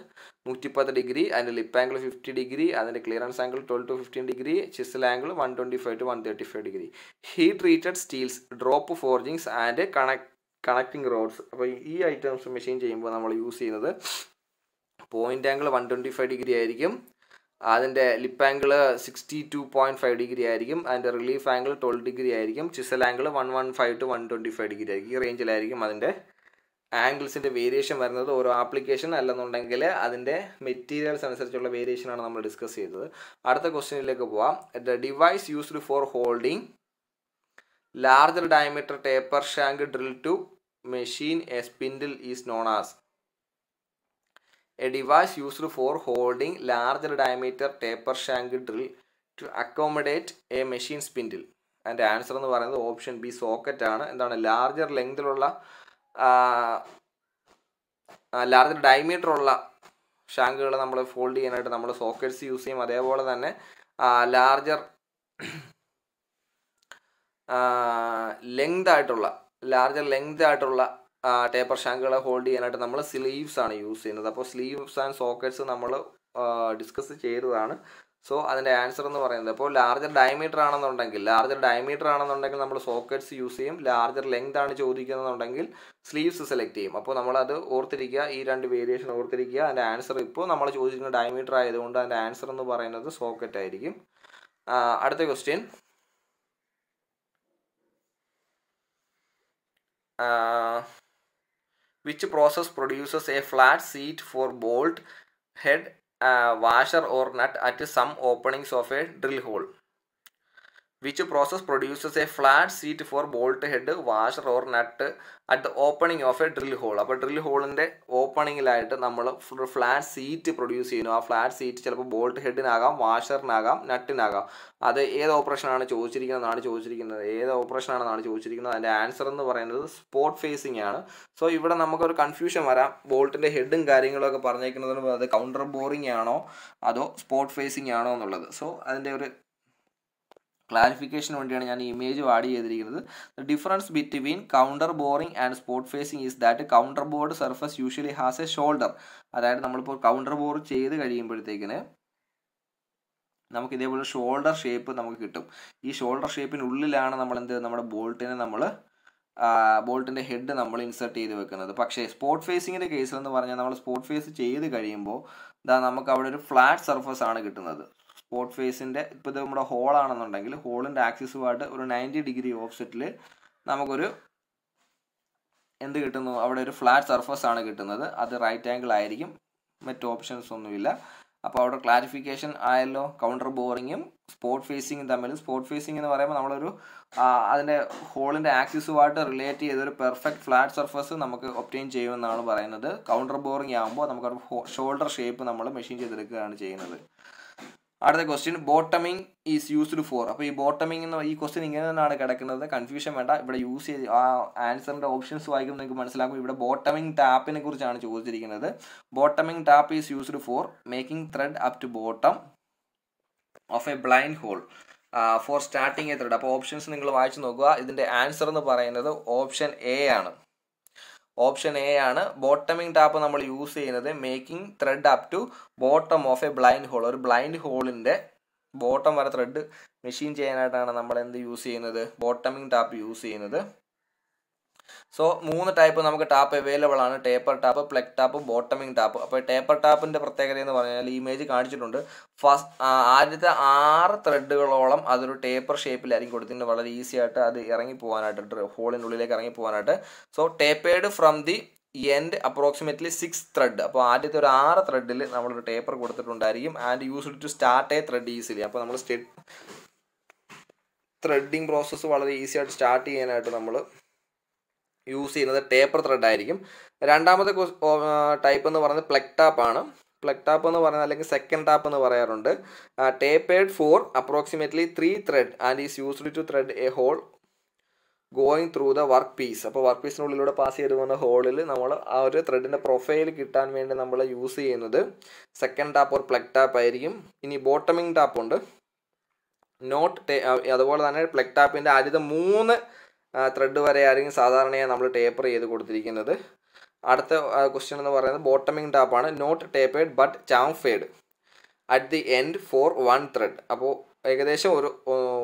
നൂറ്റിപ്പത്ത് ഡിഗ്രി അതിൻ്റെ ലിപ്പ് ആംഗിൾ ഫിഫ്റ്റി ഡിഗ്രി അതിൻ്റെ clearance angle twelve to fifteen degree chisel angle one twenty five to one thirty five degree heat treated steels drop forgings and കണക് കണക്റ്റിംഗ് റോഡ്സ് അപ്പോൾ ഈ items machine ചെയ്യുമ്പോൾ നമ്മൾ use ചെയ്യുന്നത് point angle one twenty five degree ആയിരിക്കും അതിൻ്റെ lip angle sixty two point five degree ആയിരിക്കും അതിൻ്റെ റിലീഫ് ആംഗിൾ ട്വൽവ് ഡിഗ്രി ആയിരിക്കും chisel angle one one five to one twenty five degree ആയിരിക്കും ഈ റേഞ്ചിലായിരിക്കും അതിൻ്റെ ആംഗിൾസിൻ്റെ വേരിയേഷൻ വരുന്നത് ഓരോ ആപ്ലിക്കേഷൻ അല്ലെന്നുണ്ടെങ്കിൽ അതിൻ്റെ മെറ്റീരിയൽസ് അനുസരിച്ചുള്ള വേരിയേഷനാണ് നമ്മൾ ഡിസ്കസ് ചെയ്തത് അടുത്ത ക്വസ്റ്റ്യനിലേക്ക് പോവാം the device used for holding larger diameter taper shank drill to machine a spindle is known as a device used for holding larger diameter taper shank drill to accommodate a machine spindle അതിൻ്റെ answer എന്ന് പറയുന്നത് option B socket ആണ് എന്താണ് larger ലെങ്തിലുള്ള larger diameter ഉള്ള ഷാങ്കുകൾ നമ്മൾ fold ചെയ്യാനായിട്ട് നമ്മൾ sockets use ചെയ്യും അതേപോലെ തന്നെ ലാർജർ ലെങ്ത് ആയിട്ടുള്ള ലാർജർ ലെങ്ത് ആയിട്ടുള്ള ടേപ്പർ ഷാങ്കുകളെ ഹോൾഡ് ചെയ്യാനായിട്ട് നമ്മൾ സ്ലീവ്സ് ആണ് യൂസ് ചെയ്യുന്നത് അപ്പോൾ സ്ലീവ്സ് ആൻഡ് സോക്കറ്റ്സ് നമ്മൾ ഡിസ്കസ് ചെയ്തതാണ് സോ അതിൻ്റെ ആൻസർ എന്ന് പറയുന്നത് അപ്പോൾ ലാർജർ ഡയമീറ്റർ ആണെന്നുണ്ടെങ്കിൽ ലാർജർ ഡയമീറ്റർ ആണെന്നുണ്ടെങ്കിൽ നമ്മൾ സോക്കറ്റ്സ് യൂസ് ചെയ്യും ലാർജർ ലെങ്ത് ആണ് ചോദിക്കുന്നതെന്നുണ്ടെങ്കിൽ സ്ലീവ്സ് സെലക്ട് ചെയ്യും അപ്പോൾ നമ്മളത് ഓർത്തിരിക്കുക ഈ രണ്ട് വേരിയേഷൻ ഓർത്തിരിക്കുക അതിൻ്റെ ആൻസർ ഇപ്പോൾ നമ്മൾ ചോദിക്കുന്ന ഡയമീറ്റർ ആയതുകൊണ്ട് അതിൻ്റെ ആൻസർ എന്ന് പറയുന്നത് സോക്കറ്റ് ആയിരിക്കും അടുത്ത question which process produces a flat seat for bolt, head, uh, washer or nut at some openings of a drill hole. Which process produces a flat seat for bolt head washer or nut at the opening of a drill hole അപ്പോൾ drill ഹോളിൻ്റെ ഓപ്പണിങ്ങിലായിട്ട് നമ്മൾ flat seat produce ചെയ്യുന്നു ആ flat seat ചിലപ്പോൾ bolt ഹെഡിനാകാം വാഷറിനാകാം നട്ടിനാകാം അത് ഏത് ഓപ്പറേഷനാണ് ചോദിച്ചിരിക്കുന്നതെന്നാണ് ചോദിച്ചിരിക്കുന്നത് ഏത് ഓപ്പറേഷനാണെന്നാണ് ചോദിച്ചിരിക്കുന്നത് അതിൻ്റെ ആൻസർ എന്ന് പറയുന്നത് സ്പോട്ട് ഫേസിംഗ് ആണ് സോ ഇവിടെ നമുക്കൊരു കൺഫ്യൂഷൻ വരാം ബോൾട്ടിൻ്റെ ഹെഡും കാര്യങ്ങളൊക്കെ പറഞ്ഞേക്കുന്നതിന് അത് കൗണ്ടർ ബോറിംഗ് ആണോ അതോ സ്പോട്ട് ഫേസിംഗ് ആണോ എന്നുള്ളത് സോ അതിൻ്റെ ഒരു ക്ലാരിഫിക്കേഷന് വേണ്ടിയാണ് ഞാൻ ഈ ഇമേജ് ആഡ് ചെയ്തിരിക്കുന്നത് the difference between counter boring and spot facing is that counter bored surface usually has a shoulder അതായത് നമ്മളിപ്പോൾ കൗണ്ടർ ബോർ ചെയ്ത് കഴിയുമ്പോഴത്തേക്കിന് നമുക്ക് ഇതേപോലെ ഷോൾഡർ ഷേപ്പ് നമുക്ക് കിട്ടും ഈ ഷോൾഡർ ഷേപ്പിനുള്ളിലാണ് നമ്മൾ എന്ത് നമ്മുടെ ബോൾട്ടിനെ നമ്മൾ ബോൾട്ടിൻ്റെ ഹെഡ് നമ്മൾ ഇൻസെർട്ട് ചെയ്ത് വെക്കുന്നത് പക്ഷേ സ്പോട്ട് ഫേസിങ്ങിൻ്റെ കേസിലെന്ന് എന്ന് പറഞ്ഞാൽ നമ്മൾ സ്പോട്ട് ഫേസ് ചെയ്ത് കഴിയുമ്പോൾ ഇതാ നമുക്ക് അവിടെ ഒരു ഫ്ലാറ്റ് സർഫസ് ആണ് കിട്ടുന്നത് സ്പോട്ട് ഫേസിൻ്റെ ഇപ്പോൾ ഇത് നമ്മുടെ ഹോളാണെന്നുണ്ടെങ്കിൽ ഹോളിൻ്റെ ആക്സിസുമായിട്ട് ഒരു നയൻറ്റി ഡിഗ്രി ഓഫ്സെറ്റിൽ നമുക്കൊരു എന്ത് കിട്ടുന്നു അവിടെ ഒരു ഫ്ലാറ്റ് സർഫസ് ആണ് കിട്ടുന്നത് അത് റൈറ്റ് ആംഗിൾ ആയിരിക്കും മറ്റ് ഓപ്ഷൻസ് ഒന്നുമില്ല അപ്പോൾ അവിടെ ക്ലാരിഫിക്കേഷൻ ആയല്ലോ കൗണ്ടർ ബോറിങ്ങും സ്പോട്ട് ഫേസിങ്ങും തമ്മിൽ സ്പോട്ട് ഫേസിംഗ് എന്ന് പറയുമ്പോൾ നമ്മളൊരു അതിൻ്റെ ഹോളിൻ്റെ ആക്സിസുമായിട്ട് റിലേറ്റ് ചെയ്തൊരു പെർഫെക്റ്റ് ഫ്ലാറ്റ് സർഫസ് നമുക്ക് ഒപ്റ്റെയിൻ ചെയ്യുമെന്നാണ് പറയുന്നത് കൗണ്ടർ ബോറിംഗ് ആകുമ്പോൾ നമുക്ക് ഷോൾഡർ ഷേപ്പ് നമ്മൾ മെഷീൻ ചെയ്തെടുക്കുകയാണ് ചെയ്യുന്നത് അടുത്ത question bottoming is used for അപ്പോൾ ഈ ബോട്ടമിങ് എന്ന് ഈ ക്വസ്റ്റ്യൻ ഇങ്ങനെ തന്നെയാണ് കിടക്കുന്നത് കൺഫ്യൂഷൻ വേണ്ട ഇവിടെ യൂസ് ചെയ്ത് ആ ആൻസറിൻ്റെ ഓപ്ഷൻസ് വായിക്കുമ്പോൾ നിങ്ങൾക്ക് മനസ്സിലാക്കും ഇവിടെ ബോട്ടമിങ് ടാപ്പിനെ കുറിച്ചാണ് ചോദിച്ചിരിക്കുന്നത് bottoming tap is used for making thread up to bottom of a blind hole for starting a thread അപ്പോൾ ഓപ്ഷൻസ് നിങ്ങൾ വായിച്ചു നോക്കുക ഇതിൻ്റെ ആൻസർ എന്ന് പറയുന്നത് ഓപ്ഷൻ എ ആണ് ഓപ്ഷൻ എ ആണ് ബോട്ടമിംഗ് ടാപ്പ് നമ്മൾ യൂസ് ചെയ്യുന്നത് making thread up to bottom of a blind hole ഒരു ബ്ലൈൻഡ് ഹോളിൻ്റെ ബോട്ടം വരെ ത്രെഡ് മെഷീൻ ചെയ്യാനായിട്ടാണ് നമ്മൾ എന്ത് യൂസ് ചെയ്യുന്നത് ബോട്ടമിംഗ് ടാപ്പ് യൂസ് ചെയ്യുന്നത് സോ മൂന്ന് ടൈപ്പ് നമുക്ക് ടാപ്പ് അവൈലബിൾ ആണ് taper tap plug tap bottoming tap അപ്പോൾ ടേപ്പർ ടാപ്പിൻ്റെ പ്രത്യേകത എന്ന് പറഞ്ഞാൽ ഇമേജ് കാണിച്ചിട്ടുണ്ട് ഫസ്റ്റ് ആദ്യത്തെ ആറ് ത്രെഡുകളോളം അതൊരു ടേപ്പർ ഷേപ്പിലായിരിക്കും കൊടുത്തിട്ടുണ്ട് വളരെ ഈസി ആയിട്ട് അത് ഇറങ്ങി പോകാനായിട്ട് ഹോളിൻ്റെ ഉള്ളിലേക്ക് ഇറങ്ങി പോകാനായിട്ട് so tapered from the end approximately six thread അപ്പോൾ ആദ്യത്തെ ഒരു ആറ് ത്രെഡിൽ നമ്മളൊരു ടേപ്പർ കൊടുത്തിട്ടുണ്ടായിരിക്കും and use to start a thread easily അപ്പോൾ നമ്മൾ ത്രെഡിങ് പ്രോസസ്സ് വളരെ ഈസി ആയിട്ട് സ്റ്റാർട്ട് ചെയ്യാനായിട്ട് നമ്മൾ യൂസ് ചെയ്യുന്നത് ടേപ്പർ ത്രെഡ് ആയിരിക്കും രണ്ടാമത്തെ ടൈപ്പ് എന്ന് പറയുന്നത് പ്ലഗ് ടാപ്പ് ആണ് പ്ലഗ് ടാപ്പ് എന്ന് പറയുന്നത് അല്ലെങ്കിൽ സെക്കൻഡ് ടാപ്പ് എന്ന് പറയാറുണ്ട് tapered for approximately three thread and is used to thread a hole going through the work piece അപ്പോൾ വർക്ക് ഉള്ളിലൂടെ പാസ് ചെയ്ത് പോകുന്ന ഹോളിൽ നമ്മൾ ആ ഒരു ത്രെഡിൻ്റെ പ്രൊഫൈൽ കിട്ടാൻ വേണ്ടി നമ്മൾ യൂസ് ചെയ്യുന്നത് second tap or plug tap ആയിരിക്കും ഇനി ബോട്ടമിങ് ടാപ്പ് ഉണ്ട് നോട്ട് അതുപോലെ തന്നെ പ്ലഗ് ടാപ്പിൻ്റെ ആദ്യത്തെ മൂന്ന് ത്രെഡ് വരെ ആയിരിക്കും സാധാരണയായി നമ്മൾ ടേപ്പർ ചെയ്ത് കൊടുത്തിരിക്കുന്നത് അടുത്ത ക്വസ്റ്റ്യൻ എന്ന് പറയുന്നത് ബോട്ടമിങ് ടാപ്പാണ് not tapered but chamfered at the end for one thread അപ്പോൾ ഏകദേശം ഒരു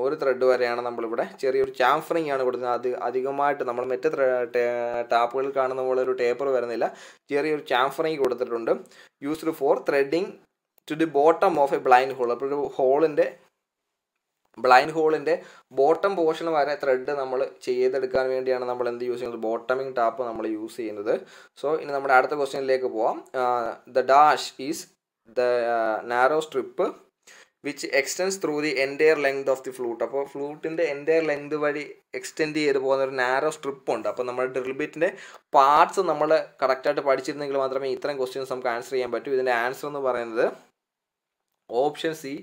ഒരു ത്രെഡ് വരെയാണ് നമ്മളിവിടെ ചെറിയൊരു ചാംഫറിങ് ആണ് കൊടുക്കുന്നത് അത് അധികമായിട്ട് നമ്മൾ മറ്റ് ടാപ്പുകളിൽ കാണുന്ന പോലെ ഒരു ടേപ്പർ വരുന്നില്ല ചെറിയൊരു ചാംഫറിങ് കൊടുത്തിട്ടുണ്ട് used for threading to the bottom of a blind hole അപ്പോൾ ഒരു ഹോളിൻ്റെ ബ്ലൈൻഡ് ഹോളിൻ്റെ ബോട്ടം പോർഷൻ വരെ ത്രെഡ് നമ്മൾ ചെയ്തെടുക്കാൻ വേണ്ടിയാണ് നമ്മൾ എന്ത് യൂസ് ചെയ്യുന്നത് ബോട്ടമിങ് ടാപ്പ് നമ്മൾ യൂസ് ചെയ്യുന്നത് സോ ഇനി നമ്മുടെ അടുത്ത ക്വസ്റ്റ്യനിലേക്ക് പോവാം the dash is the narrow strip which extends through the entire length of the flute അപ്പോൾ ഫ്ലൂട്ടിൻ്റെ എൻറ്റയർ ലെങ്ത് വഴി എക്സ്റ്റെൻഡ് ചെയ്ത് പോകുന്ന ഒരു നാരോ സ്ട്രിപ്പ് ഉണ്ട് അപ്പോൾ നമ്മുടെ ഡ്രിൽ ബിറ്റിൻ്റെ പാർട്സ് നമ്മൾ കറക്റ്റായിട്ട് പഠിച്ചിരുന്നെങ്കിൽ മാത്രമേ ഇത്തരം ക്വസ്റ്റ്യൻസ് നമുക്ക് ആൻസർ ചെയ്യാൻ പറ്റൂ ഇതിൻ്റെ ആൻസർ എന്ന് പറയുന്നത് ഓപ്ഷൻ സി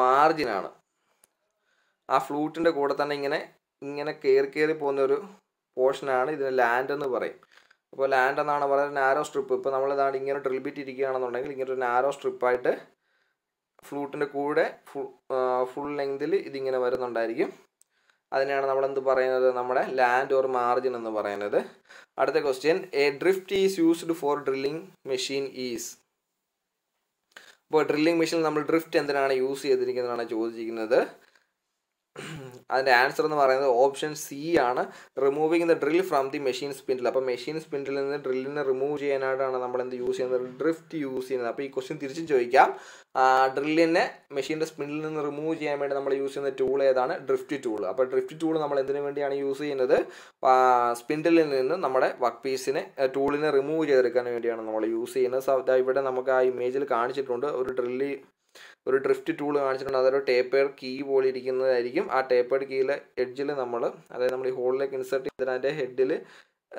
മാർജിനാണ് ആ ഫ്ലൂട്ടിൻ്റെ കൂടെ തന്നെ ഇങ്ങനെ ഇങ്ങനെ കയറി കയറി പോകുന്ന ഒരു പോർഷനാണ് ഇതിന് ലാൻഡ് എന്ന് പറയും അപ്പോൾ ലാൻഡ് എന്നാണ് പറയുന്നത് നാരോ സ്ട്രിപ്പ് ഇപ്പോൾ നമ്മൾ ഇതാണ് ഇങ്ങനെ ഡ്രിൽ ബിറ്റ് ഇരിക്കുകയാണെന്നുണ്ടെങ്കിൽ ഇങ്ങനെ ഒരു നാരോ സ്ട്രിപ്പായിട്ട് ഫ്ലൂട്ടിൻ്റെ കൂടെ ഫുൾ ഫുൾ ലെങ്തിൽ ഇതിങ്ങനെ വരുന്നുണ്ടായിരിക്കും അതിനെയാണ് നമ്മളെന്ത് പറയുന്നത് നമ്മുടെ ലാൻഡ് ഓർ മാർജിൻ എന്ന് പറയുന്നത് അടുത്ത question a drift is used for drilling machine is അപ്പോൾ ഡ്രില്ലിംഗ് മെഷീൻ നമ്മൾ ഡ്രിഫ്റ്റ് എന്തിനാണ് യൂസ് ചെയ്തിരിക്കുന്നതെന്നാണ് ചോദിച്ചിരിക്കുന്നത് അതിൻ്റെ ആൻസർ എന്ന് പറയുന്നത് ഓപ്ഷൻ സി ആണ് removing the drill from the machine spindle അപ്പോൾ മെഷീൻ സ്പിൻഡിൽ നിന്ന് ഡ്രില്ലിനെ റിമൂവ് ചെയ്യാനായിട്ടാണ് നമ്മൾ എന്ത് യൂസ് ചെയ്യുന്നത് ഡ്രിഫ്റ്റ് യൂസ് ചെയ്യുന്നത് അപ്പോൾ ഈ ക്വസ്റ്റ്യൻ തിരിച്ചും ചോദിക്കാം ഡ്രില്ലിനെ മെഷീൻ്റെ സ്പിൻഡിൽ നിന്ന് റിമൂവ് ചെയ്യാൻ വേണ്ടി നമ്മൾ യൂസ് ചെയ്യുന്ന ടൂൾ ഏതാണ് ഡ്രിഫ്റ്റ് ടൂൾ അപ്പോൾ ഡ്രിഫ്റ്റ് ടൂൾ നമ്മൾ എന്തിനു വേണ്ടിയാണ് യൂസ് ചെയ്യുന്നത് സ്പിൻഡിൽ നിന്ന് നമ്മുടെ വർക്ക് പീസിനെ ടൂളിനെ റിമൂവ് ചെയ്തെടുക്കാൻ വേണ്ടിയാണ് നമ്മൾ യൂസ് ചെയ്യുന്നത് ഇവിടെ നമുക്ക് ആ ഇമേജിൽ കാണിച്ചിട്ടുണ്ട് ഒരു ഡ്രില്ല് ഒരു ഡ്രിഫ്റ്റ് ടൂൾ കാണിച്ചിട്ടുണ്ട് അതൊരു ടേപ്പേഡ് കീ പോലെ ഇരിക്കുന്നതായിരിക്കും ആ ടേപ്പേഡ് കീയിലെ എഡ്ജിൽ നമ്മൾ അതായത് നമ്മൾ ഈ ഹോളിലേക്ക് ഇൻസെർട്ട് ചെയ്തിട്ട് അതിൻ്റെ ഹെഡിൽ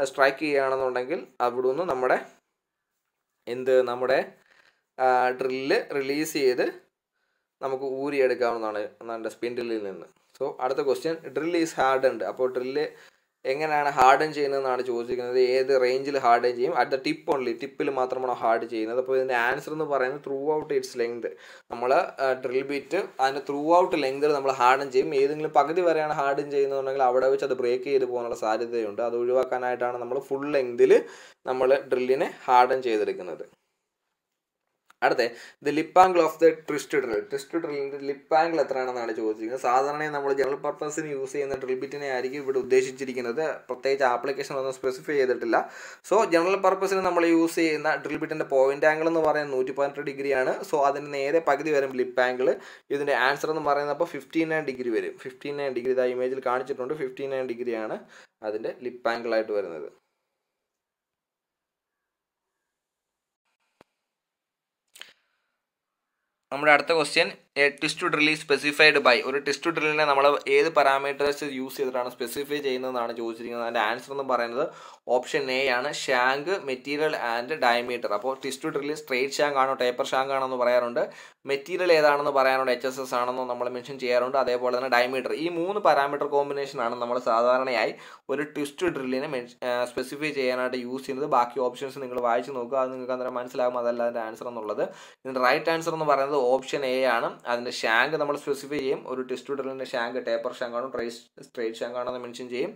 സ്ട്രൈക്ക് ചെയ്യുകയാണെന്നുണ്ടെങ്കിൽ അവിടെ നിന്ന് നമ്മുടെ എന്ത് നമ്മുടെ ഡ്രില്ല് റിലീസ് ചെയ്ത് നമുക്ക് ഊരിയെടുക്കാവുന്നതാണ് നമ്മുടെ ഡ്രില്ലിൽ നിന്ന് സോ അടുത്ത ക്വസ്റ്റ്യൻ ഡ്രില്ല് ഈസ് ഉണ്ട് അപ്പോൾ ഡ്രില്ല് എങ്ങനെയാണ് ഹാർഡൻ ചെയ്യുന്നതെന്നാണ് ചോദിച്ചിരിക്കുന്നത് ഏത് റേഞ്ചിൽ ഹാർഡൻ ചെയ്യും അറ്റ് ദ ടിപ്പ് ഓൺലി ടിപ്പിൽ മാത്രമാണോ ഹാർഡ് ചെയ്യുന്നത് അപ്പോൾ ഇതിൻ്റെ ആൻസർ എന്ന് പറയുന്നത് ത്രൂ ഔട്ട് ഇറ്റ്സ് ലെങ്ത് നമ്മൾ ഡ്രിൽ ബീറ്റ് അതിൻ്റെ ത്രൂ ഔട്ട് ലെങ്തിൽ നമ്മൾ ഹാർഡൻ ചെയ്യും ഏതെങ്കിലും പകുതി വരെയാണ് ഹാർഡൻ ചെയ്യുന്നതെന്നുണ്ടെങ്കിൽ അവിടെ വെച്ച് അത് ബ്രേക്ക് ചെയ്ത് പോകാനുള്ള സാധ്യതയുണ്ട് അത് ഒഴിവാക്കാനായിട്ടാണ് നമ്മൾ ഫുൾ ലെങ്തിൽ നമ്മൾ ഡ്രില്ലിനെ ഹാർഡൻ ചെയ്തെടുക്കുന്നത് അടുത്ത the lip angle of the twist drill twist ഡ്രില്ലിൻ്റെ ലിപ്പ് ആംഗിൾ എത്രയാണെന്നാണ് ചോദിച്ചിരിക്കുന്നത് സാധാരണ നമ്മൾ ജനറൽ പർപ്പസിന് യൂസ് ചെയ്യുന്ന ഡ്രിൽ ബിറ്റിനെ ആയിരിക്കും ഇവിടെ ഉദ്ദേശിച്ചിരിക്കുന്നത് പ്രത്യേകിച്ച് ആപ്ലിക്കേഷൻ ഒന്നും സ്പെസിഫൈ ചെയ്തിട്ടില്ല സോ ജനറൽ പർപ്പസിന് നമ്മൾ യൂസ് ചെയ്യുന്ന ഡ്രിൽ ബിറ്റിൻ്റെ പോയിന്റ് ആംഗിൾ എന്ന് പറയുന്നത് നൂറ്റി പതിനെട്ട് ഡിഗ്രിയാണ് സോ അതിന് നേരെ പകുതി വരും ലിപ്പ് ആംഗിൾ ഇതിൻ്റെ ആൻസർ എന്ന് പറയുന്നത് അപ്പോൾ ഫിഫ്റ്റി നയൻ ഡിഗ്രി വരും ഫിഫ്റ്റി നയൻ ഡിഗ്രി ഇതാ ഇമേജിൽ കാണിച്ചിട്ടുണ്ട് ഫിഫ്റ്റി നയൻ ഡിഗ്രിയാണ് അതിൻ്റെ ലിപ്പ് ആംഗിൾ ആയിട്ട് വരുന്നത് നമ്മുടെ അടുത്ത question twist drill specified by ഒരു ടെസ്റ്റ് ടു ഡ്രില്ലിനെ നമ്മൾ ഏത് പാരാമീറ്റേഴ്സ് യൂസ് ചെയ്തിട്ടാണ് സ്പെസിഫൈ ചെയ്യുന്നതെന്നാണ് ചോദിച്ചിരിക്കുന്നത് അതിൻ്റെ ആൻസർ എന്ന് പറയുന്നത് ഓപ്ഷൻ എ ആണ് ഷാങ്ക് മെറ്റീരിയൽ ആൻഡ് ഡയമീറ്റർ അപ്പോൾ ടിസ്റ്റു ഡ്രിൽ സ്ട്രേറ്റ് ഷാങ്ക് ആണോ ടേപ്പർ ഷാങ്ക് ആണോ എന്ന് പറയാറുണ്ട് മെറ്റീരിയൽ ഏതാണെന്ന് പറയാറുണ്ട് എച്ച് എസ് എസ് ആണെന്നോ നമ്മൾ മെൻഷൻ ചെയ്യാറുണ്ട് അതേപോലെ തന്നെ ഡയമീറ്റർ ഈ മൂന്ന് പാരാമീറ്റർ കോമ്പിനേഷനാണ് നമ്മൾ സാധാരണയായി ഒരു ട്വിസ്റ്റ് ഡ്രില്ലിനെ സ്പെസിഫൈ ചെയ്യാനായിട്ട് യൂസ് ചെയ്യുന്നത് ബാക്കി ഓപ്ഷൻസ് നിങ്ങൾ വായിച്ച് നോക്കുക അത് നിങ്ങൾക്ക് അന്നേരം മനസ്സിലാകും അതല്ല അതിൻ്റെ ആൻസർ എന്നുള്ളത് ഇതിൻ്റെ റൈറ്റ് ആൻസർ എന്ന് പറയുന്നത് ഓപ്ഷൻ എ ആണ് അതിൻ്റെ ഷാങ്ക് നമ്മൾ സ്പെസിഫൈ ചെയ്യും ഒരു ടെസ്റ്റ് ഡ്രില്ലിൻ്റെ ഷാങ്ക് ടേപ്പർ ഷാങ്കാണോ ട്രൈ സ്ട്രേറ്റ് ഷാങ്കാണോ മെൻഷൻ ചെയ്യും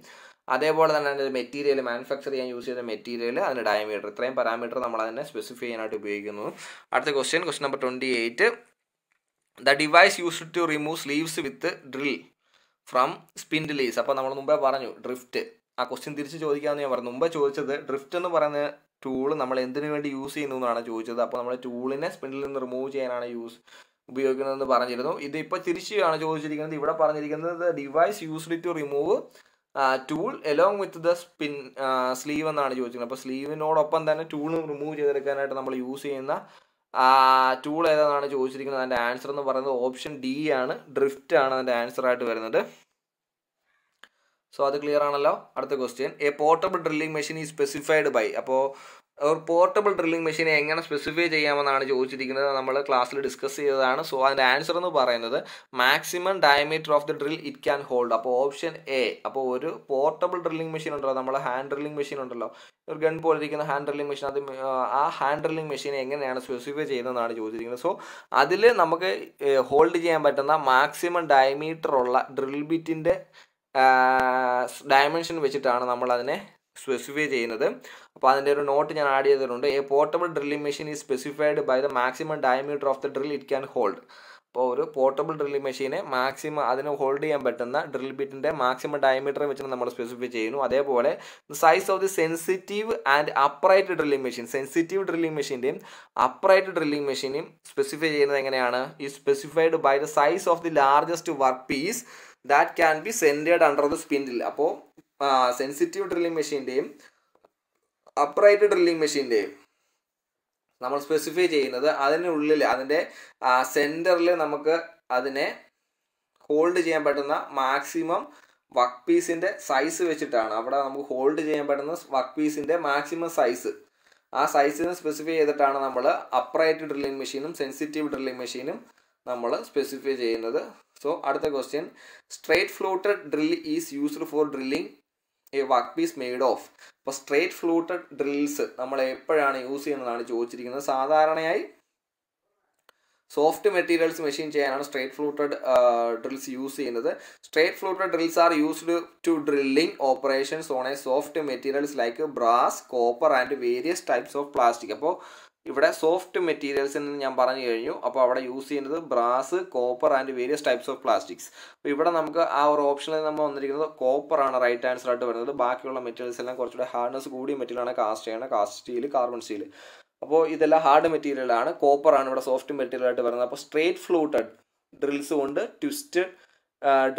അതേപോലെ തന്നെ അതിൻ്റെ മെറ്റീരിയൽ മാനുഫാക്ചർ ചെയ്യാൻ യൂസ് ചെയ്ത മെറ്റീരിയൽ അതിൻ്റെ ഡയമീറ്റർ ഇത്രയും പാരാമീറ്റർ നമ്മൾ അതിനെ സ്പെസിഫൈ ചെയ്യാനായിട്ട് ഉപയോഗിക്കുന്നു അടുത്ത question question number twenty eight the device used to remove sleeves with drill from ലീസ് അപ്പോൾ നമ്മൾ മുമ്പേ പറഞ്ഞു ഡ്രിഫ്റ്റ് ആ ക്വസ്റ്റ്യൻ തിരിച്ച് ചോദിക്കാമെന്ന് ഞാൻ പറഞ്ഞു മുമ്പേ ചോദിച്ചത് ഡ്രിഫ്റ്റ് എന്ന് പറയുന്ന ടൂൾ നമ്മൾ എന്തിനു വേണ്ടി യൂസ് ചെയ്യുന്നു എന്നാണ് ചോദിച്ചത് അപ്പോൾ നമ്മൾ ടൂളിനെ സ്പിൻഡിൽ നിന്ന് റിമൂവ് ചെയ്യാനാണ് യൂസ് ഉപയോഗിക്കുന്നതെന്ന് പറഞ്ഞിരുന്നു ഇത് ഇതിപ്പോൾ തിരിച്ചാണ് ചോദിച്ചിരിക്കുന്നത് ഇവിടെ പറഞ്ഞിരിക്കുന്നത് device used to remove tool along with the spin sleeve എന്നാണ് ചോദിച്ചിരിക്കുന്നത് അപ്പോൾ സ്ലീവിനോടൊപ്പം തന്നെ ടൂളും റിമൂവ് ചെയ്തെടുക്കാനായിട്ട് നമ്മൾ യൂസ് ചെയ്യുന്ന ടൂൾ ഏതാണെന്നാണ് ചോദിച്ചിരിക്കുന്നത് അതിൻ്റെ ആൻസർ എന്ന് പറയുന്നത് ഓപ്ഷൻ ഡി ആണ് ഡ്രിഫ്റ്റ് ആണ് അതിൻ്റെ ആൻസർ ആയിട്ട് വരുന്നത് സോ അത് ക്ലിയർ ആണല്ലോ അടുത്ത question a portable drilling machine ഈ സ്പെസിഫൈഡ് ബൈ അപ്പോൾ ഒരു പോർട്ടബിൾ ഡ്രില്ലിംഗ് മെഷീനെ എങ്ങനെ സ്പെസിഫൈ ചെയ്യാമെന്നാണ് ചോദിച്ചിരിക്കുന്നത് നമ്മൾ ക്ലാസ്സിൽ ഡിസ്കസ് ചെയ്തതാണ് സോ അതിൻ്റെ ആൻസർ എന്ന് പറയുന്നത് maximum diameter of the drill it can hold അപ്പോൾ ഓപ്ഷൻ എ അപ്പോൾ ഒരു പോർട്ടബിൾ ഡ്രില്ലിംഗ് മെഷീൻ ഉണ്ടല്ലോ നമ്മൾ ഹാൻഡ് ഡ്രില്ലിംഗ് മെഷീൻ ഉണ്ടല്ലോ ഒരു ഗൺ പോലെ ഇരിക്കുന്ന ഹാൻഡ് ഡ്രില്ലിംഗ് മെഷീൻ അത് ആ ഹാൻഡ് ഡ്രില്ലിംഗ് മെഷീൻ എങ്ങനെയാണ് സ്പെസിഫൈ ചെയ്യുന്നതെന്നാണ് ചോദിച്ചിരിക്കുന്നത് സോ അതിൽ നമുക്ക് ഹോൾഡ് ചെയ്യാൻ പറ്റുന്ന മാക്സിമം ഡയമീറ്റർ ഉള്ള ഡ്രിൽ ബിറ്റിൻ്റെ ഡയമെൻഷൻ വെച്ചിട്ടാണ് നമ്മൾ അതിനെ സ്പെസിഫൈ ചെയ്യുന്നത് അപ്പോൾ അതിൻ്റെ ഒരു നോട്ട് ഞാൻ ആഡ് ചെയ്തിട്ടുണ്ട് a portable drilling machine is specified by the maximum diameter of the drill it can hold അപ്പോൾ ഒരു പോർട്ടബിൾ ഡ്രില്ലിംഗ് മെഷീനെ മാക്സിമം അതിന് ഹോൾഡ് ചെയ്യാൻ പറ്റുന്ന ഡ്രിൽ ബിറ്റിൻ്റെ മാക്സിമം ഡയമീറ്റർ വെച്ചിട്ട് നമ്മൾ സ്പെസിഫൈ ചെയ്യുന്നു അതേപോലെ size of the sensitive and upright drilling machine sensitive drilling മെഷീൻ്റെയും അപ്രൈറ്റ് ഡ്രില്ലിംഗ് മെഷീനെയും സ്പെസിഫൈ ചെയ്യുന്നത് എങ്ങനെയാണ് ഈ specified by the size of the largest work piece that can be centred under the spindle അപ്പോൾ സെൻസിറ്റീവ് ഡ്രില്ലിംഗ് മെഷീൻ്റെയും upright drilling മെഷീൻ്റെയും നമ്മൾ specify ചെയ്യുന്നത് അതിനുള്ളിൽ അതിൻ്റെ സെൻറ്ററിൽ നമുക്ക് അതിനെ ഹോൾഡ് ചെയ്യാൻ പറ്റുന്ന മാക്സിമം വർക്ക് പീസിൻ്റെ സൈസ് വെച്ചിട്ടാണ് അവിടെ നമുക്ക് ഹോൾഡ് ചെയ്യാൻ പറ്റുന്ന വർക്ക് പീസിൻ്റെ മാക്സിമം സൈസ് ആ സൈസിന് സ്പെസിഫൈ ചെയ്തിട്ടാണ് നമ്മൾ അപ്രൈറ്റ് ഡ്രില്ലിംഗ് മെഷീനും സെൻസിറ്റീവ് ഡ്രില്ലിംഗ് മെഷീനും നമ്മൾ സ്പെസിഫൈ ചെയ്യുന്നത് സോ അടുത്ത question straight fluted drill is used for drilling ഈ വർക്ക് പീസ് മെയ്ഡ് ഓഫ് അപ്പോൾ സ്ട്രേറ്റ് ഫ്ലൂട്ടഡ് ഡ്രിൽസ് നമ്മൾ എപ്പോഴാണ് യൂസ് ചെയ്യുന്നതാണ് ചോദിച്ചിരിക്കുന്നത് സാധാരണയായി സോഫ്റ്റ് മെറ്റീരിയൽസ് മെഷീൻ ചെയ്യാനാണ് സ്ട്രേറ്റ് ഫ്ലൂട്ടഡ് ഡ്രിൽസ് യൂസ് ചെയ്യുന്നത് straight fluted drills are used to drilling operations on a soft materials like brass copper and various types of plastic അപ്പോൾ ഇവിടെ soft materials എന്ന് ഞാൻ പറഞ്ഞു കഴിഞ്ഞു അപ്പോൾ അവിടെ യൂസ് ചെയ്യുന്നത് brass copper and various types of plastics അപ്പോൾ ഇവിടെ നമുക്ക് ആ ഒരു ഓപ്ഷനിൽ നമ്മൾ വന്നിരിക്കുന്നത് കോപ്പർ ആണ് റൈറ്റ് ആൻസർ ആയിട്ട് വരുന്നത് ബാക്കിയുള്ള മെറ്റീരിയൽസ് എല്ലാം കുറച്ചുകൂടെ ഹാർഡ്നെസ് കൂടിയ മെറ്റീരിയലാണ് കാസ്റ്റ് ചെയ്യണം കാസ്റ്റ് സ്റ്റീൽ കാർബൺ സ്റ്റീൽ അപ്പോൾ ഇതെല്ലാം ഹാർഡ് മെറ്റീരിയലാണ് കോപ്പർ ആണ് ഇവിടെ സോഫ്റ്റ് മെറ്റീരിയൽ ആയിട്ട് വരുന്നത് അപ്പോൾ സ്ട്രേറ്റ് ഫ്ലൂട്ടഡ് ഡ്രിൽസ് ഉണ്ട് ട്വിസ്റ്റ്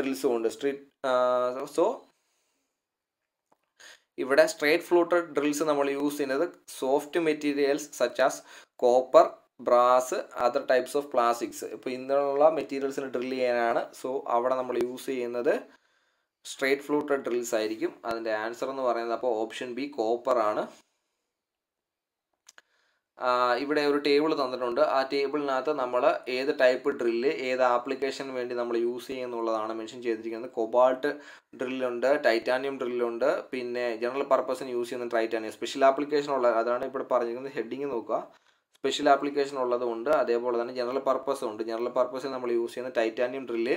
ഡ്രിൽസ് ഉണ്ട് സ്ട്രീറ്റ് സോ ഇവിടെ സ്ട്രേറ്റ് ഫ്ലൂട്ടഡ് ഡ്രിൽസ് നമ്മൾ യൂസ് ചെയ്യുന്നത് soft materials such as copper brass other types of plastics ഇപ്പോൾ ഇന്നുള്ള മെറ്റീരിയൽസിന് ഡ്രിൽ ചെയ്യാനാണ് സോ അവിടെ നമ്മൾ യൂസ് ചെയ്യുന്നത് സ്ട്രേറ്റ് ഫ്ലൂട്ടഡ് ഡ്രിൽസ് ആയിരിക്കും അതിൻ്റെ ആൻസർ എന്ന് പറയുന്നത് അപ്പോൾ ഓപ്ഷൻ ബി കോപ്പർ ആണ് ഇവിടെ ഒരു ടേബിൾ തന്നിട്ടുണ്ട് ആ ടേബിളിനകത്ത് നമ്മൾ ഏത് ടൈപ്പ് ഡ്രില്ല് ഏത് ആപ്ലിക്കേഷന് വേണ്ടി നമ്മൾ യൂസ് ചെയ്യുന്നുള്ളതാണ് മെൻഷൻ ചെയ്തിരിക്കുന്നത് കൊബാൾട്ട് ഡ്രില്ലുണ്ട് ടൈറ്റാനിയം ഡ്രില്ലുണ്ട് പിന്നെ ജനറൽ പർപ്പസിന് യൂസ് ചെയ്യുന്ന ടൈറ്റാനിയം സ്പെഷ്യൽ ആപ്ലിക്കേഷൻ ഉള്ള അതാണ് ഇവിടെ പറഞ്ഞിരിക്കുന്നത് ഹെഡിങ് നോക്കുക സ്പെഷ്യൽ ആപ്ലിക്കേഷൻ ഉള്ളതുകൊണ്ട് അതേപോലെ തന്നെ ജനറൽ പർപ്പസും ഉണ്ട് ജനറൽ പർപ്പസിൽ നമ്മൾ യൂസ് ചെയ്യുന്ന titanium drill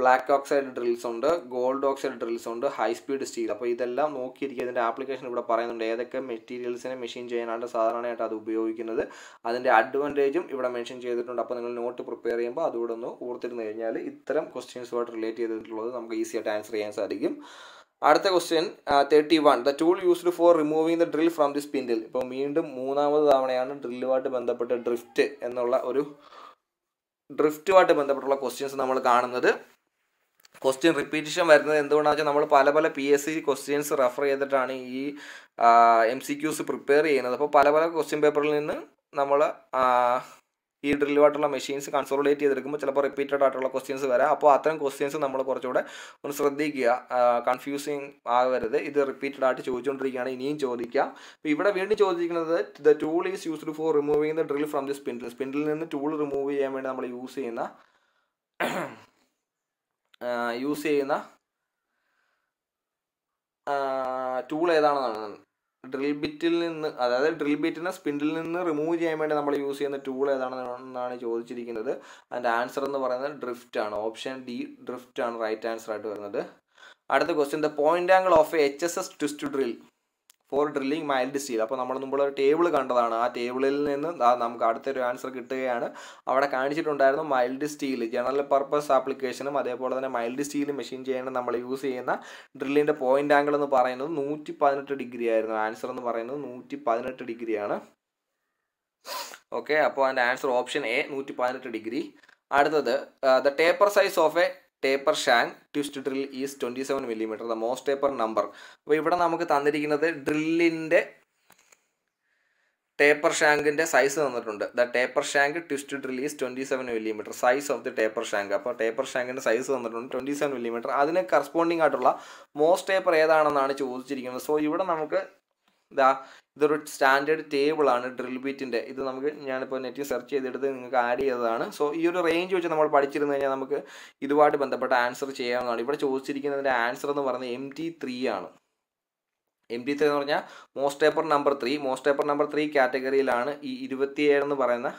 black oxide drills ഉണ്ട് ഗോൾഡ് ഓക്സൈഡ് ഡ്രിൽസ് ഉണ്ട് ഹൈ സ്പീഡ് സ്റ്റീൽ അപ്പോൾ ഇതെല്ലാം നോക്കിയിരിക്കുക ഇതിൻ്റെ ആപ്ലിക്കേഷൻ ഇവിടെ പറയുന്നുണ്ട് ഏതൊക്കെ മെറ്റീരിയൽസിനെ മെഷീൻ ചെയ്യാനാണ് സാധാരണയായിട്ട് അത് ഉപയോഗിക്കുന്നത് അതിൻ്റെ അഡ്വാൻറ്റേജും ഇവിടെ മെൻഷൻ ചെയ്തിട്ടുണ്ട് അപ്പോൾ നിങ്ങൾ നോട്ട് പ്രിപ്പയർ ചെയ്യുമ്പോൾ അതുകൂടെ ഒന്ന് ഓർത്തിരുന്നു കഴിഞ്ഞാൽ ഇത്തരം ക്വസ്റ്റ്യൻസുമായിട്ട് റിലേറ്റ് ചെയ്തിട്ടുള്ളത് നമുക്ക് ഈസിയായിട്ട് ആൻസർ ചെയ്യാൻ സാധിക്കും അടുത്ത question thirty one the tool used for removing the drill from the spindle ഇപ്പോൾ വീണ്ടും മൂന്നാമത് തവണയാണ് ഡ്രില്ലുമായിട്ട് ബന്ധപ്പെട്ട് ഡ്രിഫ്റ്റ് എന്നുള്ള ഒരു ഡ്രിഫ്റ്റുമായിട്ട് ബന്ധപ്പെട്ടുള്ള ക്വസ്റ്റ്യൻസ് നമ്മൾ കാണുന്നത് ക്വസ്റ്റ്യൻ റിപ്പീറ്റേഷൻ വരുന്നത് എന്തുകൊണ്ടാണെന്ന് വെച്ചാൽ നമ്മൾ പല പല P S C questions refer ചെയ്തിട്ടാണ് ഈ എം സി ക്യൂസ് പ്രിപ്പയർ ചെയ്യുന്നത് അപ്പോൾ പല പല ക്വസ്റ്റ്യൻ പേപ്പറിൽ നിന്ന് നമ്മൾ ഈ ഡ്രില്ലുമായിട്ടുള്ള മെഷീൻസ് കൺസോളിഡേറ്റ് ചെയ്തെടുക്കുമ്പോൾ ചിലപ്പോൾ റിപ്പീറ്റഡ് ആയിട്ടുള്ള ക്വസ്റ്റ്യൻസ് വരാം അപ്പോൾ അത്തരം ക്വസ്റ്റ്യൻസ് നമ്മൾ കുറച്ചുകൂടെ ഒന്ന് ശ്രദ്ധിക്കുക കൺഫ്യൂസിങ് ആവരുത് ഇത് റിപ്പീറ്റഡ് ആയിട്ട് ചോദിച്ചുകൊണ്ടിരിക്കുകയാണ് ഇനിയും ചോദിക്കാം ഇവിടെ വീണ്ടും ചോദിക്കുന്നത് the tool is used for removing the drill from the spindle spindle നിന്ന് ടൂൾ റിമൂവ് ചെയ്യാൻ വേണ്ടി നമ്മൾ യൂസ് ചെയ്യുന്ന യൂസ് ചെയ്യുന്ന ടൂൾ ഏതാണെന്നാണ് ഡ്രിൽ ബിറ്റിൽ നിന്ന് അതായത് ഡ്രിൽ ബിറ്റിനെ സ്പിൻഡിൽ നിന്ന് റിമൂവ് ചെയ്യാൻ വേണ്ടി നമ്മൾ യൂസ് ചെയ്യുന്ന ടൂൾ ഏതാണെന്നാണ് ചോദിച്ചിരിക്കുന്നത് അതിൻ്റെ ആൻസർ എന്ന് പറയുന്നത് ഡ്രിഫ്റ്റ് ആണ് ഓപ്ഷൻ ഡി ഡ്രിഫ്റ്റ് ആണ് റൈറ്റ് ആൻസർ ആയിട്ട് വരുന്നത് അടുത്ത question the point angle of H S S twist drill for drilling mild steel അപ്പോൾ നമ്മൾ മുമ്പ് ഒരു ടേബിൾ കണ്ടതാണ് ആ ടേബിളിൽ നിന്ന് നമുക്ക് അടുത്തൊരു ആൻസർ കിട്ടുകയാണ് അവിടെ കാണിച്ചിട്ടുണ്ടായിരുന്നു മൈൽഡ് സ്റ്റീൽ ജനറൽ പർപ്പസ് ആപ്ലിക്കേഷനും അതേപോലെ തന്നെ മൈൽഡ് സ്റ്റീൽ മെഷീൻ ചെയ്യാൻ നമ്മൾ യൂസ് ചെയ്യുന്ന ഡ്രില്ലിൻ്റെ പോയിൻ്റ് ആംഗിൾ എന്ന് പറയുന്നത് നൂറ്റി പതിനെട്ട് ഡിഗ്രി ആയിരുന്നു ആൻസർ എന്ന് പറയുന്നത് നൂറ്റി പതിനെട്ട് ഡിഗ്രിയാണ് ഓക്കെ അപ്പോൾ അതിൻ്റെ ആൻസർ ഓപ്ഷൻ എ നൂറ്റി പതിനെട്ട് ഡിഗ്രി അടുത്തത് the taper size of a taper shank twist drill is twenty seven millimetre the മോസ്റ്റ് ടേപ്പർ നമ്പർ അപ്പോൾ ഇവിടെ നമുക്ക് തന്നിരിക്കുന്നത് ഡ്രില്ലിൻ്റെ ടേപ്പർ ഷാങ്കിൻ്റെ സൈസ് തന്നിട്ടുണ്ട് the taper shank twist drill is twenty seven millimetre size of the taper shank അപ്പോൾ taper ഷാങ്കിൻ്റെ സൈസ് തന്നിട്ടുണ്ട് ട്വൻറ്റി സെവൻ മില്ലിമീറ്റർ അതിന് കറസ്പോണ്ടിങ് ആയിട്ടുള്ള മോസ്റ്റ് ടേപ്പർ ഏതാണെന്നാണ് ചോദിച്ചിരിക്കുന്നത് സോ ഇവിടെ നമുക്ക് ഇതാ ഇതൊരു സ്റ്റാൻഡേർഡ് ടേബിൾ ആണ് ഡ്രിൽ ബീറ്റിൻ്റെ ഇത് നമുക്ക് ഞാനിപ്പോൾ നെറ്റിൽ സെർച്ച് ചെയ്തെടുത്ത് നിങ്ങൾക്ക് ആഡ് ചെയ്തതാണ് സോ ഈ ഒരു റേഞ്ച് വെച്ച് നമ്മൾ പഠിച്ചിരുന്നു കഴിഞ്ഞാൽ നമുക്ക് ഇതുമായിട്ട് ബന്ധപ്പെട്ട ആൻസർ ചെയ്യാവുന്നതാണ് ഇവിടെ ചോദിച്ചിരിക്കുന്നതിൻ്റെ ആൻസർ എന്ന് പറയുന്നത് എം ടി ത്രീ ആണ് എം ടി ത്രീ എന്ന് പറഞ്ഞാൽ most paper number three most paper number three കാറ്റഗറിയിലാണ് ഈ ഇരുപത്തിയേഴ് എന്ന് പറയുന്ന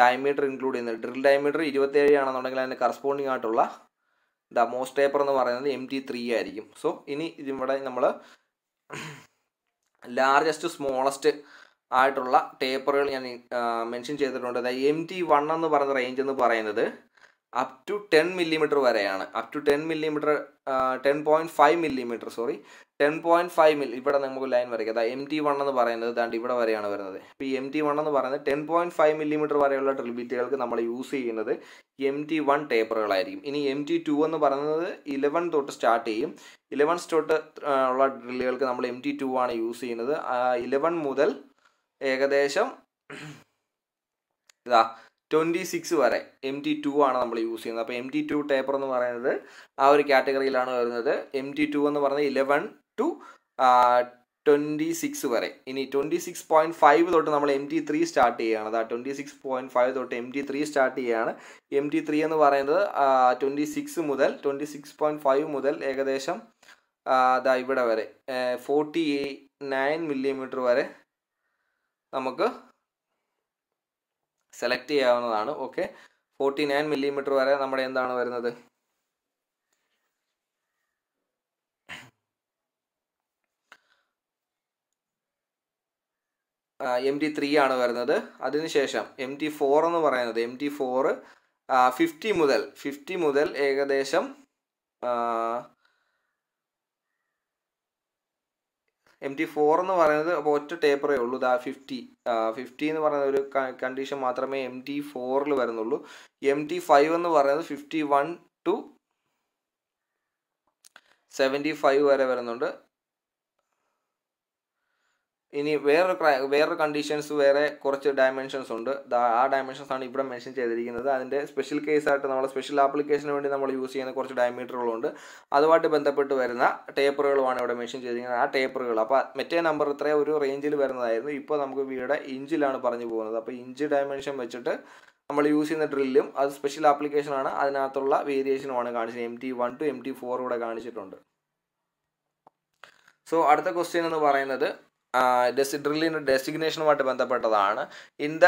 ഡയമീറ്റർ ഇൻക്ലൂഡ് ചെയ്യുന്നത് ഡ്രിൽ ഡയമീറ്റർ ഇരുപത്തിയേഴ് ആണെന്നുണ്ടെങ്കിൽ അതിന് കറസ്പോണ്ടിങ് ആയിട്ടുള്ള ദ മോസ്റ്റ് പേപ്പർ എന്ന് പറയുന്നത് എം ടി ത്രീ ആയിരിക്കും സോ ഇനി ഇതിവിടെ നമ്മൾ ലാർജസ്റ്റ് സ്മോളസ്റ്റ് ആയിട്ടുള്ള ടേപ്പറുകൾ ഞാൻ മെൻഷൻ ചെയ്തിട്ടുണ്ട് എം ടി വൺ എന്ന് പറയുന്ന റേഞ്ച് എന്ന് പറയുന്നത് അപ് ടു ടെൻ മില്ലിമീറ്റർ വരെയാണ് up to ten millimetre ten point five millimetre sorry ten point five milli ഇവിടെ നമുക്ക് ലൈൻ വരയ്ക്കാം അതായത് എം ടി വൺ എന്ന് പറയുന്നത് ദാണ്ട് ഇവിടെ വരെയാണ് വരുന്നത് ഇപ്പോൾ ഈ എം ടി വൺ എന്ന് പറയുന്നത് ടെൻ പോയിൻറ്റ് ഫൈവ് മില്ലിമീറ്റർ വരെയുള്ള ട്രിബിറ്റുകൾക്ക് നമ്മൾ യൂസ് ചെയ്യുന്നത് എം ടി വൺ ടേപ്പറുകളായിരിക്കും ഇനി എം ടി ടു എന്ന് പറയുന്നത് ഇലവൻ തൊട്ട് സ്റ്റാർട്ട് ചെയ്യും ഇലവൻ തൊട്ട് ഉള്ള ഡ്രില്ലുകൾക്ക് നമ്മൾ എം ടി ടു ആണ് യൂസ് ചെയ്യുന്നത് ഇലവൻ മുതൽ ഏകദേശം ഇതാ ട്വൻറ്റി സിക്സ് വരെ എം ടി ടു ആണ് നമ്മൾ യൂസ് ചെയ്യുന്നത് അപ്പോൾ എം ടി ടു ടേപ്പർ എന്ന് പറയുന്നത് ആ ഒരു കാറ്റഗറിയിലാണ് വരുന്നത് എം ടി ടു എന്ന് പറയുന്നത് ഇലവൻ ടു ട്വൻറ്റി സിക്സ് വരെ ഇനി ട്വൻറ്റി സിക്സ് പോയിൻറ്റ് ഫൈവ് തൊട്ട് നമ്മൾ എം ടി ത്രീ സ്റ്റാർട്ട് ചെയ്യുകയാണ് അതാ ട്വൻറ്റി സിക്സ് പോയിൻറ്റ് ഫൈവ് തൊട്ട് എം ടി ത്രീ സ്റ്റാർട്ട് ചെയ്യുകയാണ് എം ടി ത്രീ എന്ന് പറയുന്നത് ട്വൻറ്റി സിക്സ് മുതൽ ട്വൻറ്റി സിക്സ് പോയിൻറ്റ് ഫൈവ് മുതൽ ഏകദേശം അതാ ഇവിടെ വരെ ഫോർട്ടി നയൻ മില്ലിമീറ്റർ വരെ നമുക്ക് സെലക്ട് ചെയ്യാവുന്നതാണ് ഓക്കെ ഫോർട്ടി നയൻ മില്ലിമീറ്റർ വരെ നമ്മുടെ എന്താണ് വരുന്നത് എം ടി ത്രീ ആണ് വരുന്നത് അതിനുശേഷം എം ടി ഫോർ എന്ന് പറയുന്നത് എം ടി ഫോറ് ഫിഫ്റ്റി മുതൽ ഫിഫ്റ്റി മുതൽ ഏകദേശം എം ടി ഫോർ എന്ന് പറയുന്നത് അപ്പോൾ ഒറ്റ ടേപ്പറേ ഉള്ളൂ ദാ ഫിഫ്റ്റി ഫിഫ്റ്റി എന്ന് പറയുന്ന ഒരു കണ്ടീഷൻ മാത്രമേ എം ടി ഫോറിൽ വരുന്നുള്ളൂ എം ടി ഫൈവ് എന്ന് പറയുന്നത് fifty one to seventy five വരെ വരുന്നുണ്ട് ഇനി വേറൊരു വേറൊരു കണ്ടീഷൻസ് വേറെ കുറച്ച് ഡയമെൻഷൻസ് ഉണ്ട് ആ ഡയമെൻഷൻസ് ആണ് ഇവിടെ മെൻഷൻ ചെയ്തിരിക്കുന്നത് അതിൻ്റെ സ്പെഷ്യൽ കേസ് ആയിട്ട് നമ്മൾ സ്പെഷ്യൽ ആപ്ലിക്കേഷന് വേണ്ടി നമ്മൾ യൂസ് ചെയ്യുന്ന കുറച്ച് ഡയമീറ്ററുകളുണ്ട് അതുമായിട്ട് ബന്ധപ്പെട്ട് വരുന്ന ടേപ്പറുകളുമാണ് ഇവിടെ മെൻഷൻ ചെയ്തിരിക്കുന്നത് ആ ടേപ്പറുകൾ അപ്പോൾ മറ്റേ നമ്പർ ഇത്ര ഒരു റേഞ്ചിൽ വരുന്നതായിരുന്നു ഇപ്പോൾ നമുക്ക് വീടെ ഇഞ്ചിലാണ് പറഞ്ഞു പോകുന്നത് അപ്പോൾ ഇഞ്ച് ഡയമെൻഷൻ വെച്ചിട്ട് നമ്മൾ യൂസ് ചെയ്യുന്ന ഡ്രില്ലും അത് സ്പെഷ്യൽ ആപ്ലിക്കേഷനാണ് അതിനകത്തുള്ള വേരിയേഷനുമാണ് കാണിച്ചത് M T one to M T four ഇവിടെ കാണിച്ചിട്ടുണ്ട് സോ അടുത്ത ക്വസ്റ്റ്യൻ എന്ന് പറയുന്നത് ഡെസി ഡ്രില്ലിൻ്റെ ഡെസിഗ്നേഷനുമായിട്ട് ബന്ധപ്പെട്ടതാണ് in the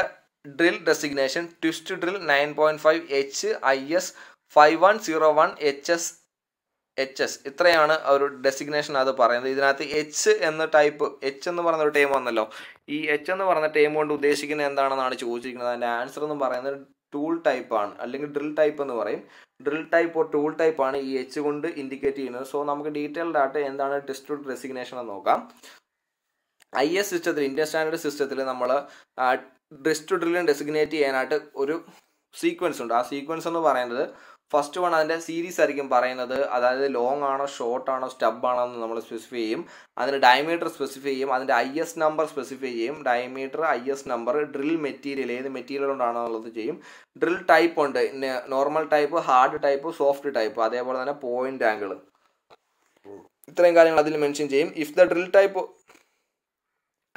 drill designation twist drill nine point five H I S five one zero one H S H S ഇത്രയാണ് ഒരു ഡെസിഗ്നേഷൻ അത് പറയുന്നത് ഇതിനകത്ത് എച്ച് എന്ന ടൈപ്പ് എച്ച് എന്ന് പറഞ്ഞ ഒരു ടൈം വന്നല്ലോ ഈ എച്ച് എന്ന് പറഞ്ഞ ടൈം കൊണ്ട് ഉദ്ദേശിക്കുന്നത് എന്താണെന്നാണ് ചോദിച്ചിരിക്കുന്നത് അതിൻ്റെ ആൻസർ എന്ന് പറയുന്നത് ടൂൾ ടൈപ്പാണ് അല്ലെങ്കിൽ ഡ്രിൽ ടൈപ്പ് എന്ന് പറയും ഡ്രിൽ ടൈപ്പ് ഓർ ടൂൾ ടൈപ്പാണ് ഈ എച്ച് കൊണ്ട് ഇൻഡിക്കേറ്റ് ചെയ്യുന്നത് സോ നമുക്ക് ഡീറ്റെയിൽഡ് ആയിട്ട് എന്താണ് ഡിസ്ട്രിബ്യൂട്ട് ഡെസിഗ്നേഷൻ എന്ന് നോക്കാം ഐ എസ് സിസ്റ്റത്തിൽ ഇന്ത്യൻ സ്റ്റാൻഡേർഡ് സിസ്റ്റത്തിൽ നമ്മൾ ഡ്രിസ്റ്റ് ടു ഡ്രില്ലിന് ഡെസിഗ്നേറ്റ് ചെയ്യാനായിട്ട് ഒരു സീക്വൻസ് ഉണ്ട് ആ സീക്വൻസ് എന്ന് പറയുന്നത് ഫസ്റ്റ് വൺ അതിൻ്റെ സീരീസ് ആയിരിക്കും പറയുന്നത് അതായത് ലോങ് ആണോ ഷോർട്ട് ആണോ സ്റ്റബ് ആണോ എന്ന് നമ്മൾ സ്പെസിഫൈ ചെയ്യും അതിൻ്റെ ഡയമീറ്റർ സ്പെസിഫൈ ചെയ്യും അതിൻ്റെ ഐ എസ് നമ്പർ സ്പെസിഫൈ ചെയ്യും diameter I S number drill material ഏത് മെറ്റീരിയൽ കൊണ്ടാണോ എന്നുള്ളത് ചെയ്യും ഡ്രിൽ ടൈപ്പ് ഉണ്ട് normal type hard type soft type അതേപോലെ തന്നെ പോയിന്റ് ആംഗിൾ ഇത്രയും കാര്യങ്ങൾ അതിൽ മെൻഷൻ ചെയ്യും if the drill type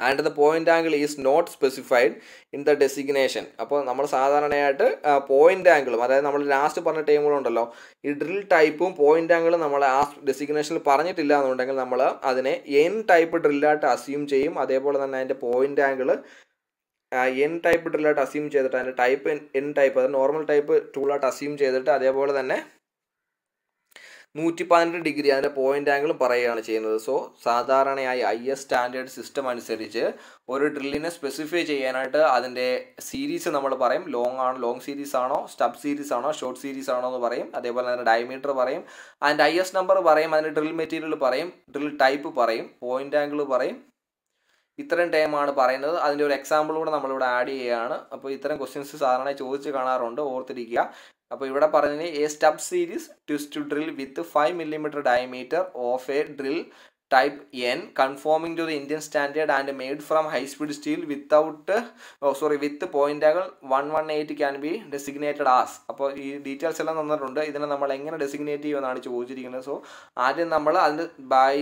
and the point angle is not specified in the designation അപ്പോൾ നമ്മൾ സാധാരണയായിട്ട് പോയിന്റ് ആംഗിളും അതായത് നമ്മൾ ലാസ്റ്റ് പറഞ്ഞ ടൈമുകളുണ്ടല്ലോ ഈ ഡ്രിൽ ടൈപ്പും പോയിന്റ് ആംഗിളും നമ്മൾ ആ ഡെസിഗ്നേഷനിൽ പറഞ്ഞിട്ടില്ല എന്നുണ്ടെങ്കിൽ നമ്മൾ അതിനെ എൻ ടൈപ്പ് ഡ്രില്ലായിട്ട് അസ്യൂം ചെയ്യും അതേപോലെ തന്നെ അതിൻ്റെ പോയിന്റ് ആംഗിൾ എൻ ടൈപ്പ് ഡ്രില്ലായിട്ട് അസ്യൂം ചെയ്തിട്ട് അതിൻ്റെ ടൈപ്പ് എൻ ടൈപ്പ് അതായത് നോർമൽ ടൈപ്പ് ടൂളായിട്ട് അസ്യൂം ചെയ്തിട്ട് അതേപോലെ തന്നെ നൂറ്റി പതിനെട്ട് ഡിഗ്രി അതിൻ്റെ പോയിൻ്റ് ആംഗിൾ പറയുകയാണ് ചെയ്യുന്നത് സോ സാധാരണയായി ഐ എസ് സ്റ്റാൻഡേർഡ് സിസ്റ്റം അനുസരിച്ച് ഒരു ഡ്രില്ലിനെ സ്പെസിഫൈ ചെയ്യാനായിട്ട് അതിൻ്റെ സീരീസ് നമ്മൾ പറയും ലോങ് ആണ് ലോങ് സീരീസ് ആണോ സ്റ്റബ് സീരീസ് ആണോ ഷോർട്ട് സീരീസ് ആണോ എന്ന് പറയും അതേപോലെ അതിൻ്റെ ഡയമീറ്റർ പറയും അതിൻ്റെ ഐ എസ് നമ്പർ പറയും അതിൻ്റെ ഡ്രിൽ മെറ്റീരിയൽ പറയും ഡ്രിൽ ടൈപ്പ് പറയും പോയിൻ്റ് ആംഗിൾ പറയും ഇത്രയും ടൈമാണ് പറയുന്നത് അതിൻ്റെ ഒരു എക്സാമ്പിൾ കൂടെ നമ്മളിവിടെ ആഡ് ചെയ്യുകയാണ് അപ്പോൾ ഇത്തരം ക്വസ്റ്റ്യൻസ് സാധാരണ ചോദിച്ച് കാണാറുണ്ട് ഓർത്തിരിക്കുക അപ്പോൾ ഇവിടെ പറഞ്ഞത് a stub series twist drill with five millimetre diameter of a drill type N conforming to the Indian standard and made from high speed steel without sorry with പോയിന്റുകൾ one one eight can be designated as അപ്പോൾ ഈ details എല്ലാം തന്നിട്ടുണ്ട് ഇതിനെ നമ്മൾ എങ്ങനെ designate ചെയ്യുമെന്നാണ് ചോദിച്ചിരിക്കുന്നത് സോ ആദ്യം നമ്മൾ അതിന് ബൈ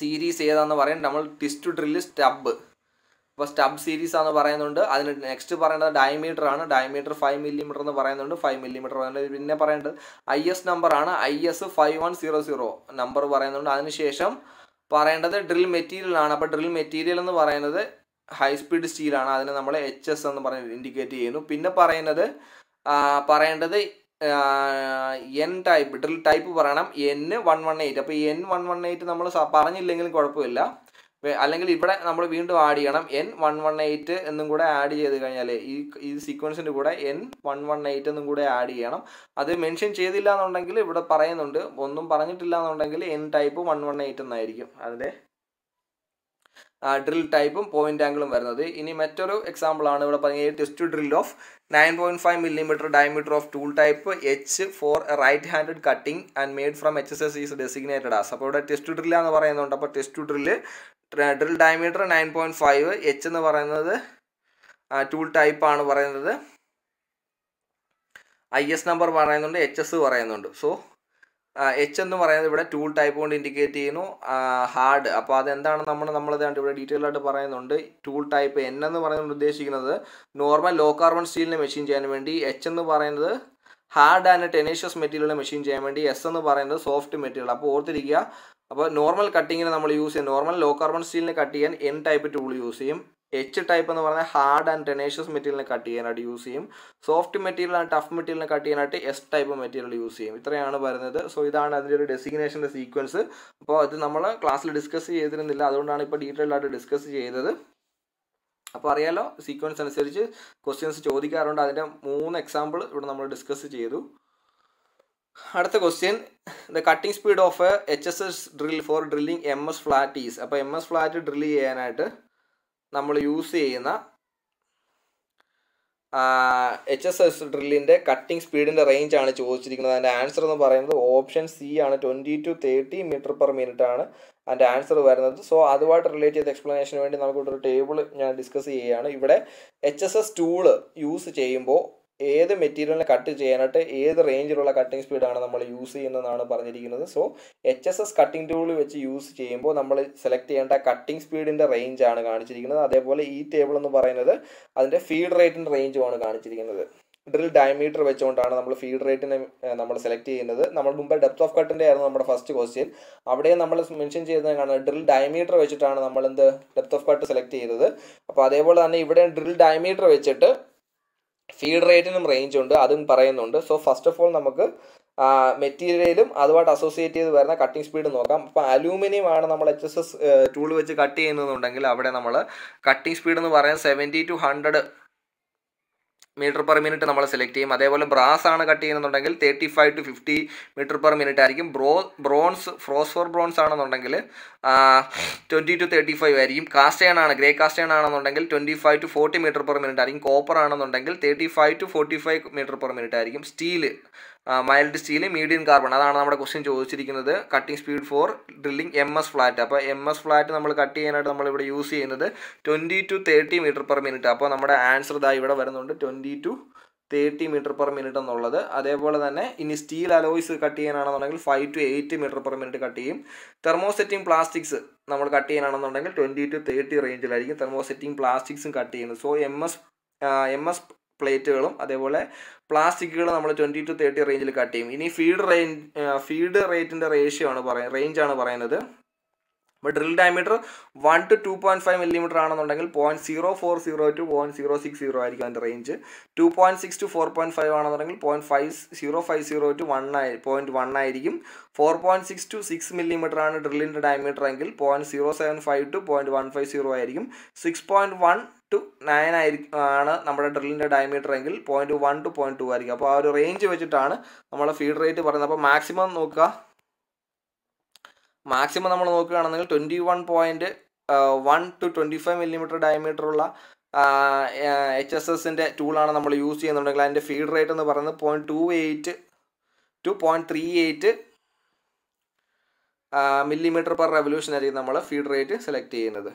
സീരീസ് ഏതാണെന്ന് പറയാൻ നമ്മൾ ടിസ്റ്റ് ഡ്രില്ല് സ്റ്റബ് ഇപ്പോൾ സ്റ്റബ് സീരീസ് ആണെന്ന് പറയുന്നുണ്ട് അതിന് നെക്സ്റ്റ് പറയുന്നത് ഡയമീറ്റർ ആണ് ഡയമീറ്റർ ഫൈവ് മില്ലിമീറ്റർ എന്ന് പറയുന്നുണ്ട് ഫൈവ് മില്ലിമീറ്റർ പറയുന്നുണ്ട് പിന്നെ പറയേണ്ടത് ഐ എസ് നമ്പർ ആണ് I S five one zero zero number പറയുന്നുണ്ട് അതിനുശേഷം പറയേണ്ടത് ഡ്രിൽ മെറ്റീരിയൽ ആണ് അപ്പോൾ ഡ്രിൽ മെറ്റീരിയൽ എന്ന് പറയുന്നത് ഹൈ സ്പീഡ് സ്റ്റീലാണ് അതിനെ നമ്മൾ എച്ച് എസ് എന്ന് പറഞ്ഞ് ഇൻഡിക്കേറ്റ് ചെയ്യുന്നു പിന്നെ പറയുന്നത് പറയേണ്ടത് എൻ ടൈപ്പ് ഡ്രിൽ ടൈപ്പ് പറയണം എൻ വൺ വൺ എയ്റ്റ് അപ്പോൾ എൻ വൺ വൺ എയ്റ്റ് നമ്മൾ പറഞ്ഞില്ലെങ്കിലും കുഴപ്പമില്ല അല്ലെങ്കിൽ ഇവിടെ നമ്മൾ വീണ്ടും ആഡ് ചെയ്യണം എൻ വൺ വൺ എയ്റ്റ് എന്നും കൂടെ ആഡ് ചെയ്ത് കഴിഞ്ഞാൽ ഈ ഈ സീക്വൻസിൻ്റെ കൂടെ എൻ വൺ വൺ എയ്റ്റ് എന്നും കൂടെ ആഡ് ചെയ്യണം അത് മെൻഷൻ ചെയ്തില്ല എന്നുണ്ടെങ്കിൽ ഇവിടെ പറയുന്നുണ്ട് ഒന്നും പറഞ്ഞിട്ടില്ല എന്നുണ്ടെങ്കിൽ N type one one eight എന്നായിരിക്കും അതിൻ്റെ ഡ്രിൽ ടൈപ്പും പോയിന്റ് ആംഗിളും വരുന്നത് ഇനി മറ്റൊരു എക്സാമ്പിൾ ആണ് ഇവിടെ പറഞ്ഞ test drill of nine point five millimetre diameter of tool type H four right handed cutting and made from H S S is designated as അപ്പോൾ ഇവിടെ ടെസ്റ്റ് എന്ന് പറയുന്നുണ്ട് അപ്പോൾ test drill drill diameter nine point five H എന്ന് പറയുന്നത് tool type ആണ് പറയുന്നത് I S number പറയുന്നുണ്ട് എച്ച് എസ് പറയുന്നുണ്ട് സോ എച്ച് എന്ന് പറയുന്നത് ഇവിടെ ടൂൾ ടൈപ്പ് കൊണ്ട് ഇൻഡിക്കേറ്റ് ചെയ്യുന്നു ഹാർഡ് അപ്പോൾ അതെന്താണ് നമ്മൾ നമ്മളത് ഇവിടെ ഡീറ്റെയിൽ ആയിട്ട് പറയുന്നുണ്ട് ടൂൾ ടൈപ്പ് എൻ എന്ന് പറയുന്നത് ഉദ്ദേശിക്കുന്നത് നോർമൽ ലോ കാർബൺ സ്റ്റീലിനെ മെഷീൻ ചെയ്യാൻ വേണ്ടി എച്ച് എന്ന് പറയുന്നത് hard and tenacious material machine ചെയ്യാൻ വേണ്ടി എസ് എന്ന് പറയുന്നത് സോഫ്റ്റ് മെറ്റീരിയൽ അപ്പോൾ ഓർത്തിരിക്കുക അപ്പോൾ നോർമൽ കട്ടിങ്ങിന് നമ്മൾ യൂസ് ചെയ്യും നോർമൽ ലോ കാർബൺ സ്റ്റീലിന് കട്ട് ചെയ്യാൻ എൻ ടൈപ്പ് ടൂൾ യൂസ് ചെയ്യും എച്ച് ടൈപ്പ് എന്ന് പറഞ്ഞാൽ ഹാർഡ് ആൻഡ് ടെനേഷ്യസ് മെറ്റീരിയലിനെ കട്ട് ചെയ്യാനായിട്ട് യൂസ് ചെയ്യും സോഫ്റ്റ് മെറ്റീരിയൽ ആൻഡ് ടഫ് മെറ്റീരിയലിനെ കട്ട് ചെയ്യാനായിട്ട് എസ് ടൈപ്പ് മെറ്റീരിയൽ യൂസ് ചെയ്യും ഇത്രയാണ് വരുന്നത് സോ ഇതാണ് അതിൻ്റെ ഒരു ഡെസിഗ്നേഷൻ്റെ സീക്വൻസ് അപ്പോൾ അത് നമ്മൾ ക്ലാസ്സിൽ ഡിസ്കസ് ചെയ്തിരുന്നില്ല അതുകൊണ്ടാണ് ഇപ്പോൾ ഡീറ്റെയിൽഡ് ആയിട്ട് ഡിസ്കസ് ചെയ്തത് അപ്പോൾ അറിയാലോ സീക്വൻസ് അനുസരിച്ച് ക്വസ്റ്റ്യൻസ് ചോദിക്കാറുണ്ട് അതിൻ്റെ മൂന്ന് എക്സാമ്പിൾ ഇവിടെ നമ്മൾ ഡിസ്കസ് ചെയ്തു അടുത്ത question the cutting speed of H S S drill for drilling M S flat is അപ്പോൾ എം എസ് ഫ്ലാറ്റ് ഡ്രില്ല് ചെയ്യാനായിട്ട് നമ്മൾ യൂസ് ചെയ്യുന്ന എച്ച് എസ് എസ് ഡ്രില്ലിൻ്റെ കട്ടിംഗ് സ്പീഡിൻ്റെ ആണ് ചോദിച്ചിരിക്കുന്നത് അതിൻ്റെ ആൻസർ എന്ന് പറയുന്നത് ഓപ്ഷൻ സി ആണ് twenty two thirty metre per minute ആണ് അതിൻ്റെ ആൻസർ വരുന്നത് സോ അതുമായിട്ട് റിലേറ്റ് ചെയ്ത എക്സ്പ്ലനേഷന് വേണ്ടി നമുക്കിവിടെ ഒരു ടേബിൾ ഞാൻ ഡിസ്കസ് ചെയ്യുകയാണ് ഇവിടെ H S S tool use ചെയ്യുമ്പോൾ ഏത് മെറ്റീരിയലിനെ കട്ട് ചെയ്യാനായിട്ട് ഏത് റേഞ്ചിലുള്ള കട്ടിംഗ് സ്പീഡാണ് നമ്മൾ യൂസ് ചെയ്യുന്നതെന്നാണ് പറഞ്ഞിരിക്കുന്നത് so H S S cutting tool വെച്ച് യൂസ് ചെയ്യുമ്പോൾ നമ്മൾ സെലക്ട് ചെയ്യേണ്ട കട്ടിംഗ് സ്പീഡിൻ്റെ റേഞ്ചാണ് കാണിച്ചിരിക്കുന്നത് അതേപോലെ ഈ ടേബിൾ എന്ന് പറയുന്നത് അതിൻ്റെ ഫീഡ് റേറ്റിൻ്റെ റേഞ്ചുമാണ് കാണിച്ചിരിക്കുന്നത് ഡ്രിൽ ഡയമീറ്റർ വെച്ചുകൊണ്ടാണ് നമ്മൾ ഫീഡ് റേറ്റിനെ നമ്മൾ സെലക്ട് ചെയ്യുന്നത് നമ്മൾ മുമ്പ് ഡെപ്ത് ഓഫ് കട്ടിൻ്റെ ആയിരുന്നു നമ്മുടെ ഫസ്റ്റ് ക്വസ്റ്റ്യൻ അവിടെ നമ്മൾ മെൻഷൻ ചെയ്യുന്നത് കാണാൻ ഡ്രിൽ ഡയമീറ്റർ വെച്ചിട്ടാണ് നമ്മൾ എന്ത് ഡെപ്ത് ഓഫ് കട്ട് സെലക്ട് ചെയ്തത് അപ്പോൾ അതേപോലെ തന്നെ ഇവിടെ ഡ്രിൽ ഡയമീറ്റർ വെച്ചിട്ട് ഫീഡ് റേറ്റിനും റേഞ്ച് ഉണ്ട് അതും പറയുന്നുണ്ട് സോ ഫസ്റ്റ് ഓഫ് ഓൾ നമുക്ക് മെറ്റീരിയലും അതുമായിട്ട് അസോസിയേറ്റ് ചെയ്ത് വരുന്ന കട്ടിംഗ് സ്പീഡ് നോക്കാം അപ്പോൾ അലൂമിനിയം ആണ് നമ്മൾ എച്ച് എസ് എസ് ടൂൾ വെച്ച് കട്ട് ചെയ്യുന്നതുണ്ടെങ്കിൽ അവിടെ നമ്മൾ കട്ടിംഗ് സ്പീഡ് എന്ന് പറയാൻ seventy two hundred metre per minute നമ്മൾ സെലക്ട് ചെയ്യും അതേപോലെ ബ്രാസ് ആണ് കട്ട് ചെയ്യുന്നുണ്ടെങ്കിൽ thirty five two fifty metre per minute ആയിരിക്കും ബ്രോ ബ്രോൺസ് ഫോർ ബ്രോൺസ് ആണെന്നുണ്ടെങ്കിൽ ട്വൻറ്റി ടു തേർട്ടി ഫൈവ് ആയിരിക്കും കാസ്റ്റേൺ ആണ് ഗ്രേ കാസ്റ്റേൺ ആണെന്നുണ്ടെങ്കിൽ twenty five two forty metre per minute ആയിരിക്കും കോപ്പർ ആണെന്നുണ്ടെങ്കിൽ thirty five two forty five metre per minute ആയിരിക്കും steel mild steel medium carbon അതാണ് നമ്മുടെ question ചോദിച്ചിരിക്കുന്നത് cutting speed for drilling M S flat അപ്പോൾ M S flat നമ്മൾ cut ചെയ്യാനായിട്ട് നമ്മൾ ഇവിടെ യൂസ് ചെയ്യുന്നത് twenty two thirty metre per minute അപ്പോൾ നമ്മുടെ ആൻസർ ഇതാ ഇവിടെ വരുന്നുണ്ട് twenty two thirty metre per minute എന്നുള്ളത് അതേപോലെ തന്നെ ഇനി സ്റ്റീൽ അലോയ്സ് കട്ട് ചെയ്യാനാണെന്നുണ്ടെങ്കിൽ five two eight metre per minute cut ചെയ്യും തെർമോസെറ്റിംഗ് പ്ലാസ്റ്റിക്സ് നമ്മൾ കട്ട് ചെയ്യാനാണെന്നുണ്ടെങ്കിൽ ട്വൻറ്റി ടു തേർട്ടി റേഞ്ചിലായിരിക്കും തെർമോസെറ്റിംഗ് പ്ലാസ്റ്റിക്സും കട്ട് ചെയ്യുന്നത് so M S M S പ്ലേറ്റുകളും അതേപോലെ പ്ലാസ്റ്റിക്കുകൾ നമ്മൾ ട്വൻറ്റി ടു തേർട്ടി റേഞ്ചിൽ കട്ട് ചെയ്യും ഇനി ഫീഡ് റേഞ്ച് ഫീഡ് റേറ്റിൻ്റെ റേഷ്യോ ആണ് പറയുന്നത് റേഞ്ചാണ് പറയുന്നത് അപ്പോൾ drill diameter one two to point five millimetre ആണെന്നുണ്ടെങ്കിൽ point zero four zero two point zero six zero ആയിരിക്കും അതിൻ്റെ range two point six two four point five ആണെന്നുണ്ടെങ്കിൽ point five zero five zero two one ആയി point one ആയിരിക്കും four point six two six millimetre ആണ് ഡ്രില്ലിൻ്റെ diameter എങ്കിൽ point zero seven five two point one five zero ആയിരിക്കും six point one two nine ആയിരിക്കും ആണ് നമ്മുടെ ഡ്രില്ലിൻ്റെ ഡയമീറ്റർ എങ്കിൽ point one to point two ആയിരിക്കും അപ്പോൾ ആ ഒരു റേഞ്ച് വെച്ചിട്ടാണ് നമ്മൾ ഫീഡ് റേറ്റ് പറയുന്നത് അപ്പോൾ മാക്സിമം നോക്കുക മാക്സിമം നമ്മൾ നോക്കുകയാണെന്നെങ്കിൽ twenty one point one two twenty five millimetre ഉള്ള എച്ച് എസ് എസിൻ്റെ ടൂളാണ് നമ്മൾ യൂസ് ചെയ്യുന്നുണ്ടെങ്കിൽ അതിൻ്റെ ഫീഡ് റേറ്റ് എന്ന് പറയുന്നത് point two eight two point three eight millimetre per revolution ആയിരിക്കും നമ്മൾ ഫീഡ് റേറ്റ് സെലക്ട് ചെയ്യുന്നത്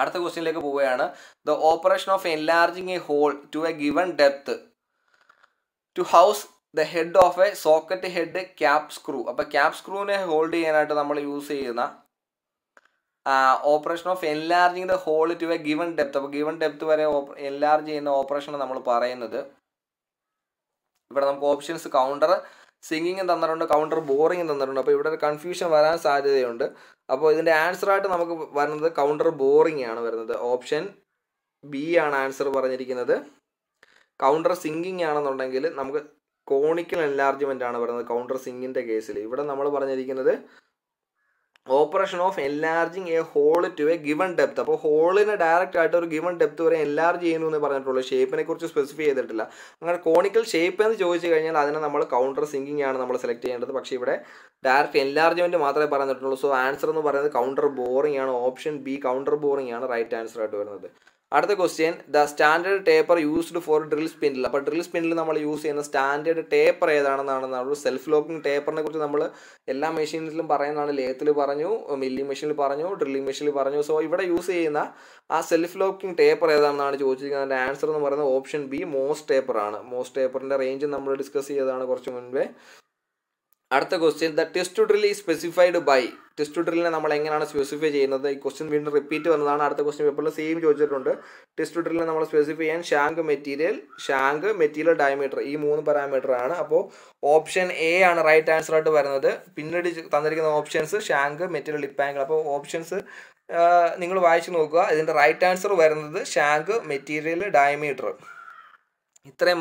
അടുത്ത ക്വസ്റ്റ്യനിലേക്ക് പോവുകയാണ് the operation of enlarging a hole to a given depth to house the head of a socket head cap screw അപ്പോൾ cap സ്ക്രൂവിനെ hold ചെയ്യാനായിട്ട് നമ്മൾ യൂസ് ചെയ്യുന്ന operation of enlarging the hole to a given depth അപ്പോൾ given depth വരെ enlarge ചെയ്യുന്ന operation നമ്മൾ പറയുന്നത് ഇവിടെ നമുക്ക് ഓപ്ഷൻസ് കൗണ്ടർ സിംഗിങ്ങും തന്നിട്ടുണ്ട് കൗണ്ടർ ബോറിങ്ങും തന്നിട്ടുണ്ട് അപ്പോൾ ഇവിടെ ഒരു കൺഫ്യൂഷൻ വരാൻ സാധ്യതയുണ്ട് അപ്പോൾ ഇതിൻ്റെ ആൻസർ ആയിട്ട് നമുക്ക് വരുന്നത് കൗണ്ടർ ബോറിംഗ് ആണ് വരുന്നത് ഓപ്ഷൻ ബി ആണ് ആൻസർ പറഞ്ഞിരിക്കുന്നത് കൗണ്ടർ സിംഗിങ് ആണെന്നുണ്ടെങ്കിൽ നമുക്ക് കോണിക്കൽ എൻലാർജ്മെൻ്റ് ആണ് പറയുന്നത് കൗണ്ടർ സിംഗിൻ്റെ കേസിൽ ഇവിടെ നമ്മൾ പറഞ്ഞിരിക്കുന്നത് operation of enlarging a hole to a given depth അപ്പോൾ ഹോളിന് ഡയറക്റ്റ് ആയിട്ട് ഒരു ഗിവൺ ഡെപ്ത് വരെ എൻലാർജ് ചെയ്യുന്നു എന്ന് പറഞ്ഞിട്ടുള്ളൂ ഷേപ്പിനെ കുറിച്ച് സ്പെസിഫൈ ചെയ്തിട്ടില്ല അങ്ങനെ കോണിക്കൽ ഷേപ്പ് എന്ന് ചോദിച്ചു കഴിഞ്ഞാൽ അതിനെ നമ്മൾ കൗണ്ടർ സിങ്കിങ് ആണ് നമ്മൾ സെലക്ട് ചെയ്യേണ്ടത് പക്ഷേ ഇവിടെ ഡയറക്റ്റ് എൻലാർജ്മെന്റ് മാത്രമേ പറഞ്ഞിട്ടുള്ളൂ സോ ആൻസർ എന്ന് പറയുന്നത് കൗണ്ടർ ബോറിംഗ് ആണ് ഓപ്ഷൻ ബി കൗണ്ടർ ബോറിംഗ് ആണ് റൈറ്റ് ആൻസർ ആയിട്ട് വരുന്നത് അടുത്ത question the standard taper used for drill spindle അപ്പോൾ ഡ്രിൽ സ്പിന്നിൽ നമ്മൾ യൂസ് ചെയ്യുന്ന സ്റ്റാൻഡേർഡ് ടേപ്പർ ഏതാണെന്നാണ് നമ്മൾ സെൽഫ് ലോക്കിംഗ് ടേപ്പറിനെ കുറിച്ച് നമ്മൾ എല്ലാ മെഷീനിലും പറയുന്നതാണ് ലേത്തിൽ പറഞ്ഞു മില്ലിംഗ് മെഷീനിൽ പറഞ്ഞു ഡ്രില്ലിംഗ് മെഷീനിൽ പറഞ്ഞു സോ ഇവിടെ യൂസ് ചെയ്യുന്ന ആ സെൽഫ് ലോക്കിംഗ് ടേപ്പർ ഏതാണെന്നാണ് ചോദിച്ചിരിക്കുന്നത് ആൻസർ എന്ന് പറയുന്നത് ഓപ്ഷൻ ബി മോസ്റ്റ് ടേപ്പർ ആണ് മോസ്റ്റ് ടേപ്പറിൻ്റെ റേഞ്ച് നമ്മൾ ഡിസ്കസ് ചെയ്തതാണ് കുറച്ച് മുൻപേ അടുത്ത ക്വസ്റ്റ്യൻ ദ ടെസ്റ്റ് ഡ്രിൽ ഈ സ്പെസിഫൈഡ് ബൈ ടെസ്റ്റ് ഡ്രില്ലിനെ നമ്മൾ എങ്ങനെയാണ് സ്പെസിഫൈ ചെയ്യുന്നത് ഈ ക്വസ്റ്റ്യൻ വീണ്ടും റിപ്പീറ്റ് വന്നതാണ് അടുത്ത ക്വസ്റ്റ്യൻ പേപ്പറിൽ സെയിം ചോദിച്ചിട്ടുണ്ട് ടെസ്റ്റ് ഡ്രില്ലിനെ നമ്മൾ സ്പെസിഫൈ ചെയ്യാൻ shank material shank material diameter ഈ മൂന്ന് പാരാമീറ്റർ ആണ് അപ്പോൾ ഓപ്ഷൻ എ ആണ് റൈറ്റ് ആൻസർ ആയിട്ട് വരുന്നത് പിന്നീട് തന്നിരിക്കുന്ന ഓപ്ഷൻസ് ഷാങ്ക് മെറ്റീരിയൽ ഡിപ്പാങ്കിൾ അപ്പോൾ ഓപ്ഷൻസ് നിങ്ങൾ വായിച്ചു നോക്കുക ഇതിൻ്റെ റൈറ്റ് ആൻസർ വരുന്നത് ഷാങ്ക് മെറ്റീരിയൽ ഡയമീറ്റർ ഇത്രയും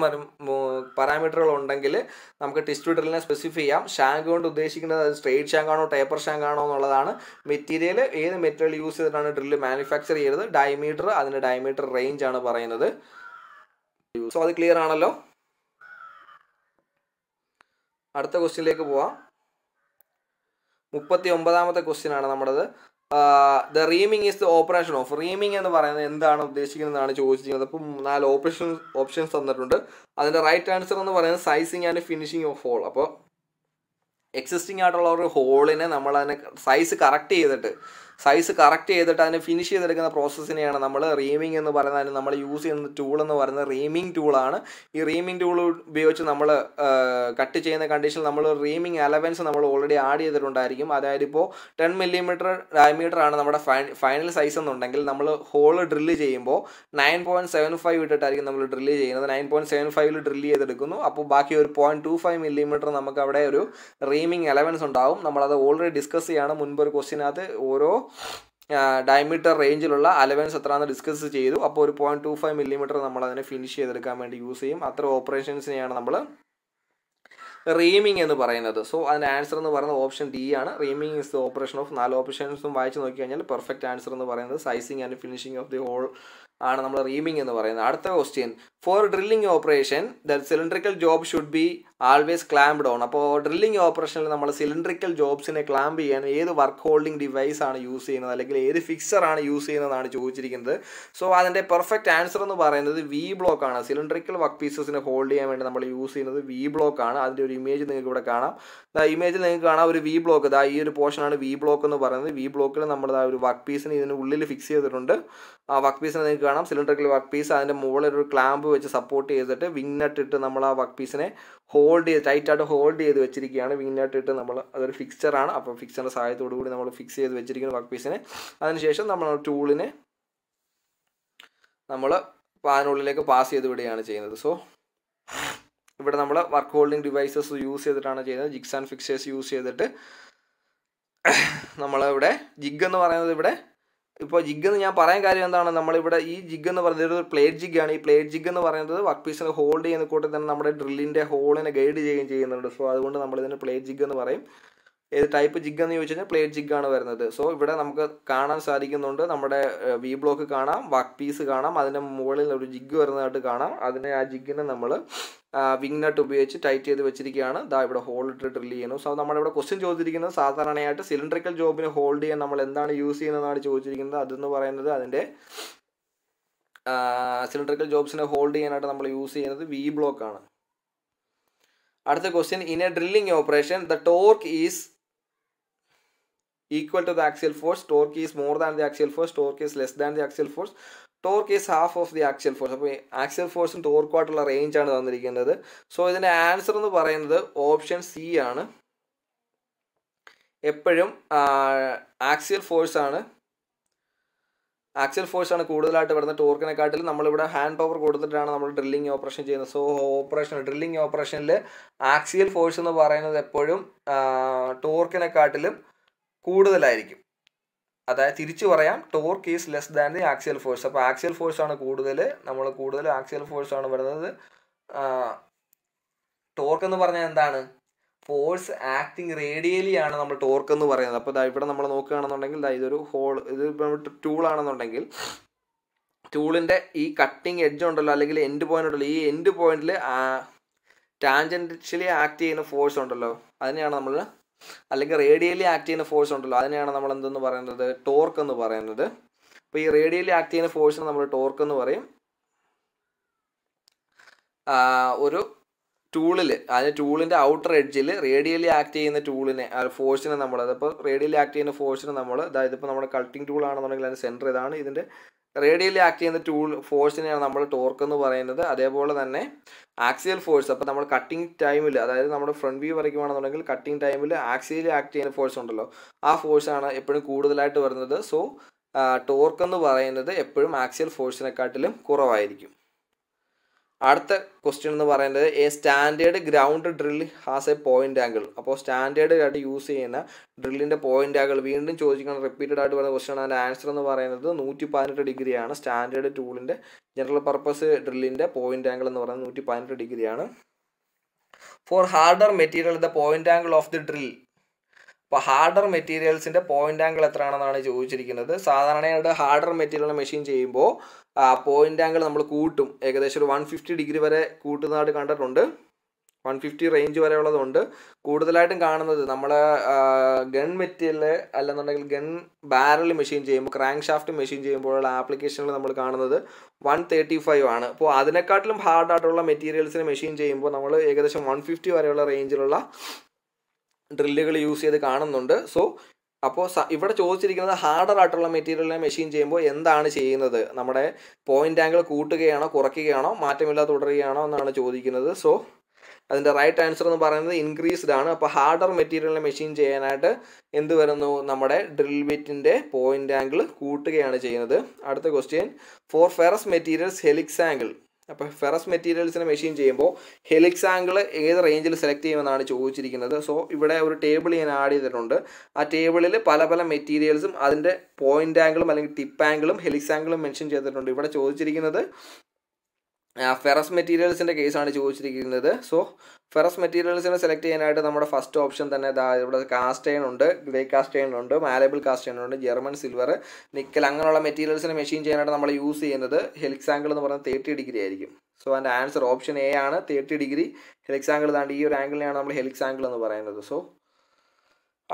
പാരാമീറ്ററുകൾ ഉണ്ടെങ്കിൽ നമുക്ക് ടിസ്റ്റ് ഡ്രില്ലിനെ സ്പെസിഫൈ ചെയ്യാം ഷാങ്ക് കൊണ്ട് ഉദ്ദേശിക്കുന്നത് അത് സ്ട്രെയിറ്റ് ഷാങ്ക് ആണോ ടേപ്പർ ഷാങ്ക് ആണോ എന്നുള്ളതാണ് മെറ്റീരിയൽ ഏത് മെറ്റീരിയൽ യൂസ് ചെയ്തിട്ടാണ് ഡ്രില്ല് മാനുഫാക്ചർ ചെയ്തത് ഡയമീറ്റർ അതിൻ്റെ ഡയമീറ്റർ റേഞ്ച് ആണ് പറയുന്നത് സോ അത് ക്ലിയർ ആണല്ലോ അടുത്ത ക്വസ്റ്റ്യനിലേക്ക് പോവാം മുപ്പത്തി ഒമ്പതാമത്തെ ക്വസ്റ്റ്യൻ ആണ് നമ്മുടേത് the reaming is the operation of reaming എന്ന് പറയുന്നത് എന്താണ് ഉദ്ദേശിക്കുന്നതെന്നാണ് ചോദിച്ചിരിക്കുന്നത് അപ്പം നാല് ഓപ്ഷൻ ഓപ്ഷൻസ് തന്നിട്ടുണ്ട് അതിൻ്റെ റൈറ്റ് ആൻസർ എന്ന് പറയുന്നത് sizing and finishing of hole അപ്പോൾ എക്സിസ്റ്റിംഗ് ആയിട്ടുള്ള ഒരു ഹോളിനെ നമ്മൾ അതിനെ സൈസ് കറക്റ്റ് ചെയ്തിട്ട് സൈസ് കറക്റ്റ് ചെയ്തിട്ട് അതിനെ ഫിനിഷ് ചെയ്തെടുക്കുന്ന പ്രോസസ്സിനെയാണ് നമ്മൾ റീമിംഗ് എന്ന് പറയുന്നത് അതിന് നമ്മൾ യൂസ് ചെയ്യുന്ന ടൂൾ എന്ന് പറയുന്നത് റീമിംഗ് ടൂളാണ് ഈ റീമിംഗ് ടൂൾ ഉപയോഗിച്ച് നമ്മൾ കട്ട് ചെയ്യുന്ന കണ്ടീഷനിൽ നമ്മൾ റീമിംഗ് അലവൻസ് നമ്മൾ ഓൾറെഡി ആഡ് ചെയ്തിട്ടുണ്ടായിരിക്കും അതായത് ഇപ്പോൾ ടെൻ മില്ലിമീറ്റർ ഡയമീറ്റർ ആണ് നമ്മുടെ ഫൈനൽ സൈസ് എന്നുണ്ടെങ്കിൽ നമ്മൾ ഹോൾ ഡ്രില്ല് ചെയ്യുമ്പോൾ നയൻ പോയിൻറ്റ് സെവൻ ഫൈവ് ഇട്ടിട്ടായിരിക്കും നമ്മൾ ഡ്രില്ല് ചെയ്യുന്നത് നയൻ പോയിൻറ്റ് സെവൻ ഫൈവിൽ ഡ്രില്ല് ചെയ്തെടുക്കുന്നു അപ്പോൾ ബാക്കി ഒരു പോയിൻറ്റ് ടു ഫൈവ് മില്ലിമീറ്റർ നമുക്ക് അവിടെ ഒരു റീമിംഗ് അലവൻസ് ഉണ്ടാവും നമ്മളത് ഓൾറെഡി ഡിസ്കസ് ചെയ്യാണ് മുൻപ് ഒരു ക്വസ്റ്റിനകത്ത് ഓരോ ഡയമീറ്റർ റേഞ്ചിലുള്ള അലവൻസ് എത്ര എന്ന് ഡിസ്കസ് ചെയ്തു അപ്പോൾ ഒരു പോയിന്റ് ടു ഫൈവ് മില്ലിമീറ്റർ നമ്മൾ അതിനെ ഫിനിഷ് ചെയ്തെടുക്കാൻ വേണ്ടി യൂസ് ചെയ്യും അത്ര ഓപ്പറേഷൻസിനെയാണ് നമ്മൾ റീമിംഗ് എന്ന് പറയുന്നത് സോ അതിൻ്റെ ആൻസർ എന്ന് പറയുന്നത് ഓപ്ഷൻ ഡി ആണ് reaming is the operation of നാല് ഓപ്ഷൻസും വായിച്ച് നോക്കി കഴിഞ്ഞാൽ പെർഫെക്റ്റ് ആൻസർ എന്ന് പറയുന്നത് sizing and finishing of the hole ആണ് നമ്മൾ റീമിംഗ് എന്ന് പറയുന്നത് അടുത്ത question for drilling operation the cylindrical job should be always clamped on അപ്പോൾ ഡ്രില്ലിംഗ് ഓപ്പറേഷനിൽ നമ്മൾ സിലിണ്ടറിക്കൽ ജോബ്സിനെ ക്ലാമ്പ് ചെയ്യാൻ ഏത് വർക്ക് ഹോൾഡിംഗ് ഡിവൈസ് ആണ് യൂസ് ചെയ്യുന്നത് അല്ലെങ്കിൽ ഏത് ഫിക്സർ ആണ് യൂസ് ചെയ്യുന്നതാണ് ചോദിച്ചിരിക്കുന്നത് സോ അതിൻ്റെ പെർഫെക്റ്റ് ആൻസർ എന്ന് പറയുന്നത് വി ബ്ലോക്ക് ആണ് സിലിണ്ടറിക്കൽ വർക്ക് പീസസിനെ ഹോൾഡ് ചെയ്യാൻ വേണ്ടി നമ്മൾ യൂസ് ചെയ്യുന്നത് വി ബ്ലോക്ക് ആണ് അതിൻ്റെ ഒരു ഇമേജ് നിങ്ങൾക്ക് ഇവിടെ കാണാം ഇമേജിൽ നിങ്ങൾക്ക് കാണാം ഒരു വി ബ്ലോക്ക് ഇതാ ഈ ഒരു പോർഷനാണ് വി ബ്ലോക്ക് എന്ന് പറയുന്നത് വി ബ്ലോക്കിൽ നമ്മൾ ആ ഒരു വർക്ക് പീസിന് ഇതിന് ഉള്ളിൽ ഫിക്സ് ചെയ്തിട്ടുണ്ട് ആ വർക്ക് പീസിനെ നിങ്ങൾക്ക് കാണാം സിലിണ്ടറിക്കൽ വർക്ക് പീസ് അതിൻ്റെ മുകളിൽ ഒരു ക്ലാമ്പ് വെച്ച് സപ്പോർട്ട് ചെയ്തിട്ട് വിങ് നമ്മൾ ആ വർക്ക് പീസിനെ ഹോൾഡ് ചെയ്ത് ടൈറ്റായിട്ട് ഹോൾഡ് ചെയ്ത് വെച്ചിരിക്കുകയാണ് ഇട്ട് നമ്മൾ അതൊരു ഫിക്സറാണ് അപ്പോൾ ഫിക്സറിൻ്റെ സഹായത്തോടു കൂടി നമ്മൾ ഫിക്സ് ചെയ്ത് വെച്ചിരിക്കുന്ന വർക്ക് പീസിനെ അതിനുശേഷം നമ്മൾ ടൂളിനെ നമ്മൾ അതിനുള്ളിലേക്ക് പാസ് ചെയ്ത് വിടുകയാണ് ചെയ്യുന്നത് സോ ഇവിടെ നമ്മൾ വർക്ക് ഹോൾഡിംഗ് ഡിവൈസസ് യൂസ് ചെയ്തിട്ടാണ് ചെയ്യുന്നത് ജിഗ്സ് ആൻഡ് ഫിക്സേഴ്സ് യൂസ് ചെയ്തിട്ട് നമ്മളിവിടെ ജിഗ് എന്ന് പറയുന്നത് ഇവിടെ ഇപ്പോൾ ജിഗ് എന്ന് ഞാൻ പറയാൻ കാര്യം എന്താണ് നമ്മളിവിടെ ഈ ജിഗ് എന്ന് പറയുന്നത് ഒരു പ്ലേറ്റ് ആണ് ഈ പ്ലേറ്റ് ജിഗ് എന്ന് പറയുന്നത് വർക്ക് പീസിനെ ഹോൾഡ് ചെയ്യുന്ന കൂട്ടി തന്നെ നമ്മുടെ ഡ്രില്ലിൻ്റെ ഹോളിനെ ഗൈഡ് ചെയ്യുകയും ചെയ്യുന്നുണ്ട് സോ അതുകൊണ്ട് നമ്മൾ ഇതിന് പ്ലേറ്റ് ജിഗ് എന്ന് പറയും ഏത് ടൈപ്പ് ജിഗ് എന്ന് ചോദിച്ചു കഴിഞ്ഞാൽ പ്ലേറ്റ് ജിഗ് ആണ് വരുന്നത് സോ ഇവിടെ നമുക്ക് കാണാൻ സാധിക്കുന്നുണ്ട് നമ്മുടെ വി ബ്ലോക്ക് കാണാം വർക്ക് പീസ് കാണാം അതിൻ്റെ മുകളിൽ ഒരു ജിഗ് വരുന്നതായിട്ട് കാണാം അതിനെ ആ ജിഗിനെ നമ്മൾ വിങ് നട്ട് ഉപയോഗിച്ച് ടൈറ്റ് ചെയ്ത് വെച്ചിരിക്കുകയാണ് ദാ ഇവിടെ ഹോൾ ഇട്ട് ഡ്രിൽ ചെയ്യുന്നു സോ നമ്മളിവിടെ ഇവിടെ ക്വസ്റ്റ്യൻ ചോദിച്ചിരിക്കുന്നത് സാധാരണയായിട്ട് സിലിണ്ടറിക്കൽ ജോബിന് ഹോൾഡ് ചെയ്യാൻ നമ്മൾ എന്താണ് യൂസ് ചെയ്യുന്നതെന്നാണ് ചോദിച്ചിരിക്കുന്നത് അതെന്ന് പറയുന്നത് അതിൻ്റെ സിലിണ്ടറിക്കൽ ജോബ്സിനെ ഹോൾഡ് ചെയ്യാനായിട്ട് നമ്മൾ യൂസ് ചെയ്യുന്നത് വി ബ്ലോക്കാണ് അടുത്ത question in a drilling operation the torque is equal to the axial force torque is more than the axial force torque is less than the axial force torque is half of the axial force അപ്പോൾ axial ഫോഴ്സും ടോർക്കുമായിട്ടുള്ള റേഞ്ചാണ് തന്നിരിക്കുന്നത് so ഇതിൻ്റെ answer എന്ന് പറയുന്നത് option C ആണ് എപ്പോഴും axial ഫോഴ്സാണ് axial ഫോഴ്സാണ് കൂടുതലായിട്ട് വരുന്നത് ടോർക്കിനെക്കാട്ടിലും നമ്മളിവിടെ ഹാൻഡ് പവർ കൊടുത്തിട്ടാണ് നമ്മൾ ഡ്രില്ലിംഗ് ഓപ്പറേഷൻ ചെയ്യുന്നത് സോ ഓപ്പറേഷൻ ഡ്രില്ലിംഗ് ഓപ്പറേഷനിൽ ആക്സിയൽ ഫോഴ്സ് എന്ന് പറയുന്നത് എപ്പോഴും ടോർക്കിനെക്കാട്ടിലും കൂടുതലായിരിക്കും അതായത് തിരിച്ചു പറയാം torque is less than the axial force അപ്പോൾ ആക്സിയൽ ഫോഴ്സ് ആണ് കൂടുതൽ നമ്മൾ കൂടുതൽ ആക്സിയൽ ഫോഴ്സ് ആണ് വരുന്നത് ടോർക്ക് എന്ന് പറഞ്ഞാൽ എന്താണ് ഫോഴ്സ് ആക്ടിങ് റേഡിയലി ആണ് നമ്മൾ ടോർക്ക് എന്ന് പറയുന്നത് അപ്പോൾ ഇവിടെ നമ്മൾ നോക്കുകയാണെന്നുണ്ടെങ്കിൽ ഇതൊരു ഹോൾ ഇത് ടൂൾ ആണെന്നുണ്ടെങ്കിൽ ടൂളിൻ്റെ ഈ കട്ടിങ് എഡ്ജ് ഉണ്ടല്ലോ അല്ലെങ്കിൽ എൻഡ് പോയിന്റ് ഉണ്ടല്ലോ ഈ എൻഡ് പോയിന്റിൽ ടാൻജൻഷ്യലി ആക്ട് ചെയ്യുന്ന ഫോഴ്സ് ഉണ്ടല്ലോ അതിനെയാണ് നമ്മൾ അല്ലെങ്കിൽ റേഡിയലി ആക്ട് ചെയ്യുന്ന ഫോഴ്സ് ഉണ്ടല്ലോ അതിനെയാണ് നമ്മൾ എന്തെന്ന് പറയുന്നത് ടോർക്ക് എന്ന് പറയുന്നത് അപ്പോൾ ഈ റേഡിയലി ആക്ട് ചെയ്യുന്ന ഫോഴ്സിന് നമ്മൾ ടോർക്ക് എന്ന് പറയും ഒരു ടൂളിൽ അതിന് ടൂളിൻ്റെ ഔട്ടർ എഡ്ജിൽ റേഡിയലി ആക്ട് ചെയ്യുന്ന ടൂളിനെ ഫോഴ്സിനെ നമ്മൾ അതിപ്പോൾ റേഡിയലി ആക്ട് ചെയ്യുന്ന ഫോഴ്സിനെ നമ്മൾ അതായത് ഇപ്പോൾ നമ്മുടെ കൾട്ടിങ് ടൂൾ ആണെന്നുണ്ടെങ്കിൽ അതിൻ്റെ സെൻറ്റർ ഇതാണ് ഇതിൻ്റെ റേഡിയലി ആക്ട് ചെയ്യുന്ന ടൂൾ ഫോഴ്സിനെയാണ് നമ്മൾ ടോർക്ക് എന്ന് പറയുന്നത് അതേപോലെ തന്നെ ആക്സിയൽ ഫോഴ്സ് അപ്പോൾ നമ്മൾ കട്ടിങ് ടൈമിൽ അതായത് നമ്മുടെ ഫ്രണ്ട് വ്യൂ വരയ്ക്കുവാണെന്നുണ്ടെങ്കിൽ കട്ടിങ് ടൈമിൽ ആക്സിയലി ആക്ട് ചെയ്യുന്ന ഫോഴ്സ് ഉണ്ടല്ലോ ആ ഫോഴ്സാണ് എപ്പോഴും കൂടുതലായിട്ട് വരുന്നത് സോ ടോർക്ക് എന്ന് പറയുന്നത് എപ്പോഴും ആക്സിയൽ ഫോഴ്സിനെക്കാട്ടിലും കുറവായിരിക്കും അടുത്ത ക്വസ്റ്റ്യൻ എന്ന് പറയുന്നത് a standard ground drill has a point angle അപ്പോൾ സ്റ്റാൻഡേർഡ് ആയിട്ട് യൂസ് ചെയ്യുന്ന ഡ്രില്ലിൻ്റെ പോയിന്റ് ആംഗിൾ വീണ്ടും ചോദിക്കണം റിപ്പീറ്റഡ് ആയിട്ട് പറയുന്ന ക്വസ്റ്റ്യൻ അതിൻ്റെ ആൻസർ എന്ന് പറയുന്നത് നൂറ്റി പതിനെട്ട് ഡിഗ്രിയാണ് സ്റ്റാൻഡേർഡ് ടൂളിൻ്റെ ജനറൽ പർപ്പസ് ഡ്രില്ലിൻ്റെ പോയിന്റ് ആംഗിൾ എന്ന് പറയുന്നത് നൂറ്റി പതിനെട്ട് ഡിഗ്രിയാണ് for harder material the point angle of the drill അപ്പോൾ ഹാർഡർ മെറ്റീരിയൽസിൻ്റെ പോയിന്റ് ആംഗിൾ എത്രയാണെന്നാണ് ചോദിച്ചിരിക്കുന്നത് സാധാരണയായിട്ട് ഹാർഡർ മെറ്റീരിയൽ മെഷീൻ ചെയ്യുമ്പോൾ ആ പോയിൻ്റ് ആംഗിൾ നമ്മൾ കൂട്ടും ഏകദേശം ഒരു വൺ ഫിഫ്റ്റി ഡിഗ്രി വരെ കൂട്ടുന്നതായിട്ട് കണ്ടിട്ടുണ്ട് വൺ ഫിഫ്റ്റി റേഞ്ച് വരെ ഉള്ളതുകൊണ്ട് കൂടുതലായിട്ടും കാണുന്നത് നമ്മൾ ഗൺ മെറ്റീരിയൽ അല്ലെന്നുണ്ടെങ്കിൽ ഗൺ ബാരൽ മെഷീൻ ചെയ്യുമ്പോൾ ക്രാങ്ക് ഷാഫ്റ്റ് മെഷീൻ ചെയ്യുമ്പോഴുള്ള ആപ്ലിക്കേഷനുകൾ നമ്മൾ കാണുന്നത് വൺ തേർട്ടി ഫൈവ് ആണ് അപ്പോൾ അതിനെക്കാട്ടിലും ഹാർഡായിട്ടുള്ള മെറ്റീരിയൽസിന് മെഷീൻ ചെയ്യുമ്പോൾ നമ്മൾ ഏകദേശം വൺ ഫിഫ്റ്റി വരെയുള്ള റേഞ്ചിലുള്ള ഡ്രില്ലുകൾ യൂസ് ചെയ്ത് കാണുന്നുണ്ട് സോ അപ്പോൾ ഇവിടെ ചോദിച്ചിരിക്കുന്നത് ഹാർഡർ ആയിട്ടുള്ള മെറ്റീരിയലിനെ മെഷീൻ ചെയ്യുമ്പോൾ എന്താണ് ചെയ്യുന്നത് നമ്മുടെ പോയിന്റ് ആംഗിൾ കൂട്ടുകയാണോ കുറയ്ക്കുകയാണോ മാറ്റമില്ലാതെ തുടരുകയാണോ എന്നാണ് ചോദിക്കുന്നത് സോ അതിൻ്റെ റൈറ്റ് ആൻസർ എന്ന് പറയുന്നത് ഇൻക്രീസ്ഡ് ആണ് അപ്പോൾ ഹാർഡർ മെറ്റീരിയലിനെ മെഷീൻ ചെയ്യാനായിട്ട് എന്ത് വരുന്നു നമ്മുടെ ഡ്രിൽ ബിറ്റിൻ്റെ പോയിന്റ് ആംഗിൾ കൂട്ടുകയാണ് ചെയ്യുന്നത് അടുത്ത question for ferrous materials helix angle അപ്പോൾ ഫെറസ് മെറ്റീരിയൽസിനെ മെഷീൻ ചെയ്യുമ്പോൾ ഹെലിക്സ് ആംഗിൾ ഏത് റേഞ്ചിൽ സെലക്ട് ചെയ്യുമെന്നാണ് ചോദിച്ചിരിക്കുന്നത് സോ ഇവിടെ ഒരു ടേബിൾ ഞാൻ ആഡ് ചെയ്തിട്ടുണ്ട് ആ ടേബിളിൽ പല പല മെറ്റീരിയൽസും അതിൻ്റെ പോയിൻ്റ് ആംഗിളും അല്ലെങ്കിൽ ടിപ്പ് ആംഗിളും ഹെലിക്സ് ആംഗിളും മെൻഷൻ ചെയ്തിട്ടുണ്ട് ഇവിടെ ചോദിച്ചിരിക്കുന്നത് ഫെറസ് മെറ്റീരിയൽസിൻ്റെ കേസാണ് ചോദിച്ചിരിക്കുന്നത് സോ ഫെറസ് മെറ്റീരിയൽസിനെ സെലക്ട് ചെയ്യാനായിട്ട് നമ്മുടെ ഫസ്റ്റ് ഓപ്ഷൻ തന്നെ ഇവിടെ കാസ്റ്റ് ഉണ്ട് ഗ്രേ കാസ്റ്റ് ഉണ്ട് മാലബിൾ കാസ്റ്റ് ഉണ്ട് ജർമ്മൻ സിൽവർ നിക്കൽ അങ്ങനെയുള്ള മെറ്റീരിയൽസിനെ മെഷീൻ ചെയ്യാനായിട്ട് നമ്മൾ യൂസ് ചെയ്യുന്നത് ഹെലിക്സാങ്കിൾ എന്ന് പറയുന്നത് തേർട്ടി ഡിഗ്രി ആയിരിക്കും സോ അതിൻ്റെ ആൻസർ ഓപ്ഷൻ എ ആണ് തേർട്ടി ഡിഗ്രി ഹെലിക്സാങ്കിൾ താണ്ട് ഈ ഒരു ആംഗിളിനെയാണ് നമ്മൾ ഹെലിക്സാങ്കിൾ എന്ന് പറയുന്നത് സോ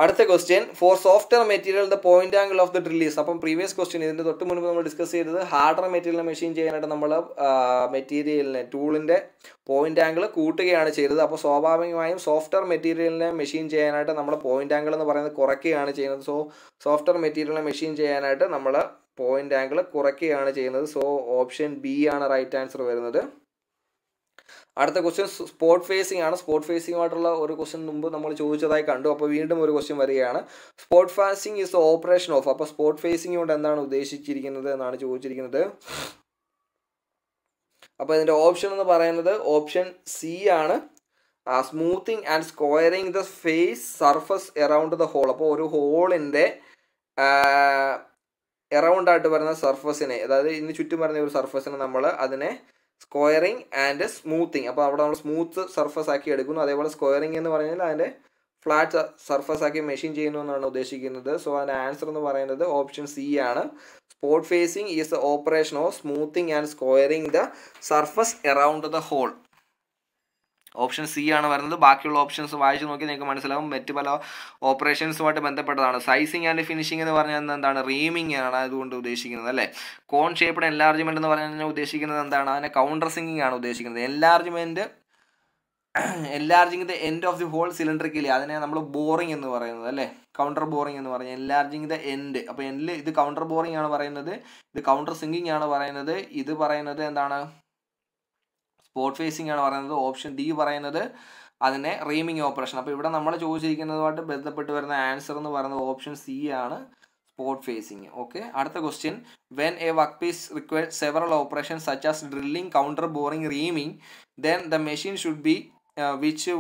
അടുത്ത question for software material the point angle of the drill is അപ്പം പ്രീവിയസ് ക്വസ്റ്റ്യൻ ഇതിന്റെ തൊട്ട് മുൻപ് നമ്മൾ ഡിസ്കസ് ചെയ്തത് ഹാർഡർ മെറ്റീരിയൽ മെഷീൻ ചെയ്യാനായിട്ട് നമ്മൾ മെറ്റീരിയലിനെ ടൂളിന്റെ പോയിന്റ് ആംഗിൾ കൂട്ടുകയാണ് ചെയ്തത് അപ്പോൾ സ്വാഭാവികമായും സോഫ്റ്റ്വെയർ മെറ്റീരിയലിനെ മെഷീൻ ചെയ്യാനായിട്ട് നമ്മൾ പോയിന്റ് ആംഗിൾ എന്ന് പറയുന്നത് കുറയ്ക്കുകയാണ് ചെയ്യുന്നത് സോ സോഫ്റ്റ്വെയർ മെറ്റീരിയലിനെ മെഷീൻ ചെയ്യാനായിട്ട് നമ്മൾ പോയിന്റ് ആംഗിൾ കുറയ്ക്കുകയാണ് ചെയ്യുന്നത് സോ ഓപ്ഷൻ ബി ആണ് റൈറ്റ് ആൻസർ വരുന്നത് അടുത്ത ക്വസ്റ്റ്യൻ സ്പോട്ട് ഫേസിംഗ് ആണ് സ്പോട്ട് ആയിട്ടുള്ള ഒരു ക്വസ്റ്റ്യൻ മുമ്പ് നമ്മൾ ചോദിച്ചതായി കണ്ടു അപ്പോൾ വീണ്ടും ഒരു ക്വസ്റ്റ്യൻ വരികയാണ് spot facing is operation of അപ്പോൾ സ്പോട്ട് ഫേസിംഗ് കൊണ്ട് എന്താണ് ഉദ്ദേശിച്ചിരിക്കുന്നത് എന്നാണ് ചോദിച്ചിരിക്കുന്നത് അപ്പോൾ ഇതിൻ്റെ ഓപ്ഷൻ എന്ന് പറയുന്നത് ഓപ്ഷൻ സി ആണ് smoothing and squaring the face surface around the hole അപ്പോൾ ഒരു ഹോളിൻ്റെ എറൗണ്ട് ആയിട്ട് വരുന്ന സർഫസിനെ അതായത് ഇന്ന് ചുറ്റും വരുന്ന ഒരു സർഫസിനെ നമ്മൾ അതിനെ സ്ക്വയറിങ് ആൻഡ് സ്മൂത്തിങ് അപ്പോൾ അവിടെ നമ്മൾ സ്മൂത്ത് സർഫസ് ആക്കി എടുക്കുന്നു അതേപോലെ സ്ക്വയറിങ് എന്ന് പറഞ്ഞാൽ അതിൻ്റെ ഫ്ലാറ്റ് സർഫസ് ആക്കി മെഷീൻ ചെയ്യുന്നു എന്നാണ് ഉദ്ദേശിക്കുന്നത് സോ അതിൻ്റെ ആൻസർ എന്ന് പറയുന്നത് ഓപ്ഷൻ സി ആണ് spot facing is the operation of smoothing and squaring the surface around the hole option C ആണ് വരുന്നത് ബാക്കിയുള്ള ഓപ്ഷൻസ് വായിച്ചു നോക്കി നിങ്ങൾക്ക് മനസ്സിലാവും മറ്റ് പല ഓപ്പറേഷൻസുമായിട്ട് ബന്ധപ്പെട്ടതാണ് സൈസിങ് ആൻഡ് ഫിനിഷിംഗ് എന്ന് പറഞ്ഞാൽ എന്താണ് റീമിംഗ് ആണ് അതുകൊണ്ട് ഉദ്ദേശിക്കുന്നത് അല്ലേ കോൺ ഷേപ്പ്ഡ് എൻലാർജ്മെൻറ്റ് എന്ന് പറഞ്ഞാൽ ഉദ്ദേശിക്കുന്നത് എന്താണ് അതിനെ കൗണ്ടർ സിംഗിങ് ആണ് ഉദ്ദേശിക്കുന്നത് enlargement enlarging the end of the hole cylindrically അതിനെ നമ്മൾ ബോറിംഗ് എന്ന് പറയുന്നത് അല്ലേ കൗണ്ടർ ബോറിംഗ് എന്ന് പറഞ്ഞാൽ എൻലാർജിങ് ദ എൻഡ് അപ്പോൾ എൻഡിൽ ഇത് കൗണ്ടർ ബോറിംഗ് ആണ് പറയുന്നത് ഇത് കൗണ്ടർ സിംഗിങ് ആണ് പറയുന്നത് ഇത് പറയുന്നത് എന്താണ് സ്പോട്ട് ഫേസിംഗ് ആണ് പറയുന്നത് ഓപ്ഷൻ ഡി പറയുന്നത് അതിനെ റീമിങ് ഓപ്പറേഷൻ അപ്പോൾ ഇവിടെ നമ്മൾ ചോദിച്ചിരിക്കുന്നതുമായിട്ട് ബന്ധപ്പെട്ട് വരുന്ന ആൻസർ എന്ന് പറയുന്നത് ഓപ്ഷൻ സി ആണ് സ്പോട്ട് ഫേസിങ് ഓക്കെ അടുത്ത question when a work piece require several operation such as drilling counter boring reaming then the machine should be which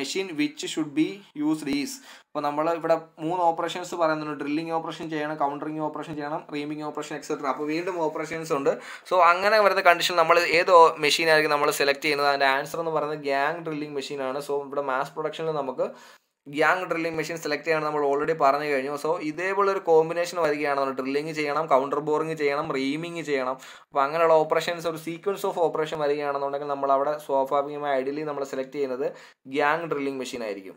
machine which should be used is അപ്പോൾ നമ്മൾ ഇവിടെ മൂന്ന് operations പറയുന്നുണ്ട് drilling operation ചെയ്യണം countering operation ചെയ്യണം reaming operation etcetera അപ്പോൾ വീണ്ടും operations ഉണ്ട് സോ അങ്ങനെ വരുന്ന കണ്ടീഷൻ നമ്മൾ ഏത് മെഷീനായിരിക്കും നമ്മൾ സെലക്ട് ചെയ്യുന്നത് അതിൻ്റെ ആൻസർ എന്ന് പറയുന്നത് ഗ്യാങ് ഡ്രില്ലിംഗ് മെഷീനാണ് സോ ഇവിടെ മാസ് പ്രൊഡക്ഷനിൽ നമുക്ക് ഗ്യാങ് ഡ്രില്ലിംഗ് മെഷീൻ സെലക്ട് ചെയ്യണം നമ്മൾ ഓൾറെഡി പറഞ്ഞു കഴിഞ്ഞു സോ ഇതേപോലെ ഒരു കോമ്പിനേഷൻ വരികയാണ് ഡ്രില്ലിംഗ് ചെയ്യണം കൗണ്ടർ ബോറിംഗ് ചെയ്യണം റീമിംഗ് ചെയ്യണം അപ്പോൾ അങ്ങനെയുള്ള ഓപ്പറേഷൻസ് ഒരു സീക്വൻസ് ഓഫ് ഓപ്പറേഷൻ വരികയാണെന്നുണ്ടെങ്കിൽ നമ്മൾ അവിടെ സ്വാഭാവികമായി ഐഡിയലി നമ്മൾ സെലക്ട് ചെയ്യുന്നത് ഗ്യാങ് ഡ്രില്ലിംഗ് മെഷീൻ ആയിരിക്കും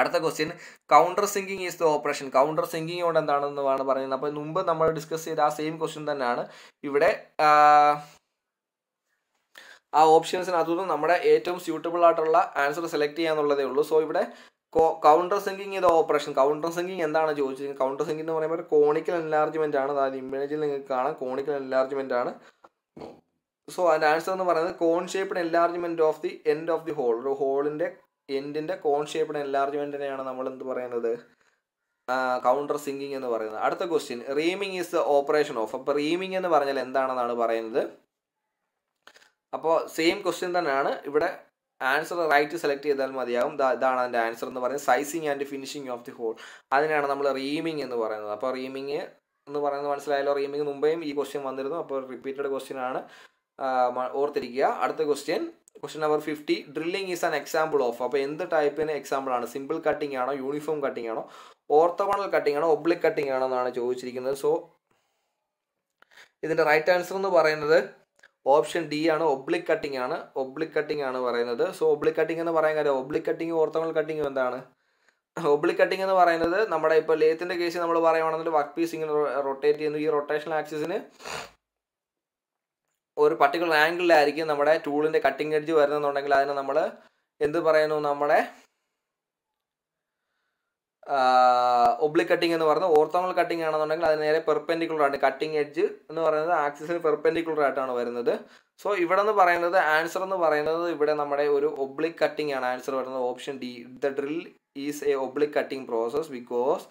അടുത്ത question counter sinking is the operation counter sinking കൊണ്ട് എന്താണെന്നാണ് പറയുന്നത് അപ്പോൾ മുമ്പ് നമ്മൾ ഡിസ്കസ് ചെയ്ത ആ സെയിം ക്വസ്റ്റ്യൻ തന്നെയാണ് ഇവിടെ ആ ഓപ്ഷൻസിനകത്തുനിന്ന് നമ്മുടെ ഏറ്റവും സ്യൂട്ടബിൾ ആയിട്ടുള്ള ആൻസർ സെലക്ട് ചെയ്യാന്നുള്ളതേ ഉള്ളൂ സോ ഇവിടെ കൗണ്ടർ സിങ്കിങ് ഇത് ഓപ്പറേഷൻ കൗണ്ടർ സിങ്കിങ് എന്താണ് ചോദിച്ചത് കൗണ്ടർ സിങ്കിങ് എന്ന് പറയുമ്പോൾ കോണിക്കൽ എൻലാർജ്മെന്റ് ആണ് അതായത് ഇമേജിൽ നിങ്ങൾക്ക് കാണാം കോണിക്കൽ എൻലാർജ്മെന്റ് ആണ് സോ അതിൻ്റെ ആൻസർ എന്ന് പറയുന്നത് cone shape enlargement of the end of the hole ഒരു ഹോളിന്റെ എൻഡിൻ്റെ കോൺ ഷേപ്പിഡ് എൻലാർജ്മെൻറ്റിനെയാണ് നമ്മൾ എന്ത് പറയുന്നത് കൗണ്ടർ സിങ്കിങ് എന്ന് പറയുന്നത് അടുത്ത question reaming is operation of അപ്പോൾ റീമിങ് എന്ന് പറഞ്ഞാൽ എന്താണെന്നാണ് പറയുന്നത് അപ്പോൾ സെയിം ക്വസ്റ്റ്യൻ തന്നെയാണ് ഇവിടെ ആൻസർ റൈറ്റ് സെലക്ട് ചെയ്താൽ മതിയാകും ഇതാണ് അതിൻ്റെ ആൻസർ എന്ന് പറയുന്നത് sizing and finishing of the hole അതിനാണ് നമ്മൾ റീമിങ് എന്ന് പറയുന്നത് അപ്പോൾ റീമിങ് എന്ന് പറയുന്നത് മനസ്സിലായല്ലോ റീമിങ് മുമ്പേയും ഈ ക്വസ്റ്റ്യൻ വന്നിരുന്നു അപ്പോൾ റിപ്പീറ്റഡ് ക്വസ്റ്റ്യൻ ആണ് ഓർത്തിരിക്കുക അടുത്ത question question number fifty drilling is an example of അപ്പോൾ എന്ത് ടൈപ്പിന് എക്സാമ്പിൾ ആണ് സിമ്പിൾ കട്ടിംഗ് ആണോ യൂണിഫോം കട്ടിംഗ് ആണോ ഓർത്തമണൽ കട്ടിംഗ് ആണോ ഒബ്ലിക് കട്ടിംഗ് ആണോ എന്നാണ് ചോദിച്ചിരിക്കുന്നത് സോ ഇതിൻ്റെ റൈറ്റ് ആൻസർ എന്ന് പറയുന്നത് ഓപ്ഷൻ ഡി ആണ് ഒബ്ലിക് കട്ടിംഗ് ആണ് ഒബ്ലിക് കട്ടിംഗ് ആണ് പറയുന്നത് സോ ഒബ്ലിക് കട്ടിംഗ് എന്ന് പറയാൻ കാര്യം ഒബ്ലിക് കട്ടിംഗ് ഓർത്തമണൽ കട്ടിംഗ് എന്താണ് ഒബ്ലിക് കട്ടിംഗ് എന്ന് പറയുന്നത് നമ്മുടെ ഇപ്പോൾ ലേത്തിൻ്റെ കേസ് നമ്മൾ പറയുകയാണെന്നുണ്ടെങ്കിൽ വർക്ക് പീസ് ഇങ്ങനെ റൊട്ടേറ്റ് ചെയ്യുന്നു ഈ റൊട്ടേഷണൽ ആക്സിസിന് ഒരു പർട്ടിക്കുലർ ആംഗിളിലായിരിക്കും നമ്മുടെ ടൂളിൻ്റെ കട്ടിംഗ് എഡ്ജ് വരുന്നുണ്ടെങ്കിൽ അതിനെ നമ്മൾ എന്ത് പറയുന്നു നമ്മുടെ ഒബ്ലി കട്ടിംഗ് എന്ന് പറയുന്നത് ഓർത്തോണൽ കട്ടിംഗ് ആണെന്നുണ്ടെങ്കിൽ അതിന് നേരെ പെർപെൻഡിക്കുലർ ആണ് കട്ടിംഗ് എഡ്ജ് എന്ന് പറയുന്നത് ആക്സിസിന് പെർപെൻഡിക്കുലർ ആയിട്ടാണ് വരുന്നത് സോ ഇവിടെ നിന്ന് പറയുന്നത് ആൻസർ എന്ന് പറയുന്നത് ഇവിടെ നമ്മുടെ ഒരു ഒബ്ലിക് കട്ടിംഗ് ആണ് ആൻസർ വരുന്നത് option D the drill is a oblique cutting process because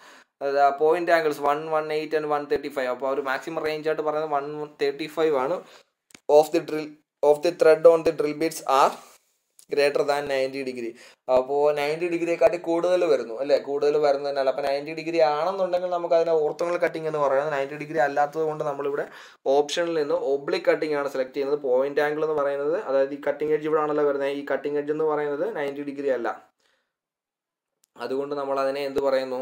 point angles one one eight and one thirty five അപ്പോൾ ഒരു മാക്സിമം റേഞ്ച് ആയിട്ട് പറയുന്നത് വൺ തേർട്ടി ഫൈവ് ആണ് of the drill of the thread on the drill bits are greater than ninety degree അപ്പോൾ ninety ഡിഗ്രിയെക്കാട്ടി കൂടുതൽ വരുന്നു അല്ലേ കൂടുതൽ വരുന്നതിനാൽ അപ്പോൾ നയൻറ്റി ഡിഗ്രി ആണെന്നുണ്ടെങ്കിൽ നമുക്ക് അതിനെ ഓർത്തങ്ങൾ കട്ടിങ് എന്ന് പറയുന്നത് നയൻറ്റി ഡിഗ്രി അല്ലാത്തത് കൊണ്ട് നമ്മളിവിടെ ഓപ്ഷനിൽ നിന്ന് ഒബ്ലിക് കട്ടിംഗ് ആണ് സെലക്ട് ചെയ്യുന്നത് പോയിന്റ് ആംഗിൾ എന്ന് പറയുന്നത് അതായത് ഈ കട്ടിംഗ് എഡ്ജ് ഇവിടെ ആണല്ലോ വരുന്നത് ഈ കട്ടിംഗ് എഡ്ജ് എന്ന് പറയുന്നത് നയൻറ്റി ഡിഗ്രി അല്ല അതുകൊണ്ട് നമ്മൾ അതിനെ എന്ത് പറയുന്നു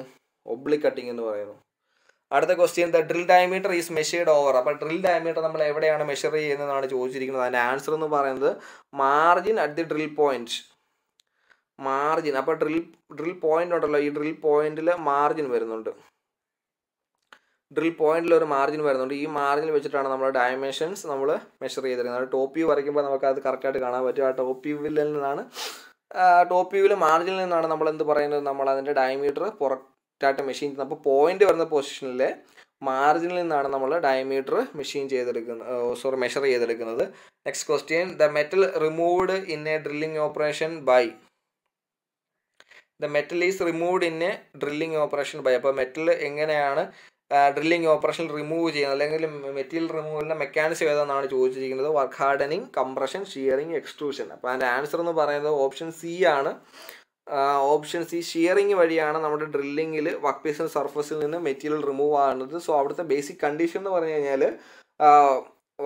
ഒബ്ലിക് കട്ടിംഗ് എന്ന് പറയുന്നു അടുത്ത question the drill diameter is measured over അപ്പോൾ ഡ്രിൽ ഡയമീറ്റർ നമ്മൾ എവിടെയാണ് മെഷർ ചെയ്യുന്നതെന്നാണ് ചോദിച്ചിരിക്കുന്നത് അതിൻ്റെ ആൻസർ എന്ന് പറയുന്നത് margin at the drill point margin അപ്പോൾ ഡ്രിൽ ഡ്രിൽ പോയിന്റ് ഉണ്ടല്ലോ ഈ ഡ്രിൽ പോയിന്റിൽ മാർജിൻ വരുന്നുണ്ട് ഡ്രിൽ പോയിന്റിൽ ഒരു മാർജിൻ വരുന്നുണ്ട് ഈ മാർജിൻ വെച്ചിട്ടാണ് നമ്മൾ ഡയമെൻഷൻസ് നമ്മൾ മെഷർ ചെയ്തിരിക്കുന്നത് ടോപ്പ് വ്യൂ വരയ്ക്കുമ്പോൾ നമുക്ക് അത് കറക്റ്റായിട്ട് കാണാൻ പറ്റും ആ ടോപ്പ് വ്യൂവിൽ നിന്നാണ് ടോപ്പ് വ്യൂവിൽ മാർജിനിൽ നിന്നാണ് നമ്മൾ എന്ത് പറയുന്നത് നമ്മൾ അതിൻ്റെ ഡയമീറ്റർ പുറ ടാറ്റ മെഷീൻ ചെയ്യുന്നത് അപ്പോൾ പോയിന്റ് വരുന്ന പൊസിഷനിൽ മാർജിനിൽ നിന്നാണ് നമ്മൾ ഡയമീറ്റർ മെഷീൻ ചെയ്തെടുക്കുന്നത് സോറി മെഷർ ചെയ്തെടുക്കുന്നത് next question the metal removed in a drilling operation by the metal is removed in a drilling operation by അപ്പോൾ മെറ്റൽ എങ്ങനെയാണ് ഡ്രില്ലിംഗ് ഓപ്പറേഷൻ റിമൂവ് ചെയ്യുന്നത് അല്ലെങ്കിൽ മെറ്റീരിയൽ റിമൂവലിൻ്റെ മെക്കാനിസം ഏതെന്നാണ് ചോദിച്ചിരിക്കുന്നത് work hardening compression shearing extrusion അപ്പോൾ അതിൻ്റെ ആൻസർ എന്ന് പറയുന്നത് ഓപ്ഷൻ സി ആണ് ഓപ്ഷൻ സി ഷിയറിങ് വഴിയാണ് നമ്മുടെ ഡ്രില്ലിങ്ങിൽ വർക്ക് പീസിന് സർഫസിൽ നിന്ന് മെറ്റീരിയൽ റിമൂവ് ആകുന്നത് സോ അവിടുത്തെ ബേസിക് കണ്ടീഷൻ എന്ന് പറഞ്ഞു കഴിഞ്ഞാൽ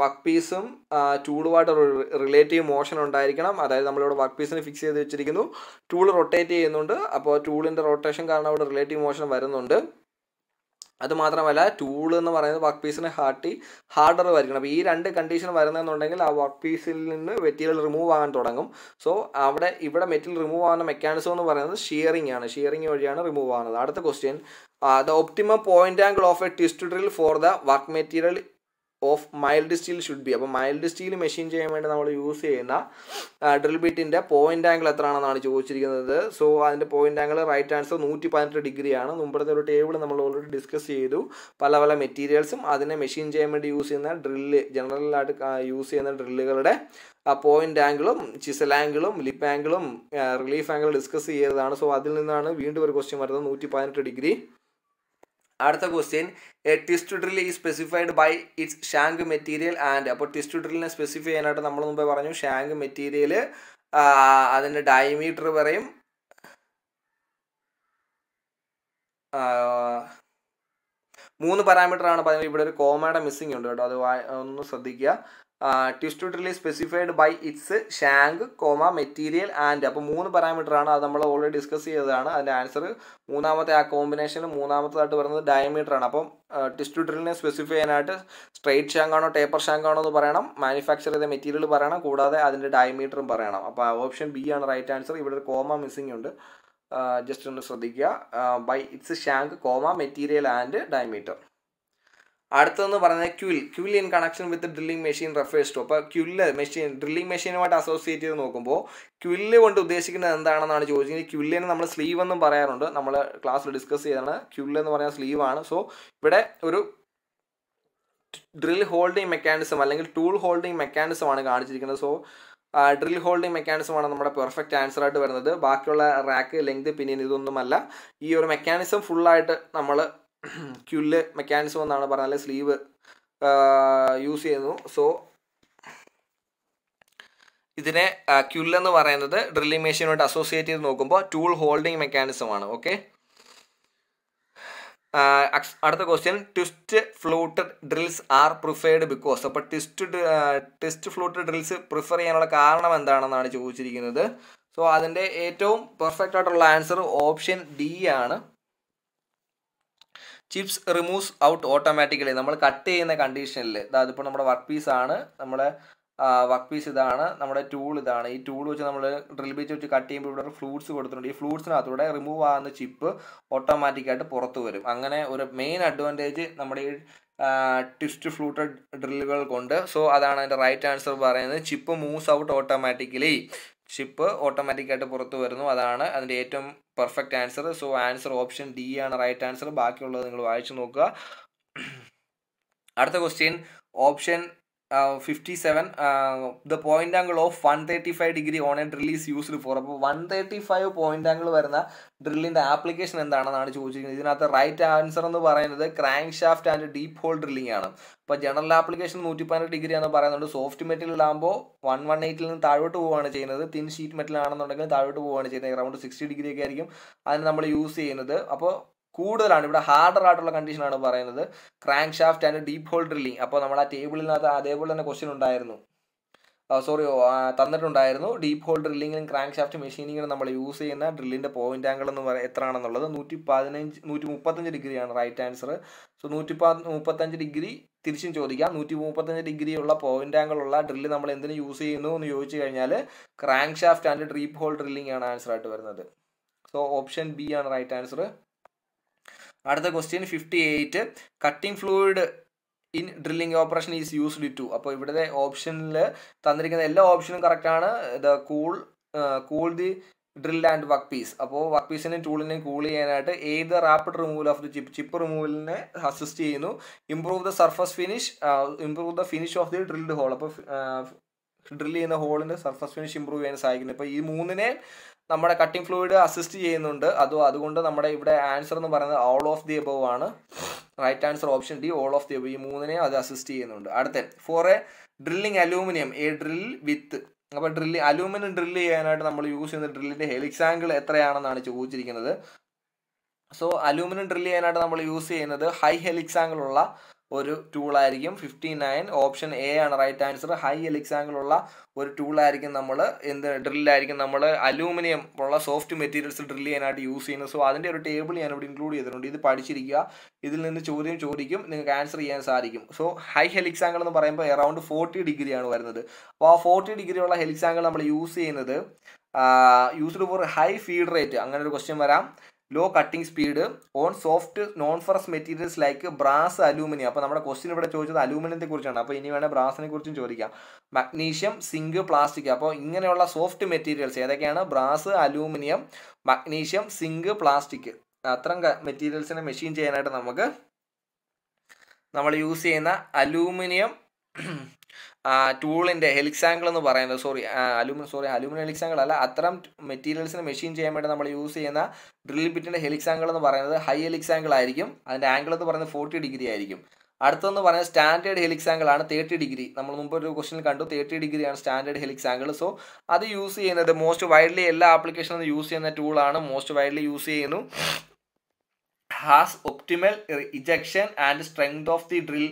വർക്ക് പീസും ടൂളുമായിട്ട് റിലേറ്റീവ് മോഷൻ ഉണ്ടായിരിക്കണം അതായത് നമ്മളിവിടെ വർക്ക് പീസിന് ഫിക്സ് ചെയ്ത് വെച്ചിരിക്കുന്നു ടൂൾ റൊട്ടേറ്റ് ചെയ്യുന്നുണ്ട് അപ്പോൾ ടൂളിൻ്റെ റൊട്ടേഷൻ കാരണം അവിടെ റിലേറ്റീവ് മോഷൻ വരുന്നുണ്ട് അതുമാത്രമല്ല ടൂൾ എന്ന് പറയുന്നത് വർക്ക് പീസിന് ഹാർട്ടി ഹാർഡർ വരയ്ക്കണം അപ്പോൾ ഈ രണ്ട് കണ്ടീഷൻ വരുന്നതെന്നുണ്ടെങ്കിൽ ആ വർക്ക് പീസിൽ നിന്ന് മെറ്റീരിയൽ റിമൂവ് ആകാൻ തുടങ്ങും സോ അവിടെ ഇവിടെ മെറ്റീരിയൽ റിമൂവ് ആകുന്ന മെക്കാനിസം എന്ന് പറയുന്നത് ഷിയറിംഗ് ആണ് ഷിയറിംഗ് വഴിയാണ് റിമൂവ് ആകുന്നത് അടുത്ത question the optimum point angle of a twist drill for the work material of mild steel should be അപ്പോൾ മൈൽഡ് സ്റ്റീൽ മെഷീൻ ചെയ്യാൻ വേണ്ടി നമ്മൾ യൂസ് ചെയ്യുന്ന ഡ്രിൽ ബീറ്റിൻ്റെ പോയിന്റ് ആംഗിൾ എത്രയാണെന്നാണ് ചോദിച്ചിരിക്കുന്നത് സോ അതിൻ്റെ പോയിന്റ് ആംഗിൾ റൈറ്റ് ആൻസർ നൂറ്റി പതിനെട്ട് ഡിഗ്രിയാണ് മുമ്പത്തെ ഒരു ടേബിൾ നമ്മൾ ഓൾറെഡി ഡിസ്കസ് ചെയ്തു പല പല മെറ്റീരിയൽസും അതിനെ മെഷീൻ ചെയ്യാൻ വേണ്ടി യൂസ് ചെയ്യുന്ന ഡ്രില്ല് ജനറലായിട്ട് യൂസ് ചെയ്യുന്ന ഡ്രില്ലുകളുടെ ആ പോയിന്റ് ആംഗിളും ചിസൽ ആംഗിളും ലിപ്പ് ആംഗിളും റിലീഫ് ആംഗിൾ ഡിസ്കസ് ചെയ്തതാണ് സോ അതിൽ നിന്നാണ് വീണ്ടും ഒരു ക്വസ്റ്റ്യൻ വരുന്നത് നൂറ്റി പതിനെട്ട് ഡിഗ്രി അടുത്ത ക്വസ്റ്റ്യൻ എ ട്വിസ്റ്റ് ഡ്രിൽ ഈ specified by its shank material and അപ്പോൾ ട്വിസ്റ്റ് ഡ്രില്ലിനെ സ്പെസിഫൈ ചെയ്യാനായിട്ട് നമ്മൾ മുമ്പേ പറഞ്ഞു ഷാങ്ക് മെറ്റീരിയൽ അതിൻ്റെ ഡയമീറ്റർ പറയും മൂന്ന് പാരാമീറ്റർ ആണ് പറയുന്നത് ഇവിടെ ഒരു കോമയുടെ മിസ്സിംഗ് ഉണ്ട് കേട്ടോ അത് ഒന്ന് ശ്രദ്ധിക്കുക twist drill specified by its shank comma material and അപ്പോൾ മൂന്ന് പാരാമീറ്റർ ആണ് അത് നമ്മൾ ഓൾറെഡി ഡിസ്കസ് ചെയ്തതാണ് അതിൻ്റെ ആൻസർ മൂന്നാമത്തെ ആ കോമ്പിനേഷനിൽ മൂന്നാമത്തേതായിട്ട് വരുന്നത് ഡയമീറ്റർ ആണ് അപ്പം ടിസ്റ്റുട്രിലിനെ സ്പെസിഫൈ ചെയ്യാനായിട്ട് സ്ട്രെയിറ്റ് ഷാങ്കാണോ ടേപ്പർ ഷാങ്കാണോ എന്ന് പറയണം മാനുഫാക്ചർ ചെയ്ത മെറ്റീരിയൽ പറയണം കൂടാതെ അതിൻ്റെ ഡയമീറ്ററും പറയണം അപ്പോൾ ഓപ്ഷൻ ബി ആണ് റൈറ്റ് ആൻസർ ഇവിടെ ഒരു കോമ മിസ്സിംഗ് ഉണ്ട് ജസ്റ്റ് ഒന്ന് ശ്രദ്ധിക്കുക by its shank comma material and diameter അടുത്തതെന്ന് പറയുന്നത് quill quill in connection with drilling machine refers to അപ്പോൾ ക്യുല്ല് മെഷീൻ ഡ്രില്ലിംഗ് മെഷീനുമായിട്ട് അസോസിയേറ്റ് ചെയ്ത് നോക്കുമ്പോൾ ക്യുല്ല് കൊണ്ട് ഉദ്ദേശിക്കുന്നത് എന്താണെന്നാണ് ചോദിച്ചത് ക്യുല്ലിന് നമ്മൾ സ്ലീവ് എന്നും പറയാറുണ്ട് നമ്മൾ ക്ലാസ്സിൽ ഡിസ്കസ് ചെയ്താണ് ക്യുല്ല് എന്ന് പറയുന്ന സ്ലീവ് ആണ് സോ ഇവിടെ ഒരു ഡ്രിൽ ഹോൾഡിംഗ് മെക്കാനിസം അല്ലെങ്കിൽ ടൂൾ ഹോൾഡിംഗ് മെക്കാനിസം ആണ് കാണിച്ചിരിക്കുന്നത് സോ ഡ്രിൽ ഹോൾഡിംഗ് മെക്കാനിസം ആണ് നമ്മുടെ പെർഫെക്റ്റ് ആൻസർ ആയിട്ട് വരുന്നത് ബാക്കിയുള്ള റാക്ക് ലെങ്ത് പിനിയൻ ഇതൊന്നുമല്ല ഈ ഒരു മെക്കാനിസം ഫുള്ളായിട്ട് നമ്മൾ ക്യുല്ല് മെക്കാനിസം എന്നാണ് പറഞ്ഞാൽ സ്ലീവ് യൂസ് ചെയ്യുന്നു സോ ഇതിനെ ക്യുല്ലെന്ന് പറയുന്നത് ഡ്രില്ലിംഗ് മെഷീനുമായിട്ട് അസോസിയേറ്റ് ചെയ്ത് നോക്കുമ്പോൾ ടൂൾ ഹോൾഡിംഗ് മെക്കാനിസം ആണ് ഓക്കെ അടുത്ത question twist fluted drills are preferred because അപ്പോൾ twist twist fluted drills prefer ചെയ്യാനുള്ള കാരണം എന്താണെന്നാണ് ചോദിച്ചിരിക്കുന്നത് സോ അതിൻ്റെ ഏറ്റവും പെർഫെക്റ്റ് ആയിട്ടുള്ള ആൻസർ ഓപ്ഷൻ ഡി ആണ് ചിപ്സ് റിമൂവ്സ് ഔട്ട് ഓട്ടോമാറ്റിക്കലി നമ്മൾ കട്ട് ചെയ്യുന്ന കണ്ടീഷനിൽ അതായത് ഇപ്പോൾ നമ്മുടെ വർക്ക് പീസ് ആണ് നമ്മുടെ വർക്ക് പീസ് ഇതാണ് നമ്മുടെ ടൂൾ ഇതാണ് ഈ ടൂൾ വെച്ച് നമ്മൾ ഡ്രിൽ ബീച്ച് വെച്ച് കട്ട് ചെയ്യുമ്പോൾ ഇവിടെ ഫ്ലൂട്ട്സ് കൊടുത്തിട്ടുണ്ട് ഈ ഫ്ലൂട്ട്സിനകത്തൂടെ റിമൂവ് ആകുന്ന ചിപ്പ് ഓട്ടോമാറ്റിക്കായിട്ട് പുറത്ത് വരും അങ്ങനെ ഒരു മെയിൻ അഡ്വാൻറ്റേജ് നമ്മുടെ ഈ ട്വിസ്റ്റ് ഫ്ലൂട്ടഡ് ഡ്രില്ലുകൾ കൊണ്ട് സോ അതാണ് അതിൻ്റെ റൈറ്റ് ആൻസർ പറയുന്നത് chip moves out automatically chip ഓട്ടോമാറ്റിക്കായിട്ട് പുറത്ത് വരുന്നു അതാണ് അതിൻ്റെ ഏറ്റവും perfect answer so answer option D ആണ് റൈറ്റ് ആൻസർ ബാക്കിയുള്ളത് നിങ്ങൾ വായിച്ചു നോക്കുക അടുത്ത question option fifty seven the point angle of one thirty five degree on and release used for അപ്പോൾ one thirty five point angle വരുന്ന ഡ്രില്ലിന്റെ ആപ്ലിക്കേഷൻ എന്താണെന്നാണ് ചോദിച്ചിരിക്കുന്നത് ഇതിനകത്ത് റൈറ്റ് ആൻസർ എന്ന് പറയുന്നത് crank shaft and deep hole drilling ആണ് അപ്പോൾ ജനറൽ ആപ്ലിക്കേഷൻ നൂറ്റി പതിനെട്ട് ഡിഗ്രി എന്ന് പറയുന്നുണ്ട് സോഫ്റ്റ് മെറ്റീരിയൽ ആകുമ്പോൾ വൺ വൺ എയ്റ്റിൽ നിന്ന് താഴോട്ട് പോവുകയാണ് ചെയ്യുന്നത് തിൻ ഷീറ്റ് മെറ്റൽ ആണെന്നുണ്ടെങ്കിൽ താഴോട്ട് പോവുകയാണ് ചെയ്യുന്നത് അറൗണ്ട് സിക്സ്റ്റി ഡിഗ്രി ഒക്കെ ആയിരിക്കും അതിന് നമ്മൾ യൂസ് ചെയ്യുന്നത് അപ്പോൾ കൂടുതലാണ് ഇവിടെ ഹാർഡർ ആയിട്ടുള്ള കണ്ടീഷനാണ് പറയുന്നത് crank shaft and deep hole drilling അപ്പോൾ നമ്മൾ ആ ടേബിളിനകത്ത് അതേപോലെ തന്നെ ക്വസ്റ്റ്യൻ ഉണ്ടായിരുന്നു സോറി തന്നിട്ടുണ്ടായിരുന്നു ഡീപ്പ് ഹോൾ ഡ്രില്ലിങ്ങിനും ക്രാങ്ക് ഷാഫ്റ്റ് മെഷീനിങ്ങിനും നമ്മൾ യൂസ് ചെയ്യുന്ന ഡ്രില്ലിൻ്റെ പോയിൻറ്റ് ആംഗിൾ എന്ന് പറയുന്നത് എത്രയാണെന്നുള്ളത് നൂറ്റി പതിനഞ്ച് നൂറ്റി മുപ്പത്തഞ്ച് ഡിഗ്രിയാണ് റൈറ്റ് ആൻസർ സോ നൂറ്റി മുപ്പത്തഞ്ച് ഡിഗ്രി തിരിച്ചും ചോദിക്കാം നൂറ്റി മുപ്പത്തഞ്ച് ഡിഗ്രി ഉള്ള പോയിന്റ് ആംഗിൾ ഉള്ള ഡ്രില്ല് നമ്മൾ എന്തിനു യൂസ് ചെയ്യുന്നു എന്ന് ചോദിച്ചു കഴിഞ്ഞാൽ crank shaft and deep hole drilling ആണ് ആൻസർ ആയിട്ട് വരുന്നത് സോ ഓപ്ഷൻ ബി ആണ് റൈറ്റ് ആൻസർ അടുത്ത question fifty eight cutting fluid in drilling operation is used to അപ്പോൾ ഇവിടുത്തെ ഓപ്ഷനിൽ തന്നിരിക്കുന്ന എല്ലാ ഓപ്ഷനും കറക്റ്റാണ് the cool cool the drill and work piece അപ്പോൾ വർക്ക് പീസിനെയും ടൂളിനെയും കൂൾ ചെയ്യാനായിട്ട് ഏത് rapid removal of the chip chip റിമൂവലിനെ അസിസ്റ്റ് ചെയ്യുന്നു improve the surface finish improve the finish of the drilled hole അപ്പോൾ ഡ്രിൽ ചെയ്യുന്ന ഹോളിൻ്റെ സർഫസ് ഫിനിഷ് ഇമ്പ്രൂവ് ചെയ്യാൻ സഹായിക്കുന്നു അപ്പോൾ ഈ മൂന്നിനെ നമ്മുടെ കട്ടിംഗ് ഫ്ലൂയിഡ് അസിസ്റ്റ് ചെയ്യുന്നുണ്ട് അതോ അതുകൊണ്ട് നമ്മുടെ ഇവിടെ ആൻസർ എന്ന് പറയുന്നത് ഓൾ ഓഫ് ദി എബവ് ആണ് right answer option D all of the above ഈ മൂന്നിനെ അത് അസിസ്റ്റ് ചെയ്യുന്നുണ്ട് അടുത്ത for a drilling aluminium a drill with അപ്പോൾ ഡ്രില്ല് അലൂമിനിയം ഡ്രില്ല് ചെയ്യാനായിട്ട് നമ്മൾ യൂസ് ചെയ്യുന്ന ഡ്രില്ലിൻ്റെ ഹെലിക്സ് ആംഗിൾ എത്രയാണെന്നാണ് ചോദിച്ചിരിക്കുന്നത് സോ അലൂമിനിയം ഡ്രില്ല് ചെയ്യാനായിട്ട് നമ്മൾ യൂസ് ചെയ്യുന്നത് ഹൈ ഹെലിക്സ് ആംഗിൾ ഉള്ള ഒരു ടൂളായിരിക്കും ഫിഫ്റ്റി നയൻ ഓപ്ഷൻ എ ആണ് റൈറ്റ് ആൻസർ ഹൈ എലിക്സാങ്കിൾ ഉള്ള ഒരു ടൂളായിരിക്കും നമ്മൾ എന്ത് ഡ്രില്ലായിരിക്കും നമ്മൾ അലൂമിനിയം ഉള്ള സോഫ്റ്റ് മെറ്റീരിയൽസ് ഡ്രില്ല് ചെയ്യാനായിട്ട് യൂസ് ചെയ്യുന്നത് സോ അതിൻ്റെ ഒരു ടേബിൾ ഞാൻ ഇവിടെ ഇൻക്ലൂഡ് ചെയ്തിട്ടുണ്ട് ഇത് പഠിച്ചിരിക്കുക ഇതിൽ നിന്ന് ചോദ്യം ചോദിക്കും നിങ്ങൾക്ക് ആൻസർ ചെയ്യാൻ സാധിക്കും സോ ഹൈ ഹെലിക്സാങ്കിൾ എന്ന് പറയുമ്പോൾ എറൗണ്ട് ഫോർട്ടി ഡിഗ്രിയാണ് വരുന്നത് അപ്പോൾ ആ ഫോർട്ടി ഡിഗ്രി ഉള്ള ഹെലിക്സാങ്കിൾ നമ്മൾ യൂസ് ചെയ്യുന്നത് used for high feed rate അങ്ങനെ ഒരു ക്വസ്റ്റ്യൻ വരാം low cutting speed on soft non ferrous materials like brass aluminium അപ്പോൾ നമ്മുടെ ക്വസ്റ്റിൻ ഇവിടെ ചോദിച്ചത് അലൂമിനിയത്തെ കുറിച്ചാണ് അപ്പോൾ ഇനി വേണേൽ ബ്രാസിനെ കുറിച്ചും ചോദിക്കാം മഗ്നീഷ്യം സിങ്ക് പ്ലാസ്റ്റിക് അപ്പോൾ ഇങ്ങനെയുള്ള സോഫ്റ്റ് മെറ്റീരിയൽസ് ഏതൊക്കെയാണ് brass aluminium magnesium zinc plastic അത്തരം മെറ്റീരിയൽസിനെ മെഷീൻ ചെയ്യാനായിട്ട് നമുക്ക് നമ്മൾ യൂസ് ചെയ്യുന്ന അലൂമിനിയം ടൂളിൻ്റെ ഹെലിക്സാങ്കിൾ എന്ന് പറയുന്നത് sorry alumina sorry aluminium helix angle അല്ല അത്തരം മെറ്റീരിയൽസിന് മെഷീൻ ചെയ്യാൻ വേണ്ടി നമ്മൾ യൂസ് ചെയ്യുന്ന ഡ്രിൽ ബിറ്റിൻ്റെ ഹെലിക്സാങ്കിൾ എന്ന് പറയുന്നത് ഹൈ ഹെലിക്സാങ്കിൾ ആയിരിക്കും അതിൻ്റെ ആംഗിൾ എന്ന് പറയുന്നത് ഫോർട്ടി ഡിഗ്രി ആയിരിക്കും അടുത്തെന്ന് പറയുന്നത് സ്റ്റാൻഡേർഡ് ഹെലിക്സാങ്കിൾ ആണ് തേർട്ടി ഡിഗ്രി നമ്മൾ മുമ്പ് ഒരു ക്വസ്റ്റിൽ കണ്ടു തേർട്ടി ഡിഗ്രി ആണ് സ്റ്റാൻഡേർഡ് ഹെലിക്സാങ്കിൾ സോ അത് യൂസ് ചെയ്യുന്നത് മോസ്റ്റ് വൈഡ്ലി എല്ലാ ആപ്ലിക്കേഷനും യൂസ് ചെയ്യുന്ന ടൂളാണ് മോസ്റ്റ് വൈഡ്ലി യൂസ് ചെയ്യുന്നു has optimal ejection and strength of the drill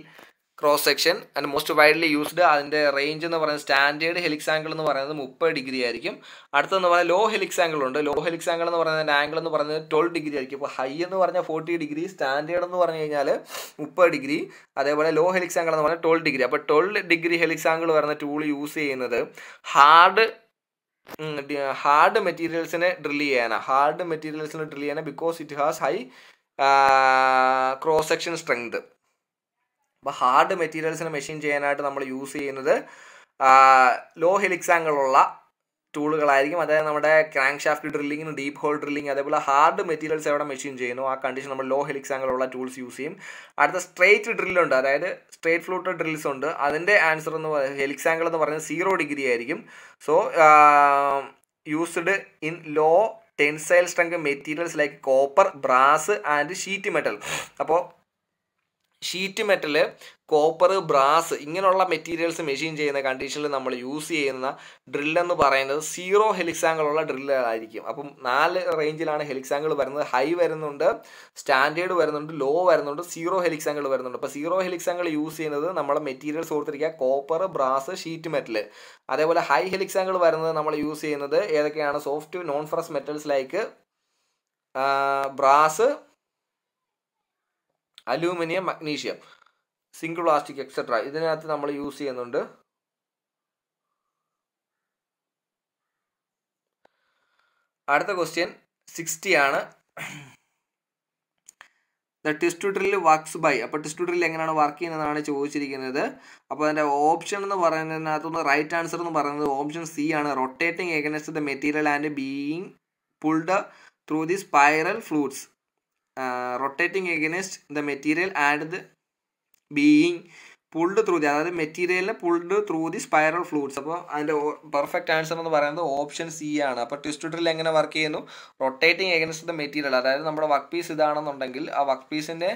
cross section and most widely used അതിൻ്റെ റേഞ്ച് എന്ന് പറയുന്നത് സ്റ്റാൻഡേർഡ് ഹെലിക്സ് ആംഗിൾ എന്ന് പറയുന്നത് മുപ്പത് ഡിഗ്രി ആയിരിക്കും അടുത്തെന്ന് പറഞ്ഞാൽ ലോ ഹെലിക്സ് ആംഗിൾ ഉണ്ട് ലോ ഹെലിക്സ് ആംഗിൾ എന്ന് പറയുന്നത് ആംഗിൾ എന്ന് പറയുന്നത് ട്വൽവ് ഡിഗ്രി ആയിരിക്കും അപ്പോൾ ഹൈ എന്ന് പറഞ്ഞാൽ ഫോർട്ടി ഡിഗ്രി സ്റ്റാൻഡേർഡ് എന്ന് പറഞ്ഞു കഴിഞ്ഞാൽ മുപ്പത് ഡിഗ്രി അതേപോലെ ലോ ഹെലിക്സ് ആംഗിൾ എന്ന് പറഞ്ഞാൽ ട്വൽവ് ഡിഗ്രി അപ്പോൾ ട്വൽവ് ഡിഗ്രി ഹെലിക്സ് ആംഗിൾ വരുന്ന ടൂൾ യൂസ് ചെയ്യുന്നത് ഹാർഡ് ഹാർഡ് മെറ്റീരിയൽസിനെ ഡ്രില്ല് ചെയ്യാനാണ് ഹാർഡ് മെറ്റീരിയൽസിനെ ഡ്രില്ല് ചെയ്യാനാണ് because it has high cross section strength അപ്പോൾ ഹാർഡ് മെറ്റീരിയൽസിനെ മെഷീൻ ചെയ്യാനായിട്ട് നമ്മൾ യൂസ് ചെയ്യുന്നത് ലോ ഹെലിക്സ് ആംഗിളുള്ള ടൂളുകളായിരിക്കും അതായത് നമ്മുടെ ക്രാങ്ക് ഷാഫ്റ്റ് ഡ്രില്ലിങ്ങിന് ഡീപ്പ് ഹോൾ ഡ്രില്ലിങ് അതേപോലെ ഹാർഡ് മെറ്റീരിയൽസ് എവിടെ മെഷീൻ ചെയ്യുന്നു ആ കണ്ടീഷൻ നമ്മൾ ലോ ഹെലിക്സ് ആംഗിളുള്ള ടൂൾസ് യൂസ് ചെയ്യും അടുത്ത സ്ട്രേറ്റ് ഡ്രില്ലുണ്ട് അതായത് സ്ട്രേറ്റ് ഫ്ലൂട്ട് ഡ്രിൽസ് ഉണ്ട് അതിൻ്റെ ആൻസർ എന്ന് പറയുന്നത് ഹെലിക്സ് ആംഗിൾ എന്ന് പറയുന്നത് സീറോ ഡിഗ്രി ആയിരിക്കും so used in low tensile strength materials like copper brass and sheet metal അപ്പോൾ ഷീറ്റ് മെറ്റൽ കോപ്പർ ബ്രാസ് ഇങ്ങനെയുള്ള മെറ്റീരിയൽസ് മെഷീൻ ചെയ്യുന്ന കണ്ടീഷനിൽ നമ്മൾ യൂസ് ചെയ്യുന്ന ഡ്രിൽ എന്ന് പറയുന്നത് സീറോ ഹെലിക്സ് ഡ്രില്ലുകളായിരിക്കും അപ്പം നാല് റേഞ്ചിലാണ് ഹെലിക്സ് വരുന്നത് ഹൈ വരുന്നുണ്ട് സ്റ്റാൻഡേർഡ് വരുന്നുണ്ട് ലോ വരുന്നുണ്ട് സീറോ ഹെലിക്സ് വരുന്നുണ്ട് അപ്പോൾ സീറോ ഹെലിക്സ് യൂസ് ചെയ്യുന്നത് നമ്മളെ മെറ്റീരിയൽസ് ഓർത്തിരിക്കുക കോപ്പർ ബ്രാസ് ഷീറ്റ് മെറ്റൽ അതേപോലെ ഹൈ ഹെലിക്സ് വരുന്നത് നമ്മൾ യൂസ് ചെയ്യുന്നത് ഏതൊക്കെയാണ് soft non ferrous metals like brass aluminium magnesium zinc plastic etcetera ഇതിനകത്ത് നമ്മൾ യൂസ് ചെയ്യുന്നുണ്ട് അടുത്ത ക്വസ്റ്റ്യൻ സിക്സ്റ്റി ആണ് the test drill works by അപ്പോൾ ടെസ്റ്റ് ഡ്രിൽ എങ്ങനെയാണ് വർക്ക് ചെയ്യുന്നതെന്നാണ് ചോദിച്ചിരിക്കുന്നത് അപ്പോൾ അതിൻ്റെ ഓപ്ഷൻ എന്ന് പറയുന്നതിനകത്തുനിന്ന് റൈറ്റ് ആൻസർ എന്ന് പറയുന്നത് ഓപ്ഷൻ സി ആണ് rotating against the material and being pulled through the spiral flutes rotating against the material and the being pulled through the അതായത് മെറ്റീരിയലിനെ pulled through the spiral flutes അപ്പോൾ അതിൻ്റെ perfect answer എന്ന് പറയുന്നത് option C ആണ് അപ്പോൾ twist drill എങ്ങനെ work ചെയ്യുന്നു റൊട്ടേറ്റിംഗ് എഗൻസ്റ്റ് ദ മെറ്റീരിയൽ അതായത് നമ്മുടെ വർക്ക് പീസ് ഇതാണെന്നുണ്ടെങ്കിൽ ആ വർക്ക് പീസിൻ്റെ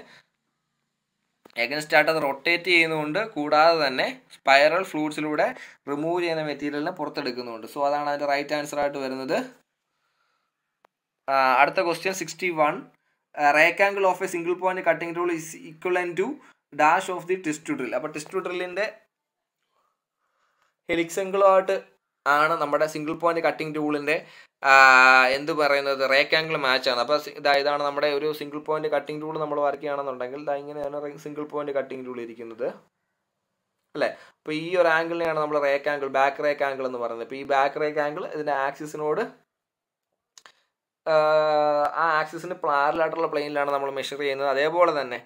എഗൻസ്റ്റ് ആയിട്ട് അത് റൊട്ടേറ്റ് ചെയ്യുന്നുണ്ട് കൂടാതെ തന്നെ സ്പൈറൽ ഫ്ലൂട്ട്സിലൂടെ റിമൂവ് ചെയ്യുന്ന മെറ്റീരിയലിനെ പുറത്തെടുക്കുന്നുണ്ട് സോ അതാണ് അതിൻ്റെ റൈറ്റ് ആൻസർ ആയിട്ട് വരുന്നത് അടുത്ത question sixty one angle of a single point cutting tool is equal to dash of the twist drill അപ്പോൾ ടെസ്റ്റ് ഡ്രില്ലിൻ്റെ ഹെലിക്സെങ്കിളുമായിട്ട് ആണ് നമ്മുടെ സിംഗിൾ പോയിന്റ് കട്ടിംഗ് ടൂളിന്റെ എന്ത് പറയുന്നത് ആംഗിൾ മാച്ചാണ് അപ്പോൾ ഇതാ ഇതാണ് നമ്മുടെ ഒരു സിംഗിൾ പോയിന്റ് കട്ടിംഗ് ടൂൾ നമ്മൾ വർക്ക് ചെയ്യുകയാണെന്നുണ്ടെങ്കിൽ ഇതാ ഇങ്ങനെയാണ് സിംഗിൾ പോയിന്റ് കട്ടിംഗ് ടൂൾ ഇരിക്കുന്നത് അല്ലേ അപ്പോൾ ഈ ഒരു ആംഗിളിനെയാണ് നമ്മൾ rake angle back rake angle എന്ന് പറയുന്നത് അപ്പോൾ ഈ ബാക്ക് റേക്ക് ആംഗിൾ ഇതിൻ്റെ ആക്സിസിനോട് ആ ആക്സിസിന് പ്ലാരലായിട്ടുള്ള പ്ലെയിനിലാണ് നമ്മൾ മെഷർ ചെയ്യുന്നത് അതേപോലെ തന്നെ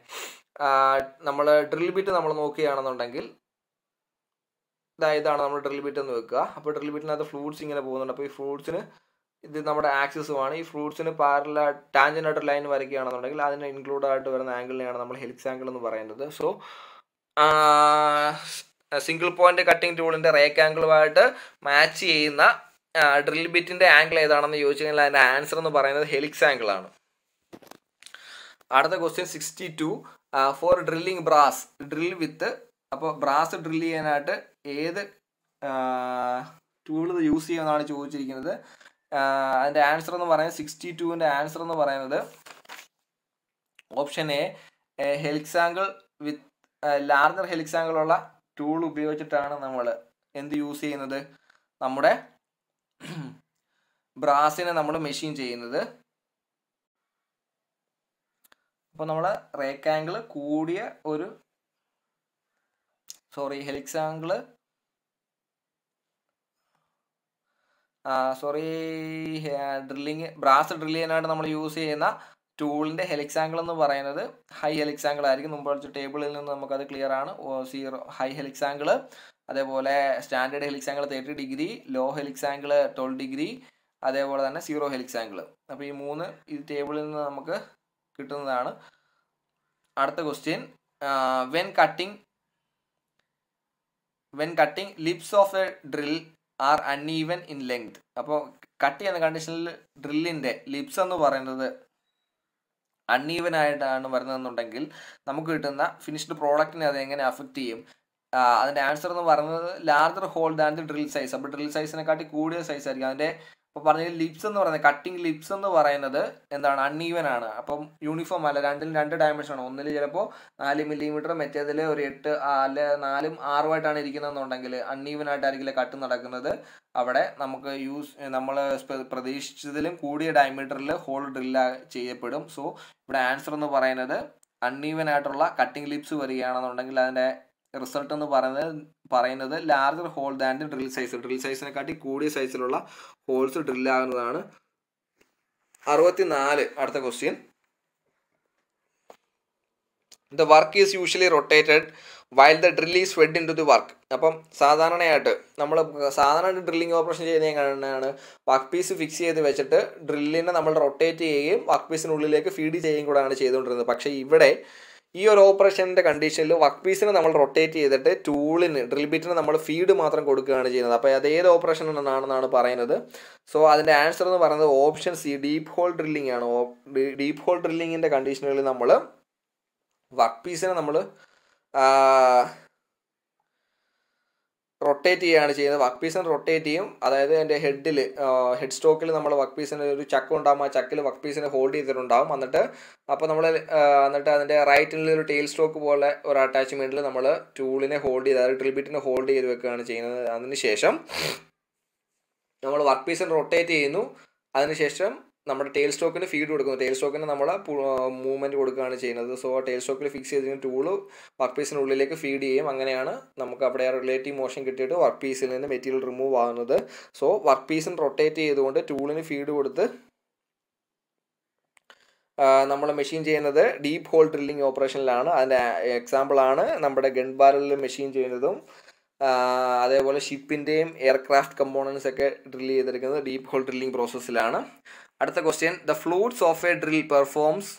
നമ്മൾ ഡ്രിൽ ബിറ്റ് നമ്മൾ നോക്കുകയാണെന്നുണ്ടെങ്കിൽ ഇതാണ് നമ്മൾ ഡ്രിൽ ബിറ്റ് എന്ന് വെക്കുക അപ്പോൾ ഡ്രിൽ ബിറ്റിനകത്ത് ഫ്ലൂട്ട്സ് ഇങ്ങനെ പോകുന്നുണ്ട് അപ്പോൾ ഈ ഫ്രൂട്ട്സിന് ഇത് നമ്മുടെ ആക്സിസുമാണ് ഈ ഫ്രൂട്ട്സിന് പാരല ടാഞ്ചനായിട്ട് ലൈൻ വരയ്ക്കുകയാണെന്നുണ്ടെങ്കിൽ അതിന് ഇൻക്ലൂഡ് ആയിട്ട് വരുന്ന ആംഗിളിനെയാണ് നമ്മൾ ഹെലിക്സ് ആംഗിൾ എന്ന് പറയുന്നത് സോ സിംഗിൾ പോയിന്റ് കട്ടിംഗ് ടൂളിൻ്റെ റേക്ക് ആംഗിളുമായിട്ട് മാച്ച് ചെയ്യുന്ന ഡ്രിൽ ബിറ്റിന്റെ ആംഗിൾ ഏതാണെന്ന് ചോദിച്ചു കഴിഞ്ഞാൽ അതിന്റെ ആൻസർ എന്ന് പറയുന്നത് ഹെലിക്സ് ആംഗിൾ ആണ് അടുത്ത question sixty two for drilling brass drill with അപ്പോൾ ബ്രാസ് ഡ്രിൽ ചെയ്യാനായിട്ട് ഏത് ടൂൾ യൂസ് ചെയ്യുമെന്നാണ് ചോദിച്ചിരിക്കുന്നത് അതിന്റെ ആൻസർ എന്ന് പറയുന്നത് സിക്സ്റ്റി ടുവിന്റെ ആൻസർ എന്ന് പറയുന്നത് option A helix angle with larger helix ഉള്ള ടൂൾ ഉപയോഗിച്ചിട്ടാണ് നമ്മൾ എന്ത് യൂസ് ചെയ്യുന്നത് നമ്മുടെ ബ്രാസിനെ നമ്മൾ മെഷീൻ ചെയ്യുന്നത് അപ്പോൾ നമ്മൾ റേക്കാങ്കിൾ കൂടിയ ഒരു sorry helix angle sorry drilling brass drill ചെയ്യാനായിട്ട് നമ്മൾ യൂസ് ചെയ്യുന്ന ടൂളിൻ്റെ ഹെലിക്സാങ്കിൾ എന്ന് പറയുന്നത് ഹൈ ഹെലിക്സാങ്കിൾ ആയിരിക്കും മുമ്പ് പഠിച്ച ടേബിളിൽ നിന്ന് നമുക്കത് ക്ലിയർ ആണ് സീറോ ഹൈ ഹെലിക്സാങ്കിൾ അതേപോലെ standard helix angle thirty degree low helix angle twelve degree അതേപോലെ തന്നെ സീറോ ഹെലിക്സ് ആംഗിൾ അപ്പോൾ ഈ മൂന്ന് ഈ ടേബിളിൽ നിന്ന് നമുക്ക് കിട്ടുന്നതാണ് അടുത്ത question when cutting when cutting lips of a drill are uneven in length അപ്പോൾ കട്ട് ചെയ്യുന്ന കണ്ടീഷനിൽ ഡ്രില്ലിൻ്റെ ലിപ്സ് എന്ന് പറയുന്നത് അൺഈവൻ ആയിട്ടാണ് വരുന്നതെന്നുണ്ടെങ്കിൽ നമുക്ക് കിട്ടുന്ന ഫിനിഷ്ഡ് പ്രോഡക്റ്റിനെ അത് എങ്ങനെ അഫക്റ്റ് ചെയ്യും അതിൻ്റെ ആൻസർ എന്ന് പറയുന്നത് larger hole than the drill size അപ്പോൾ ഡ്രിൽ സൈസിനെക്കാട്ടി കൂടിയ സൈസ് ആയിരിക്കും അതിൻ്റെ ഇപ്പോൾ പറഞ്ഞ ലിപ്സ് എന്ന് പറയുന്നത് കട്ടിങ് ലിപ്സ് എന്ന് പറയുന്നത് എന്താണ് അൺഈവൻ ആണ് അപ്പം യൂണിഫോം അല്ല രണ്ടിൽ രണ്ട് ഡയമെൻഷൻ ആണ് ഒന്നിൽ ചിലപ്പോൾ നാല് മില്ലിമീറ്റർ മെറ്റേതിൽ ഒരു എട്ട് അല്ല നാലും ആറുമായിട്ടാണ് ഇരിക്കുന്നതെന്നുണ്ടെങ്കിൽ അൺഈവൻ ആയിട്ടായിരിക്കില്ല കട്ട് നടക്കുന്നത് അവിടെ നമുക്ക് യൂസ് നമ്മൾ പ്രതീക്ഷിച്ചതിലും കൂടിയ ഡയമീറ്ററിൽ ഹോൾ ഡ്രില്ല ചെയ്യപ്പെടും സോ ഇവിടെ ആൻസർ എന്ന് പറയുന്നത് അൺഈവൻ ആയിട്ടുള്ള കട്ടിങ് ലിപ്സ് വരികയാണെന്നുണ്ടെങ്കിൽ അതിൻ്റെ റിസൾട്ട് എന്ന് പറയുന്നത് പറയുന്നത് larger hole than the drill size drill കാട്ടി കൂടിയ സൈസിലുള്ള ഹോൾസ് ഡ്രിൽ ആകുന്നതാണ് നാല് അടുത്ത question the work is usually rotated while the drill is fed into the work അപ്പം സാധാരണയായിട്ട് നമ്മൾ സാധാരണ ഡ്രില്ലിംഗ് ഓപ്പറേഷൻ ചെയ്യുന്ന എങ്ങനെയാണ് വർക്ക് പീസ് ഫിക്സ് ചെയ്ത് വെച്ചിട്ട് ഡ്രില്ലിനെ നമ്മൾ റൊട്ടേറ്റ് ചെയ്യുകയും വർക്ക് പീസിനുള്ളിലേക്ക് ഫീഡ് ചെയ്യുകയും കൂടെയാണ് ചെയ്തുകൊണ്ടിരുന്നത് പക്ഷേ ഇവിടെ ഈ ഒരു ഓപ്പറേഷൻ്റെ കണ്ടീഷനിൽ വർക്ക് പീസിനെ നമ്മൾ റൊട്ടേറ്റ് ചെയ്തിട്ട് ടൂളിന് ഡ്രിൽ ബിറ്റിന് നമ്മൾ ഫീഡ് മാത്രം കൊടുക്കുകയാണ് ചെയ്യുന്നത് അപ്പോൾ അത് ഏത് ഓപ്പറേഷൻ എന്നാണെന്നാണ് പറയുന്നത് സോ അതിൻ്റെ ആൻസർ എന്ന് പറയുന്നത് option C deep hole drilling ആണ് ഡീപ്പ് ഹോൾ ഡ്രില്ലിങ്ങിൻ്റെ കണ്ടീഷനുകളിൽ നമ്മൾ വർക്ക് പീസിനെ നമ്മൾ റൊട്ടേറ്റ് ചെയ്യുകയാണ് ചെയ്യുന്നത് വർക്ക് പീസിന് റൊട്ടേറ്റ് ചെയ്യും അതായത് എൻ്റെ ഹെഡിൽ ഹെഡ് സ്റ്റോക്കിൽ നമ്മൾ വർക്ക് പീസിന് ഒരു ചക്ക ഉണ്ടാകും ആ ചക്കിൽ വർക്ക് പീസിനെ ഹോൾഡ് ചെയ്തിട്ടുണ്ടാകും എന്നിട്ട് അപ്പോൾ നമ്മൾ എന്നിട്ട് അതിൻ്റെ റൈറ്റിൽ ഒരു ടെയിൽ സ്റ്റോക്ക് പോലെ ഒരു അറ്റാച്ച്മെൻറ്റിൽ നമ്മൾ ടൂളിനെ ഹോൾഡ് ചെയ്ത് അതായത് ബിറ്റിനെ ഹോൾഡ് ചെയ്ത് വെക്കുകയാണ് ചെയ്യുന്നത് ശേഷം നമ്മൾ വർക്ക് പീസിനെ റൊട്ടേറ്റ് ചെയ്യുന്നു അതിനുശേഷം നമ്മുടെ ടെയിൽ സ്റ്റോക്കിന് ഫീഡ് കൊടുക്കുന്നു ടെയിൽ സ്റ്റോക്കിന് നമ്മൾ മൂവ്മെൻറ്റ് കൊടുക്കുകയാണ് ചെയ്യുന്നത് സോ ആ ടെയിൽ സ്റ്റോക്കിൽ ഫിക്സ് ചെയ്തിട്ട് ടൂള് വർക്ക് പീസിനുള്ളിലേക്ക് ഫീഡ് ചെയ്യും അങ്ങനെയാണ് നമുക്ക് അവിടെ റിലേറ്റീവ് മോഷൻ കിട്ടിയിട്ട് വർക്ക് പീസിൽ നിന്ന് മെറ്റീരിയൽ റിമൂവ് ആകുന്നത് സോ വർക്ക് പീസിന് റൊട്ടേറ്റ് ചെയ്തുകൊണ്ട് ടൂളിന് ഫീഡ് കൊടുത്ത് നമ്മൾ മെഷീൻ ചെയ്യുന്നത് ഡീപ്പ് ഹോൾ ഡ്രില്ലിംഗ് ഓപ്പറേഷനിലാണ് അതിൻ്റെ എക്സാമ്പിളാണ് നമ്മുടെ ഗൺ ബാരലിൽ മെഷീൻ ചെയ്യുന്നതും അതേപോലെ ഷിപ്പിൻ്റെയും എയർക്രാഫ്റ്റ് കമ്പോണൻസ് ഒക്കെ ഡ്രില്ല് ചെയ്തിരിക്കുന്നത് ഡീപ്പ് ഹോൾ ഡ്രില്ലിംഗ് പ്രോസസ്സിലാണ് അടുത്ത question the flutes of a drill performs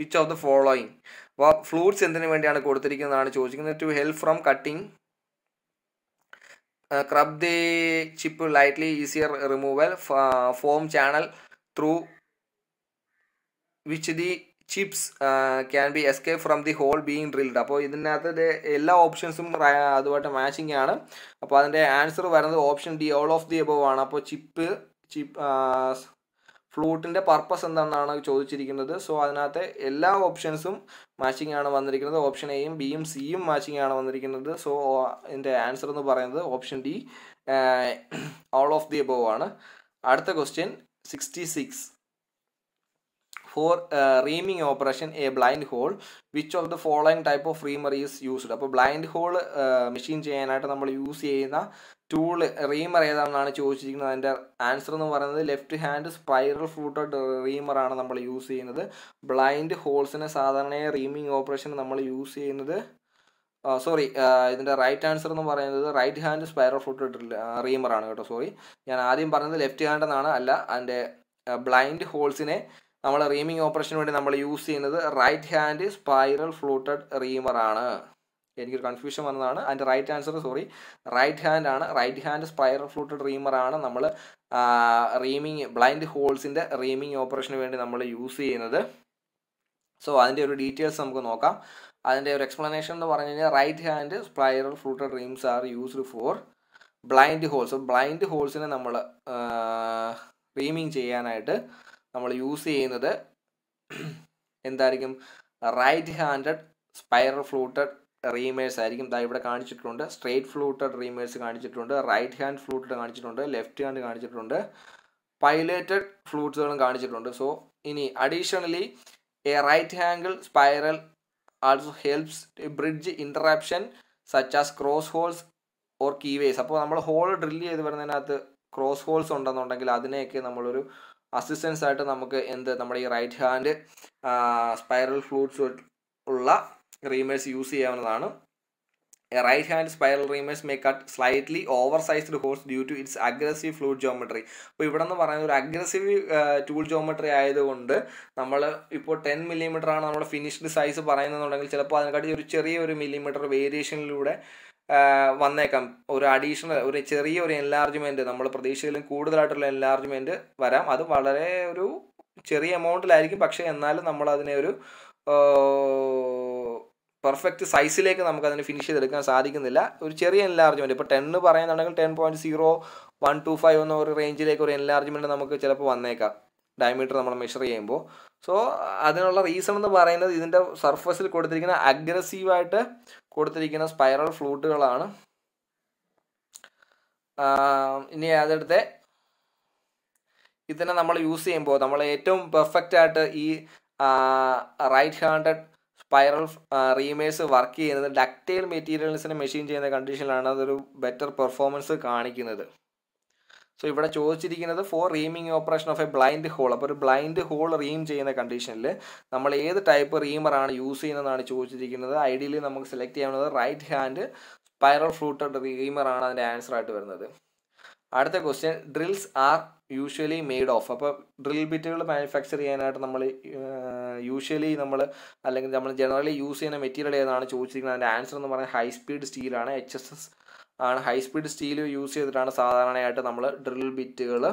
which of the following അപ്പോൾ ഫ്ലൂട്ട്സ് എന്തിനു വേണ്ടിയാണ് കൊടുത്തിരിക്കുന്നതാണ് ചോദിക്കുന്നത് to help from cutting crab the chip lightly easier removal form channel through which the chips can be escape from the hole being drilled അപ്പോൾ ഇതിനകത്ത് എല്ലാ ഓപ്ഷൻസും അതുമായിട്ട് matching ആണ് അപ്പോൾ അതിൻ്റെ ആൻസർ വരുന്നത് option D all of the above ആണ് അപ്പോൾ ചിപ്പ് ചിപ്പ് ഫ്ലൂട്ടിൻ്റെ പർപ്പസ് എന്താണെന്നാണ് ചോദിച്ചിരിക്കുന്നത് സോ അതിനകത്ത് എല്ലാ ഓപ്ഷൻസും മാച്ചിങ് ആണ് വന്നിരിക്കുന്നത് ഓപ്ഷൻ എയും ബിയും സിയും മാച്ചിങ് ആണ് വന്നിരിക്കുന്നത് സോ എൻ്റെ ആൻസർ എന്ന് പറയുന്നത് option D all of the above ആണ് അടുത്ത question sixty six for reaming operation a blind hole which of the following type of reamer is used അപ്പോൾ ബ്ലൈൻഡ് ഹോൾ മെഷീൻ ചെയ്യാനായിട്ട് നമ്മൾ യൂസ് ചെയ്യുന്ന ടൂള് റീമർ ഏതാണെന്നാണ് ചോദിച്ചിരിക്കുന്നത് അതിൻ്റെ ആൻസർ എന്ന് പറയുന്നത് ലെഫ്റ്റ് ഹാൻഡ് സ്പൈറൽ ഫ്ലൂട്ടഡ് റീമറാണ് നമ്മൾ യൂസ് ചെയ്യുന്നത് ബ്ലൈൻഡ് ഹോൾസിനെ സാധാരണയായി റീമിങ് ഓപ്പറേഷൻ നമ്മൾ യൂസ് ചെയ്യുന്നത് സോറി ഇതിൻ്റെ റൈറ്റ് ആൻസർ എന്ന് പറയുന്നത് റൈറ്റ് ഹാൻഡ് സ്പൈറൽ ഫ്ലൂട്ടഡ് റീമറാണ് കേട്ടോ സോറി ഞാൻ ആദ്യം പറഞ്ഞത് ലെഫ്റ്റ് ഹാൻഡ് എന്നാണ് അല്ല അതിൻ്റെ ബ്ലൈൻഡ് ഹോൾസിനെ നമ്മൾ റീമിങ് ഓപ്പറേഷന് വേണ്ടി നമ്മൾ യൂസ് ചെയ്യുന്നത് റൈറ്റ് ഹാൻഡ് സ്പൈറൽ ഫ്ലൂട്ടഡ് റീമറാണ് എനിക്കൊരു കൺഫ്യൂഷൻ വന്നതാണ് അതിൻ്റെ right answer sorry right hand ആണ് right hand spiral flute reamer ആണ് നമ്മൾ റീമിങ് ബ്ലൈൻഡ് ഹോൾസിൻ്റെ റീമിങ് ഓപ്പറേഷന് വേണ്ടി നമ്മൾ യൂസ് ചെയ്യുന്നത് സോ അതിൻ്റെ ഒരു ഡീറ്റെയിൽസ് നമുക്ക് നോക്കാം അതിൻ്റെ ഒരു എക്സ്പ്ലനേഷൻ എന്ന് പറഞ്ഞു കഴിഞ്ഞാൽ right hand spiral fluted reams are used for blind holes blind ഹോൾസിനെ നമ്മൾ റീമിങ് ചെയ്യാനായിട്ട് നമ്മൾ യൂസ് ചെയ്യുന്നത് എന്തായിരിക്കും right handed spiral fluted reamers ആയിരിക്കും ദാ ഇവിടെ കാണിച്ചിട്ടുണ്ട് സ്ട്രേറ്റ് ഫ്ലൂട്ടഡ് റീമേഴ്സ് കാണിച്ചിട്ടുണ്ട് റൈറ്റ് ഹാൻഡ് ഫ്ലൂട്ടഡ് കാണിച്ചിട്ടുണ്ട് ലെഫ്റ്റ് ഹാൻഡ് കാണിച്ചിട്ടുണ്ട് പൈലേറ്റഡ് ഫ്ലൂട്ട്സുകളും കാണിച്ചിട്ടുണ്ട് സോ ഇനി additionally a right angle spiral also helps bridge interruption such as cross holes or keyways അപ്പോൾ നമ്മൾ ഹോൾ ഡ്രില്ല് ചെയ്ത് വരുന്നതിനകത്ത് ക്രോസ് ഹോൾസ് ഉണ്ടെന്നുണ്ടെങ്കിൽ അതിനെയൊക്കെ നമ്മളൊരു അസിസ്റ്റൻസ് ആയിട്ട് നമുക്ക് എന്ത് നമ്മുടെ ഈ റൈറ്റ് ഹാൻഡ് സ്പൈറൽ ഫ്ലൂട്ട്സ് ഉള്ള റീമേഴ്സ് യൂസ് ചെയ്യാവുന്നതാണ് right hand spiral reamers may cut slightly over sized holes due to its aggressive flute geometry അപ്പോൾ ഇവിടെ നിന്ന് പറയുന്നത് ഒരു അഗ്രസീവ് ടൂൾ ജോമെട്രി ആയതുകൊണ്ട് നമ്മൾ ഇപ്പോൾ ടെൻ മില്ലിമീറ്റർ ആണ് നമ്മുടെ ഫിനിഷ്ഡ് സൈസ് പറയുന്നതെന്നുണ്ടെങ്കിൽ ചിലപ്പോൾ അതിനെക്കാട്ടി ഒരു ചെറിയ ഒരു മില്ലിമീറ്റർ വേരിയേഷനിലൂടെ വന്നേക്കാം ഒരു അഡീഷണൽ ഒരു ചെറിയ ഒരു എൻലാർജ്മെൻറ്റ് നമ്മൾ പ്രതീക്ഷയിലും കൂടുതലായിട്ടുള്ള എൻലാർജ്മെൻറ്റ് വരാം അത് വളരെ ഒരു ചെറിയ എമൗണ്ടിലായിരിക്കും പക്ഷേ എന്നാലും നമ്മൾ അതിനെ ഒരു പെർഫെക്റ്റ് സൈസിലേക്ക് നമുക്ക് അതിന് ഫിനിഷ് ചെയ്തെടുക്കാൻ സാധിക്കുന്നില്ല ഒരു ചെറിയ എൻലാർജ്മെൻറ്റ് ഇപ്പോൾ ടെന്ന് പറയുന്നുണ്ടെങ്കിൽ ten point zero one two five എന്ന ഒരു റേഞ്ചിലേക്ക് ഒരു എൻലാർജ്മെൻറ്റ് നമുക്ക് ചിലപ്പോൾ വന്നേക്കാം ഡയമീറ്റർ നമ്മൾ മെഷർ ചെയ്യുമ്പോൾ സോ അതിനുള്ള റീസൺ എന്ന് പറയുന്നത് ഇതിൻ്റെ സർഫസിൽ കൊടുത്തിരിക്കുന്ന അഗ്രസീവായിട്ട് കൊടുത്തിരിക്കുന്ന സ്പൈറൽ ഫ്ലൂട്ടുകളാണ് ഇനി അതെടുത്ത് ഇതിനെ നമ്മൾ യൂസ് ചെയ്യുമ്പോൾ നമ്മൾ ഏറ്റവും പെർഫെക്റ്റ് ആയിട്ട് ഈ right handed spiral reamers work ചെയ്യുന്നത് ഡക്റ്റൈൽ മെറ്റീരിയൽസിനെ മെഷീൻ ചെയ്യുന്ന കണ്ടീഷനിലാണ് അതൊരു ബെറ്റർ പെർഫോമൻസ് കാണിക്കുന്നത് സോ ഇവിടെ ചോദിച്ചിരിക്കുന്നത് for reaming operation of a blind hole അപ്പോൾ ഒരു ബ്ലൈൻഡ് ഹോൾ റീം ചെയ്യുന്ന കണ്ടീഷനിൽ നമ്മൾ ഏത് ടൈപ്പ് റീമറാണ് യൂസ് ചെയ്യുന്നതെന്നാണ് ചോദിച്ചിരിക്കുന്നത് ഐഡിയലി നമുക്ക് സെലക്ട് ചെയ്യാവുന്നത് റൈറ്റ് ഹാൻഡ് സ്പൈറൽ ഫ്ലൂട്ടഡ് റീമറാണ് അതിൻ്റെ ആൻസർ ആയിട്ട് വരുന്നത് അടുത്ത question drills are usually made of അപ്പോൾ ഡ്രിൽ ബിറ്റുകൾ മാനുഫാക്ചർ ചെയ്യാനായിട്ട് നമ്മൾ യൂഷ്വലി നമ്മൾ അല്ലെങ്കിൽ നമ്മൾ ജനറലി യൂസ് ചെയ്യുന്ന മെറ്റീരിയൽ ഏതാണ് ചോദിച്ചിരിക്കുന്നത് അതിൻ്റെ ആൻസർ എന്ന് പറയുന്നത് ഹൈ സ്പീഡ് സ്റ്റീലാണ് എച്ച് എസ് എസ് ആണ് ഹൈ സ്പീഡ് സ്റ്റീൽ യൂസ് ചെയ്തിട്ടാണ് സാധാരണയായിട്ട് നമ്മൾ ഡ്രിൽ ബിറ്റുകൾ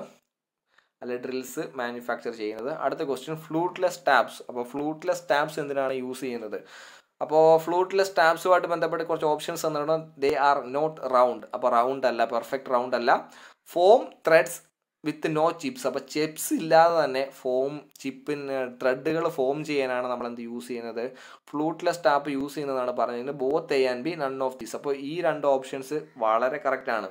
അല്ലെ ഡ്രിൽസ് മാനുഫാക്ചർ ചെയ്യുന്നത് അടുത്ത ക്വസ്റ്റ്യൻ ഫ്ലൂട്ട്ലെസ് ടാപ്സ് അപ്പോൾ ഫ്ലൂട്ട്ലെസ് ടാപ്സ് എന്തിനാണ് യൂസ് ചെയ്യുന്നത് അപ്പോൾ ഫ്ലൂട്ട്ലെസ് ടാപ്സുമായിട്ട് ബന്ധപ്പെട്ട് കുറച്ച് ഓപ്ഷൻസ് തന്നിട്ടുണ്ട് ദേ ആർ നോട്ട് റൗണ്ട് അപ്പോൾ റൗണ്ട് അല്ല പെർഫെക്റ്റ് റൗണ്ട് അല്ല form threads with no chips അപ്പോൾ ചിപ്സ് ഇല്ലാതെ തന്നെ ഫോം ചിപ്പിന് ത്രെഡുകൾ ഫോം ചെയ്യാനാണ് നമ്മൾ എന്ത് യൂസ് ചെയ്യുന്നത് ഫ്ലൂട്ട്ലെസ് ടാപ്പ് യൂസ് ചെയ്യുന്നതാണ് പറഞ്ഞത് both A and B none of these അപ്പോൾ ഈ രണ്ട് ഓപ്ഷൻസ് വളരെ കറക്റ്റാണ്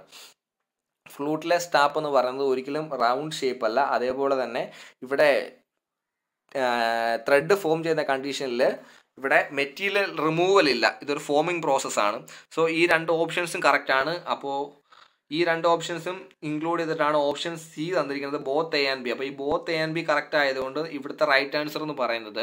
ഫ്ലൂട്ട്ലെസ് ടാപ്പ് എന്ന് പറയുന്നത് ഒരിക്കലും റൗണ്ട് ഷേപ്പ് അല്ല അതേപോലെ തന്നെ ഇവിടെ ത്രെഡ് ഫോം ചെയ്യുന്ന കണ്ടീഷനിൽ ഇവിടെ മെറ്റീരിയൽ റിമൂവൽ ഇല്ല ഇതൊരു ഫോമിംഗ് പ്രോസസ്സാണ് സോ ഈ രണ്ട് ഓപ്ഷൻസും കറക്റ്റാണ് അപ്പോൾ ഈ രണ്ട് ഓപ്ഷൻസും ഇൻക്ലൂഡ് ചെയ്തിട്ടാണ് ഓപ്ഷൻ സി തന്നിരിക്കുന്നത് ബോത്ത് എ ആൻഡ് ബി അപ്പോൾ ഈ both A and B correct ആയതുകൊണ്ട് ഇവിടുത്തെ റൈറ്റ് ആൻസർ എന്ന് പറയുന്നത്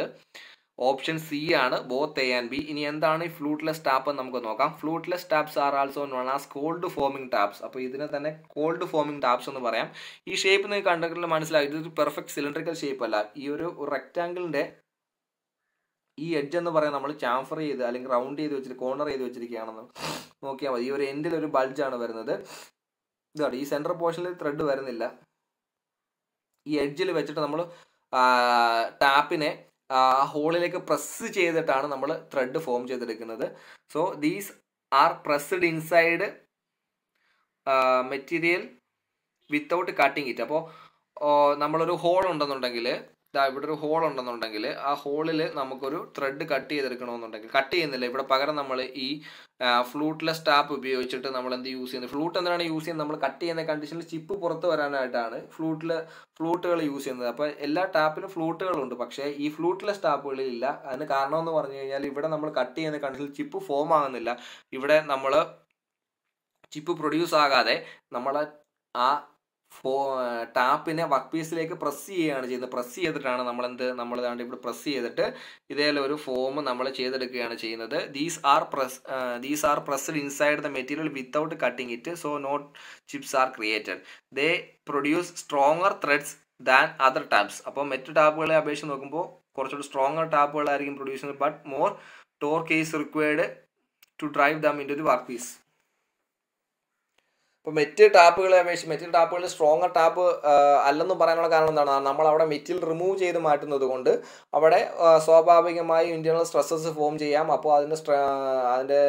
ഓപ്ഷൻ സി ആണ് ബോത്ത് എ ആൻഡ് ബി ഇനി എന്താണ് ഈ ഫ്ലൂട്ട്ലെസ് ടാപ്പ് എന്ന് നമുക്ക് നോക്കാം fluteless taps are also known as cold forming taps അപ്പോൾ ഇതിനെ തന്നെ കോൾഡ് ഫോമിംഗ് ടാപ്സ് എന്ന് പറയാം ഈ ഷേപ്പ് നിങ്ങൾക്ക് കണ്ടിട്ടുള്ള മനസ്സിലായി ഇതൊരു പെർഫെക്റ്റ് സിലിണ്ടറിക്കൽ ഷേപ്പ് അല്ല ഈ ഒരു റെക്റ്റാങ്കിളിൻ്റെ ഈ എഡ്ജ് എന്ന് പറയാൻ നമ്മൾ ചാംഫർ ചെയ്ത് അല്ലെങ്കിൽ റൗണ്ട് ചെയ്ത് വെച്ചിട്ട് കോർണർ ചെയ്ത് വെച്ചിരിക്കുകയാണെന്ന് നോക്കിയാൽ മതി ഈ ഒരു എൻഡിൽ ഒരു ബൾജാണ് വരുന്നത് ഇതാണ് ഈ സെൻറ്റർ പോർഷനിൽ ത്രെഡ് വരുന്നില്ല ഈ എഡ്ജിൽ വെച്ചിട്ട് നമ്മൾ ടാപ്പിനെ ഹോളിലേക്ക് പ്രസ് ചെയ്തിട്ടാണ് നമ്മൾ ത്രെഡ് ഫോം ചെയ്തെടുക്കുന്നത് so these are pressed inside material without cutting it അപ്പോൾ നമ്മളൊരു ഹോൾ ഉണ്ടെന്നുണ്ടെങ്കിൽ ഇവിടെ ഒരു ഹോൾ ഉണ്ടെന്നുണ്ടെങ്കിൽ ആ ഹോളിൽ നമുക്കൊരു ത്രെഡ് കട്ട് ചെയ്തെടുക്കണമെന്നുണ്ടെങ്കിൽ കട്ട് ചെയ്യുന്നില്ല ഇവിടെ പകരം നമ്മൾ ഈ ഫ്ലൂട്ട്ലെസ് ടാപ്പ് ഉപയോഗിച്ചിട്ട് നമ്മൾ എന്ത് യൂസ് ചെയ്യുന്നത് ഫ്ലൂട്ട് എന്താണ് യൂസ് ചെയ്യുന്നത് നമ്മൾ കട്ട് ചെയ്യുന്ന കണ്ടീഷനിൽ ചിപ്പ് പുറത്ത് വരാനായിട്ടാണ് ഫ്ലൂട്ടിൽ ഫ്ലൂട്ടുകൾ യൂസ് ചെയ്യുന്നത് അപ്പോൾ എല്ലാ ടാപ്പിലും ഫ്ലൂട്ടുകളുണ്ട് പക്ഷേ ഈ ഫ്ലൂട്ട്ലെസ് ടാപ്പുകളിൽ ഇല്ല അതിന് കാരണം എന്ന് പറഞ്ഞു കഴിഞ്ഞാൽ ഇവിടെ നമ്മൾ കട്ട് ചെയ്യുന്ന കണ്ടീഷനിൽ ചിപ്പ് ഫോം ആകുന്നില്ല ഇവിടെ നമ്മൾ ചിപ്പ് പ്രൊഡ്യൂസ് ആകാതെ നമ്മൾ ആ ഫോ ടാപ്പിനെ വർക്ക് പീസിലേക്ക് പ്രസ് ചെയ്യുകയാണ് ചെയ്യുന്നത് പ്രസ് ചെയ്തിട്ടാണ് നമ്മൾ എന്ത് നമ്മൾ ഇതാണ്ട് ഇവിടെ പ്രസ് ചെയ്തിട്ട് ഇതേപോലെ ഒരു ഫോം നമ്മൾ ചെയ്തെടുക്കുകയാണ് ചെയ്യുന്നത് these are press these are pressed inside the material without cutting it so not chips are created they produce stronger threads than other taps അപ്പോൾ മറ്റു ടാപ്പുകളെ അപേക്ഷിച്ച് നോക്കുമ്പോൾ കുറച്ചുകൂടി സ്ട്രോങ്ങർ ടാപ്പുകളായിരിക്കും പ്രൊഡ്യൂസ് ചെയ്യുന്നത് but more torque is required to drive them into the workpiece ഇപ്പോൾ മെറ്റ് ടാപ്പുകളെ അപേക്ഷിച്ച് മെറ്റൽ ടാപ്പുകൾ സ്ട്രോങ്ങർ ടാപ്പ് അല്ലെന്ന് പറയാനുള്ള കാരണം എന്താണ് നമ്മൾ അവിടെ മെറ്റിൽ റിമൂവ് ചെയ്ത് മാറ്റുന്നത് കൊണ്ട് അവിടെ സ്വാഭാവികമായും ഇൻറ്റേർണൽ സ്ട്രെസ്സസ് ഫോം ചെയ്യാം അപ്പോൾ അതിൻ്റെ അതിൻ്റെ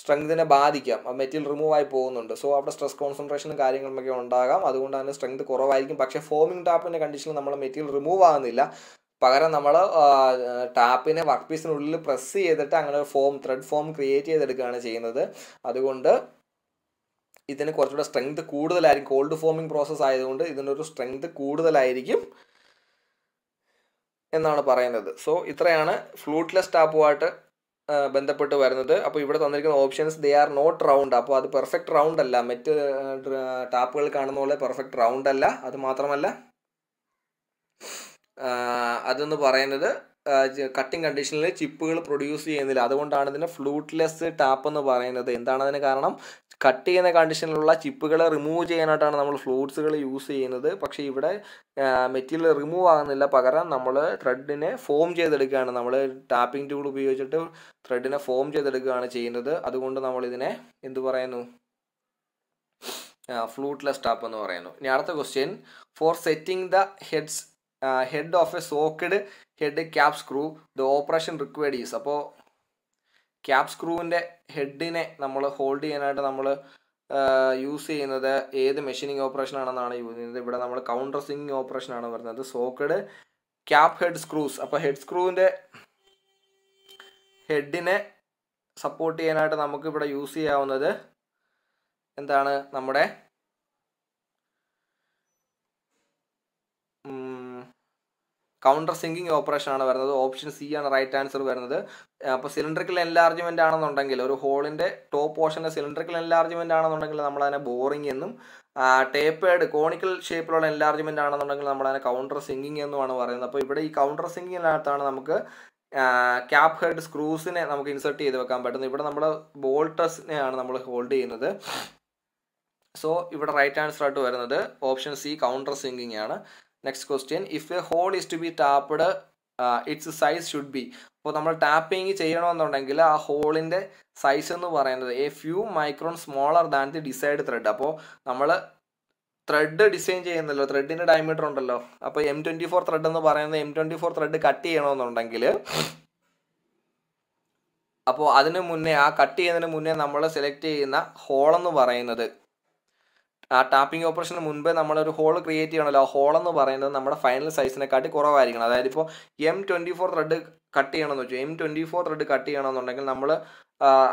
സ്ട്രെങ്തിനെ ബാധിക്കാം മെറ്റിൽ റിമൂവ് ആയി പോകുന്നുണ്ട് സോ അവിടെ സ്ട്രെസ് കോൺസെൻട്രേഷനും കാര്യങ്ങളൊക്കെ ഉണ്ടാകാം അതുകൊണ്ട് അതിൻ്റെ സ്ട്രെങ്ത് കുറവായിരിക്കും പക്ഷേ ഫോമിംഗ് ടാപ്പിൻ്റെ കണ്ടീഷനിൽ നമ്മൾ മെറ്റീരിയൽ റിമൂവ് ആകുന്നില്ല പകരം നമ്മൾ ടാപ്പിനെ വർക്ക് പീസിനുള്ളിൽ പ്രസ് ചെയ്തിട്ട് അങ്ങനെ ഒരു ഫോം ത്രെഡ് ഫോം ക്രിയേറ്റ് ചെയ്തെടുക്കുകയാണ് ചെയ്യുന്നത് അതുകൊണ്ട് ഇതിന് കുറച്ചുകൂടെ സ്ട്രെങ്ത് കൂടുതലായിരിക്കും കോൾഡ് ഫോമിംഗ് പ്രോസസ്സ് ആയതുകൊണ്ട് ഇതിനൊരു സ്ട്രെങ്ത് കൂടുതലായിരിക്കും എന്നാണ് പറയുന്നത് സോ ഇത്രയാണ് ഫ്ലൂട്ട്ലെസ് ടാപ്പുമായിട്ട് ബന്ധപ്പെട്ട് വരുന്നത് അപ്പോൾ ഇവിടെ തന്നിരിക്കുന്ന options they are not round അപ്പോൾ അത് പെർഫെക്റ്റ് റൗണ്ട് അല്ല മറ്റ് ടാപ്പുകൾ കാണുന്ന പോലെ പെർഫെക്റ്റ് റൗണ്ട് അല്ല അത് മാത്രമല്ല അതെന്ന് പറയുന്നത് കട്ടിങ് കണ്ടീഷനിൽ ചിപ്പുകൾ പ്രൊഡ്യൂസ് ചെയ്യുന്നില്ല അതുകൊണ്ടാണ് ഇതിന് ഫ്ലൂട്ട്ലെസ് ടാപ്പ് എന്ന് പറയുന്നത് എന്താണ് അതിന് കാരണം കട്ട് ചെയ്യുന്ന കണ്ടീഷനിലുള്ള ചിപ്പുകളെ റിമൂവ് ചെയ്യാനായിട്ടാണ് നമ്മൾ ഫ്ലൂട്ട്സുകൾ യൂസ് ചെയ്യുന്നത് പക്ഷേ ഇവിടെ മെറ്റീരിയൽ റിമൂവ് ആകുന്നില്ല പകരം നമ്മൾ ത്രെഡിനെ ഫോം ചെയ്തെടുക്കുകയാണ് നമ്മൾ ടാപ്പിംഗ് ടൂൾ ഉപയോഗിച്ചിട്ട് ത്രെഡിനെ ഫോം ചെയ്തെടുക്കുകയാണ് ചെയ്യുന്നത് അതുകൊണ്ട് നമ്മൾ ഇതിനെ എന്തു പറയുന്നു ഫ്ലൂട്ട്ലെസ് ടാപ്പ് എന്ന് പറയുന്നു ഇനി അടുത്ത question for setting the heads head of a socket head cap screw the operation required is അപ്പോൾ ക്യാപ് സ്ക്രൂവിൻ്റെ ഹെഡിനെ നമ്മൾ ഹോൾഡ് ചെയ്യാനായിട്ട് നമ്മൾ യൂസ് ചെയ്യുന്നത് ഏത് മെഷീനിങ് ഓപ്പറേഷൻ ആണെന്നാണ് യൂസ് ചെയ്യുന്നത് ഇവിടെ നമ്മൾ കൗണ്ടർ സിങ്ങിങ് ഓപ്പറേഷൻ ആണ് പറയുന്നത് സോക്കഡ് ക്യാപ് ഹെഡ് സ്ക്രൂസ് അപ്പോൾ ഹെഡ് സ്ക്രൂവിൻ്റെ ഹെഡിനെ സപ്പോർട്ട് ചെയ്യാനായിട്ട് നമുക്ക് ഇവിടെ യൂസ് ചെയ്യാവുന്നത് എന്താണ് നമ്മുടെ കൗണ്ടർ സിങ്കിങ് ഓപ്പറേഷൻ ആണ് വരുന്നത് ഓപ്ഷൻ സി ആണ് റൈറ്റ് ആൻസർ വരുന്നത് അപ്പോൾ സിലിണ്ടറിക്കൽ എൻലാർജ്മെൻ്റ് ആണെന്നുണ്ടെങ്കിൽ ഒരു ഹോളിൻ്റെ ടോപ്പ് പോർഷനിലെ സിലിണ്ടറിക്കൽ എൻലാർജ്മെൻ്റ് ആണെന്നുണ്ടെങ്കിൽ നമ്മൾ അതിനെ ബോറിംഗ് എന്നും ടേപ്പേഡ് കോണിക്കൽ ഷേപ്പിലുള്ള എൻലാർജ്മെൻ്റ് ആണെന്നുണ്ടെങ്കിൽ നമ്മൾ അതിനെ കൗണ്ടർ സിങ്കിങ് എന്നുമാണ് പറയുന്നത് അപ്പോൾ ഇവിടെ ഈ കൗണ്ടർ സിങ്കിങ്ങിനകത്താണ് നമുക്ക് ക്യാപ് ഹെഡ് സ്ക്രൂസിനെ നമുക്ക് ഇൻസെർട്ട് ചെയ്ത് വെക്കാൻ പറ്റുന്നത് ഇവിടെ നമ്മൾ ആണ് നമ്മൾ ഹോൾഡ് ചെയ്യുന്നത് സോ ഇവിടെ റൈറ്റ് ആൻസർ ആയിട്ട് വരുന്നത് ഓപ്ഷൻ സി കൗണ്ടർ സിങ്കിങ് ആണ് next question if a hole is to be tapped its size should be അപ്പോൾ നമ്മൾ ടാപ്പിംഗ് ചെയ്യണമെന്നുണ്ടെങ്കിൽ ആ ഹോളിൻ്റെ സൈസ് എന്ന് പറയുന്നത് a few micron smaller than the desired thread അപ്പോൾ നമ്മൾ ത്രെഡ് ഡിസൈൻ ചെയ്യുന്നല്ലോ ത്രെഡിൻ്റെ ഡയമീറ്റർ ഉണ്ടല്ലോ അപ്പോൾ എം ട്വൻറ്റി ഫോർ ത്രെഡ് എന്ന് പറയുന്നത് M twenty four thread cut ചെയ്യണമെന്നുണ്ടെങ്കിൽ അപ്പോൾ അതിന് മുന്നേ ആ കട്ട് ചെയ്യുന്നതിന് മുന്നേ നമ്മൾ സെലക്ട് ചെയ്യുന്ന ഹോൾ എന്ന് പറയുന്നത് ആ ടാപ്പിംഗ് ഓപ്പറേഷന് മുൻപേ നമ്മളൊരു ഹോൾ ക്രിയേറ്റ് ചെയ്യണമല്ലോ ആ ഹോൾ എന്ന് പറയുന്നത് നമ്മുടെ ഫൈനൽ സൈസിനെക്കാട്ടി കുറവായിരിക്കണം അതായത് ഇപ്പോൾ M twenty four thread cut ചെയ്യണമെന്ന് വെച്ചു M twenty four thread cut ചെയ്യണമെന്നുണ്ടെങ്കിൽ നമ്മൾ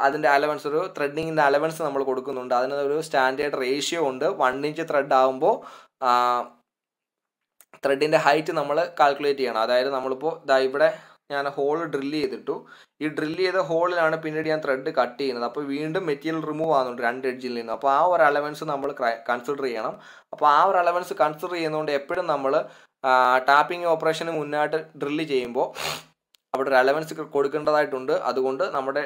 അതിൻ്റെ അലവൻസ് ഒരു ത്രെഡിങ്ങിൻ്റെ അലവൻസ് നമ്മൾ കൊടുക്കുന്നുണ്ട് അതിന് ഒരു സ്റ്റാൻഡേർഡ് റേഷ്യോ ഉണ്ട് വൺ ഇഞ്ച് ത്രെഡ് ആകുമ്പോൾ ത്രെഡിൻ്റെ ഹൈറ്റ് നമ്മൾ കാൽക്കുലേറ്റ് ചെയ്യണം അതായത് നമ്മളിപ്പോൾ ഇതാ ഇവിടെ ഞാൻ ഹോൾ ഡ്രില്ല് ചെയ്തിട്ടു ഈ ഡ്രില്ല് ചെയ്ത ഹോളിലാണ് പിന്നീട് ഞാൻ ത്രെഡ് കട്ട് ചെയ്യുന്നത് അപ്പോൾ വീണ്ടും മെറ്റീരിയൽ റിമൂവ് ആകുന്നുണ്ട് രണ്ട് എഡ്ജിൽ നിന്ന് അപ്പോൾ ആ ഒരു അലവൻസ് നമ്മൾ കൺസിഡർ ചെയ്യണം അപ്പോൾ ആ ഒരു അലവൻസ് കൺസിഡർ ചെയ്യുന്നതുകൊണ്ട് എപ്പോഴും നമ്മൾ ടാപ്പിംഗ് ഓപ്പറേഷന് മുന്നായിട്ട് ഡ്രില്ല് ചെയ്യുമ്പോൾ അവിടെ ഒരു അലവൻസ് കൊടുക്കേണ്ടതായിട്ടുണ്ട് അതുകൊണ്ട് നമ്മുടെ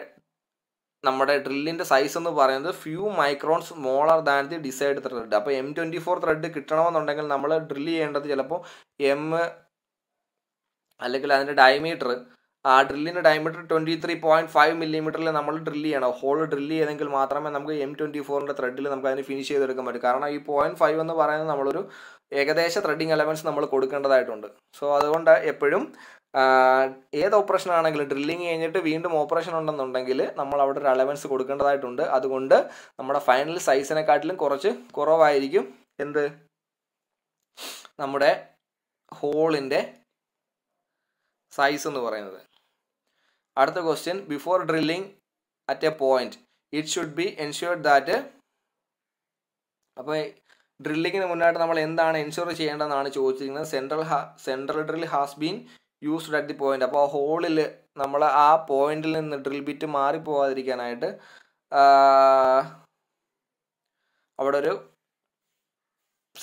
നമ്മുടെ ഡ്രില്ലിൻ്റെ സൈസ് എന്ന് പറയുന്നത് few microns smaller than the desired thread അപ്പോൾ എം ട്വൻറ്റി ഫോർ ത്രെഡ് കിട്ടണമെന്നുണ്ടെങ്കിൽ നമ്മൾ ഡ്രില്ല് ചെയ്യേണ്ടത് ചിലപ്പോൾ എം അല്ലെങ്കിൽ അതിൻ്റെ ഡയമീറ്റർ ആ ഡ്രില്ലിൻ്റെ diameter twenty three point five മില്ലിമീറ്ററിൽ നമ്മൾ ഡ്രില്ല് ചെയ്യണം ഹോൾ ഡ്രില്ല് ചെയ്തെങ്കിൽ മാത്രമേ നമുക്ക് എം ട്വൻറ്റി ഫോറിൻ്റെ ത്രെഡിൽ നമുക്ക് അതിന് ഫിനിഷ് ചെയ്തെടുക്കാൻ പറ്റും കാരണം ഈ പോയിൻറ്റ് ഫൈവ് എന്ന് പറയുന്നത് നമ്മളൊരു ഏകദേശ ത്രെഡിങ് എലമെൻറ്റ്സ് നമ്മൾ കൊടുക്കേണ്ടതായിട്ടുണ്ട് സോ അതുകൊണ്ട് എപ്പോഴും ഏത് ഓപ്പറേഷൻ ആണെങ്കിലും ഡ്രില്ലിങ് കഴിഞ്ഞിട്ട് വീണ്ടും ഓപ്പറേഷൻ ഉണ്ടെന്നുണ്ടെങ്കിൽ നമ്മൾ അവിടെ ഒരു അലവൻസ് കൊടുക്കേണ്ടതായിട്ടുണ്ട് അതുകൊണ്ട് നമ്മുടെ ഫൈനൽ സൈസിനെക്കാട്ടിലും കുറച്ച് കുറവായിരിക്കും എന്ത് നമ്മുടെ ഹോളിൻ്റെ സൈസ് എന്ന് പറയുന്നത് അടുത്ത question before drilling at a point it should be ensured that അപ്പോൾ ഡ്രില്ലിങ്ങിന് മുന്നായിട്ട് നമ്മൾ എന്താണ് എൻഷുർ ചെയ്യേണ്ടതെന്നാണ് ചോദിച്ചിരിക്കുന്നത് central central drill has been used at the point അപ്പോൾ ഹോളിൽ നമ്മൾ ആ പോയിന്റിൽ നിന്ന് ഡ്രിൽ ബിറ്റ് മാറിപ്പോവാതിരിക്കാനായിട്ട് അവിടെ ഒരു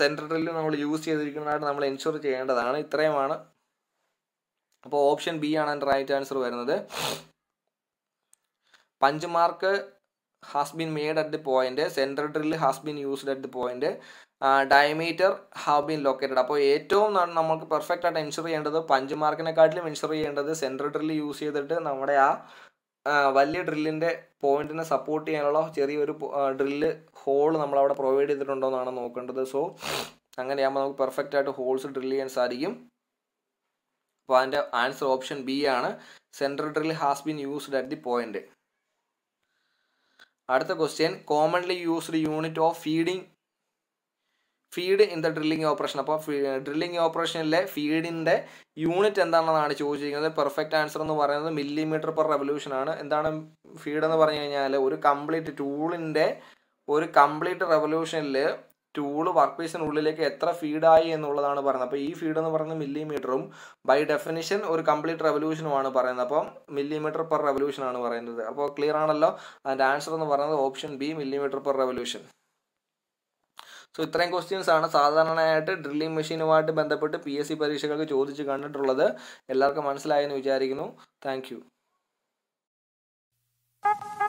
സെൻട്രൽ ഡ്രില്ല് നമ്മൾ യൂസ് ചെയ്തിരിക്കുന്നതായിട്ട് നമ്മൾ എൻഷുർ ചെയ്യേണ്ടതാണ് ഇത്രയുമാണ് അപ്പോൾ ഓപ്ഷൻ ബി ആണ് റൈറ്റ് ആൻസർ വരുന്നത് punch mark has been made at the point central drill has been used at the point diameter have been located അപ്പോൾ ഏറ്റവും നമ്മൾക്ക് പെർഫെക്റ്റ് ആയിട്ട് എൻഷർ ചെയ്യേണ്ടത് പഞ്ച് മാർക്കിനെക്കാട്ടിലും എൻഷർ ചെയ്യേണ്ടത് സെൻട്രൽ ഡ്രില്ല് യൂസ് ചെയ്തിട്ട് നമ്മുടെ ആ വലിയ ഡ്രില്ലിൻ്റെ പോയിന്റിനെ സപ്പോർട്ട് ചെയ്യാനുള്ള ചെറിയൊരു ഡ്രില്ല് ഹോൾ നമ്മൾ അവിടെ പ്രൊവൈഡ് ചെയ്തിട്ടുണ്ടോ എന്നാണ് നോക്കേണ്ടത് സോ അങ്ങനെയാകുമ്പോൾ നമുക്ക് പെർഫെക്റ്റ് ആയിട്ട് ഹോൾസ് ഡ്രില്ല് ചെയ്യാൻ സാധിക്കും അപ്പോൾ അതിൻ്റെ ആൻസർ ഓപ്ഷൻ ബി ആണ് central drill has been used at the point അടുത്ത question commonly used unit of feeding feed in the drilling operation അപ്പോൾ ഡ്രില്ലിംഗ് ഓപ്പറേഷനിലെ ഫീഡിൻ്റെ യൂണിറ്റ് എന്താണെന്നാണ് ചോദിച്ചിരിക്കുന്നത് പെർഫെക്റ്റ് ആൻസർ എന്ന് പറയുന്നത് മില്ലിമീറ്റർ പെർ റെവല്യൂഷൻ ആണ് എന്താണ് ഫീഡ് എന്ന് പറഞ്ഞു കഴിഞ്ഞാൽ ഒരു കംപ്ലീറ്റ് ടൂളിൻ്റെ ഒരു കംപ്ലീറ്റ് റെവല്യൂഷനിൽ ടൂള് വർക്ക് പീസിനുള്ളിലേക്ക് എത്ര ഫീഡായി എന്നുള്ളതാണ് പറയുന്നത് അപ്പോൾ ഈ ഫീഡ് എന്ന് പറയുന്നത് മില്ലിമീറ്ററും ബൈ ഡെഫിനിഷൻ ഒരു കംപ്ലീറ്റ് റെവല്യൂഷനുമാണ് പറയുന്നത് അപ്പം മില്ലിമീറ്റർ പെർ റെവല്യൂഷനാണ് പറയുന്നത് അപ്പോൾ ക്ലിയർ ആണല്ലോ അതിൻ്റെ ആൻസർ എന്ന് പറയുന്നത് option B millimetre per revolution so ഇത്രയും ക്വസ്റ്റ്യൻസ് ആണ് സാധാരണയായിട്ട് ഡ്രില്ലിംഗ് മെഷീനുമായിട്ട് ബന്ധപ്പെട്ട് പി എസ് സി പരീക്ഷകൾക്ക് ചോദിച്ച് കണ്ടിട്ടുള്ളത് എല്ലാവർക്കും മനസ്സിലായെന്ന് വിചാരിക്കുന്നു താങ്ക്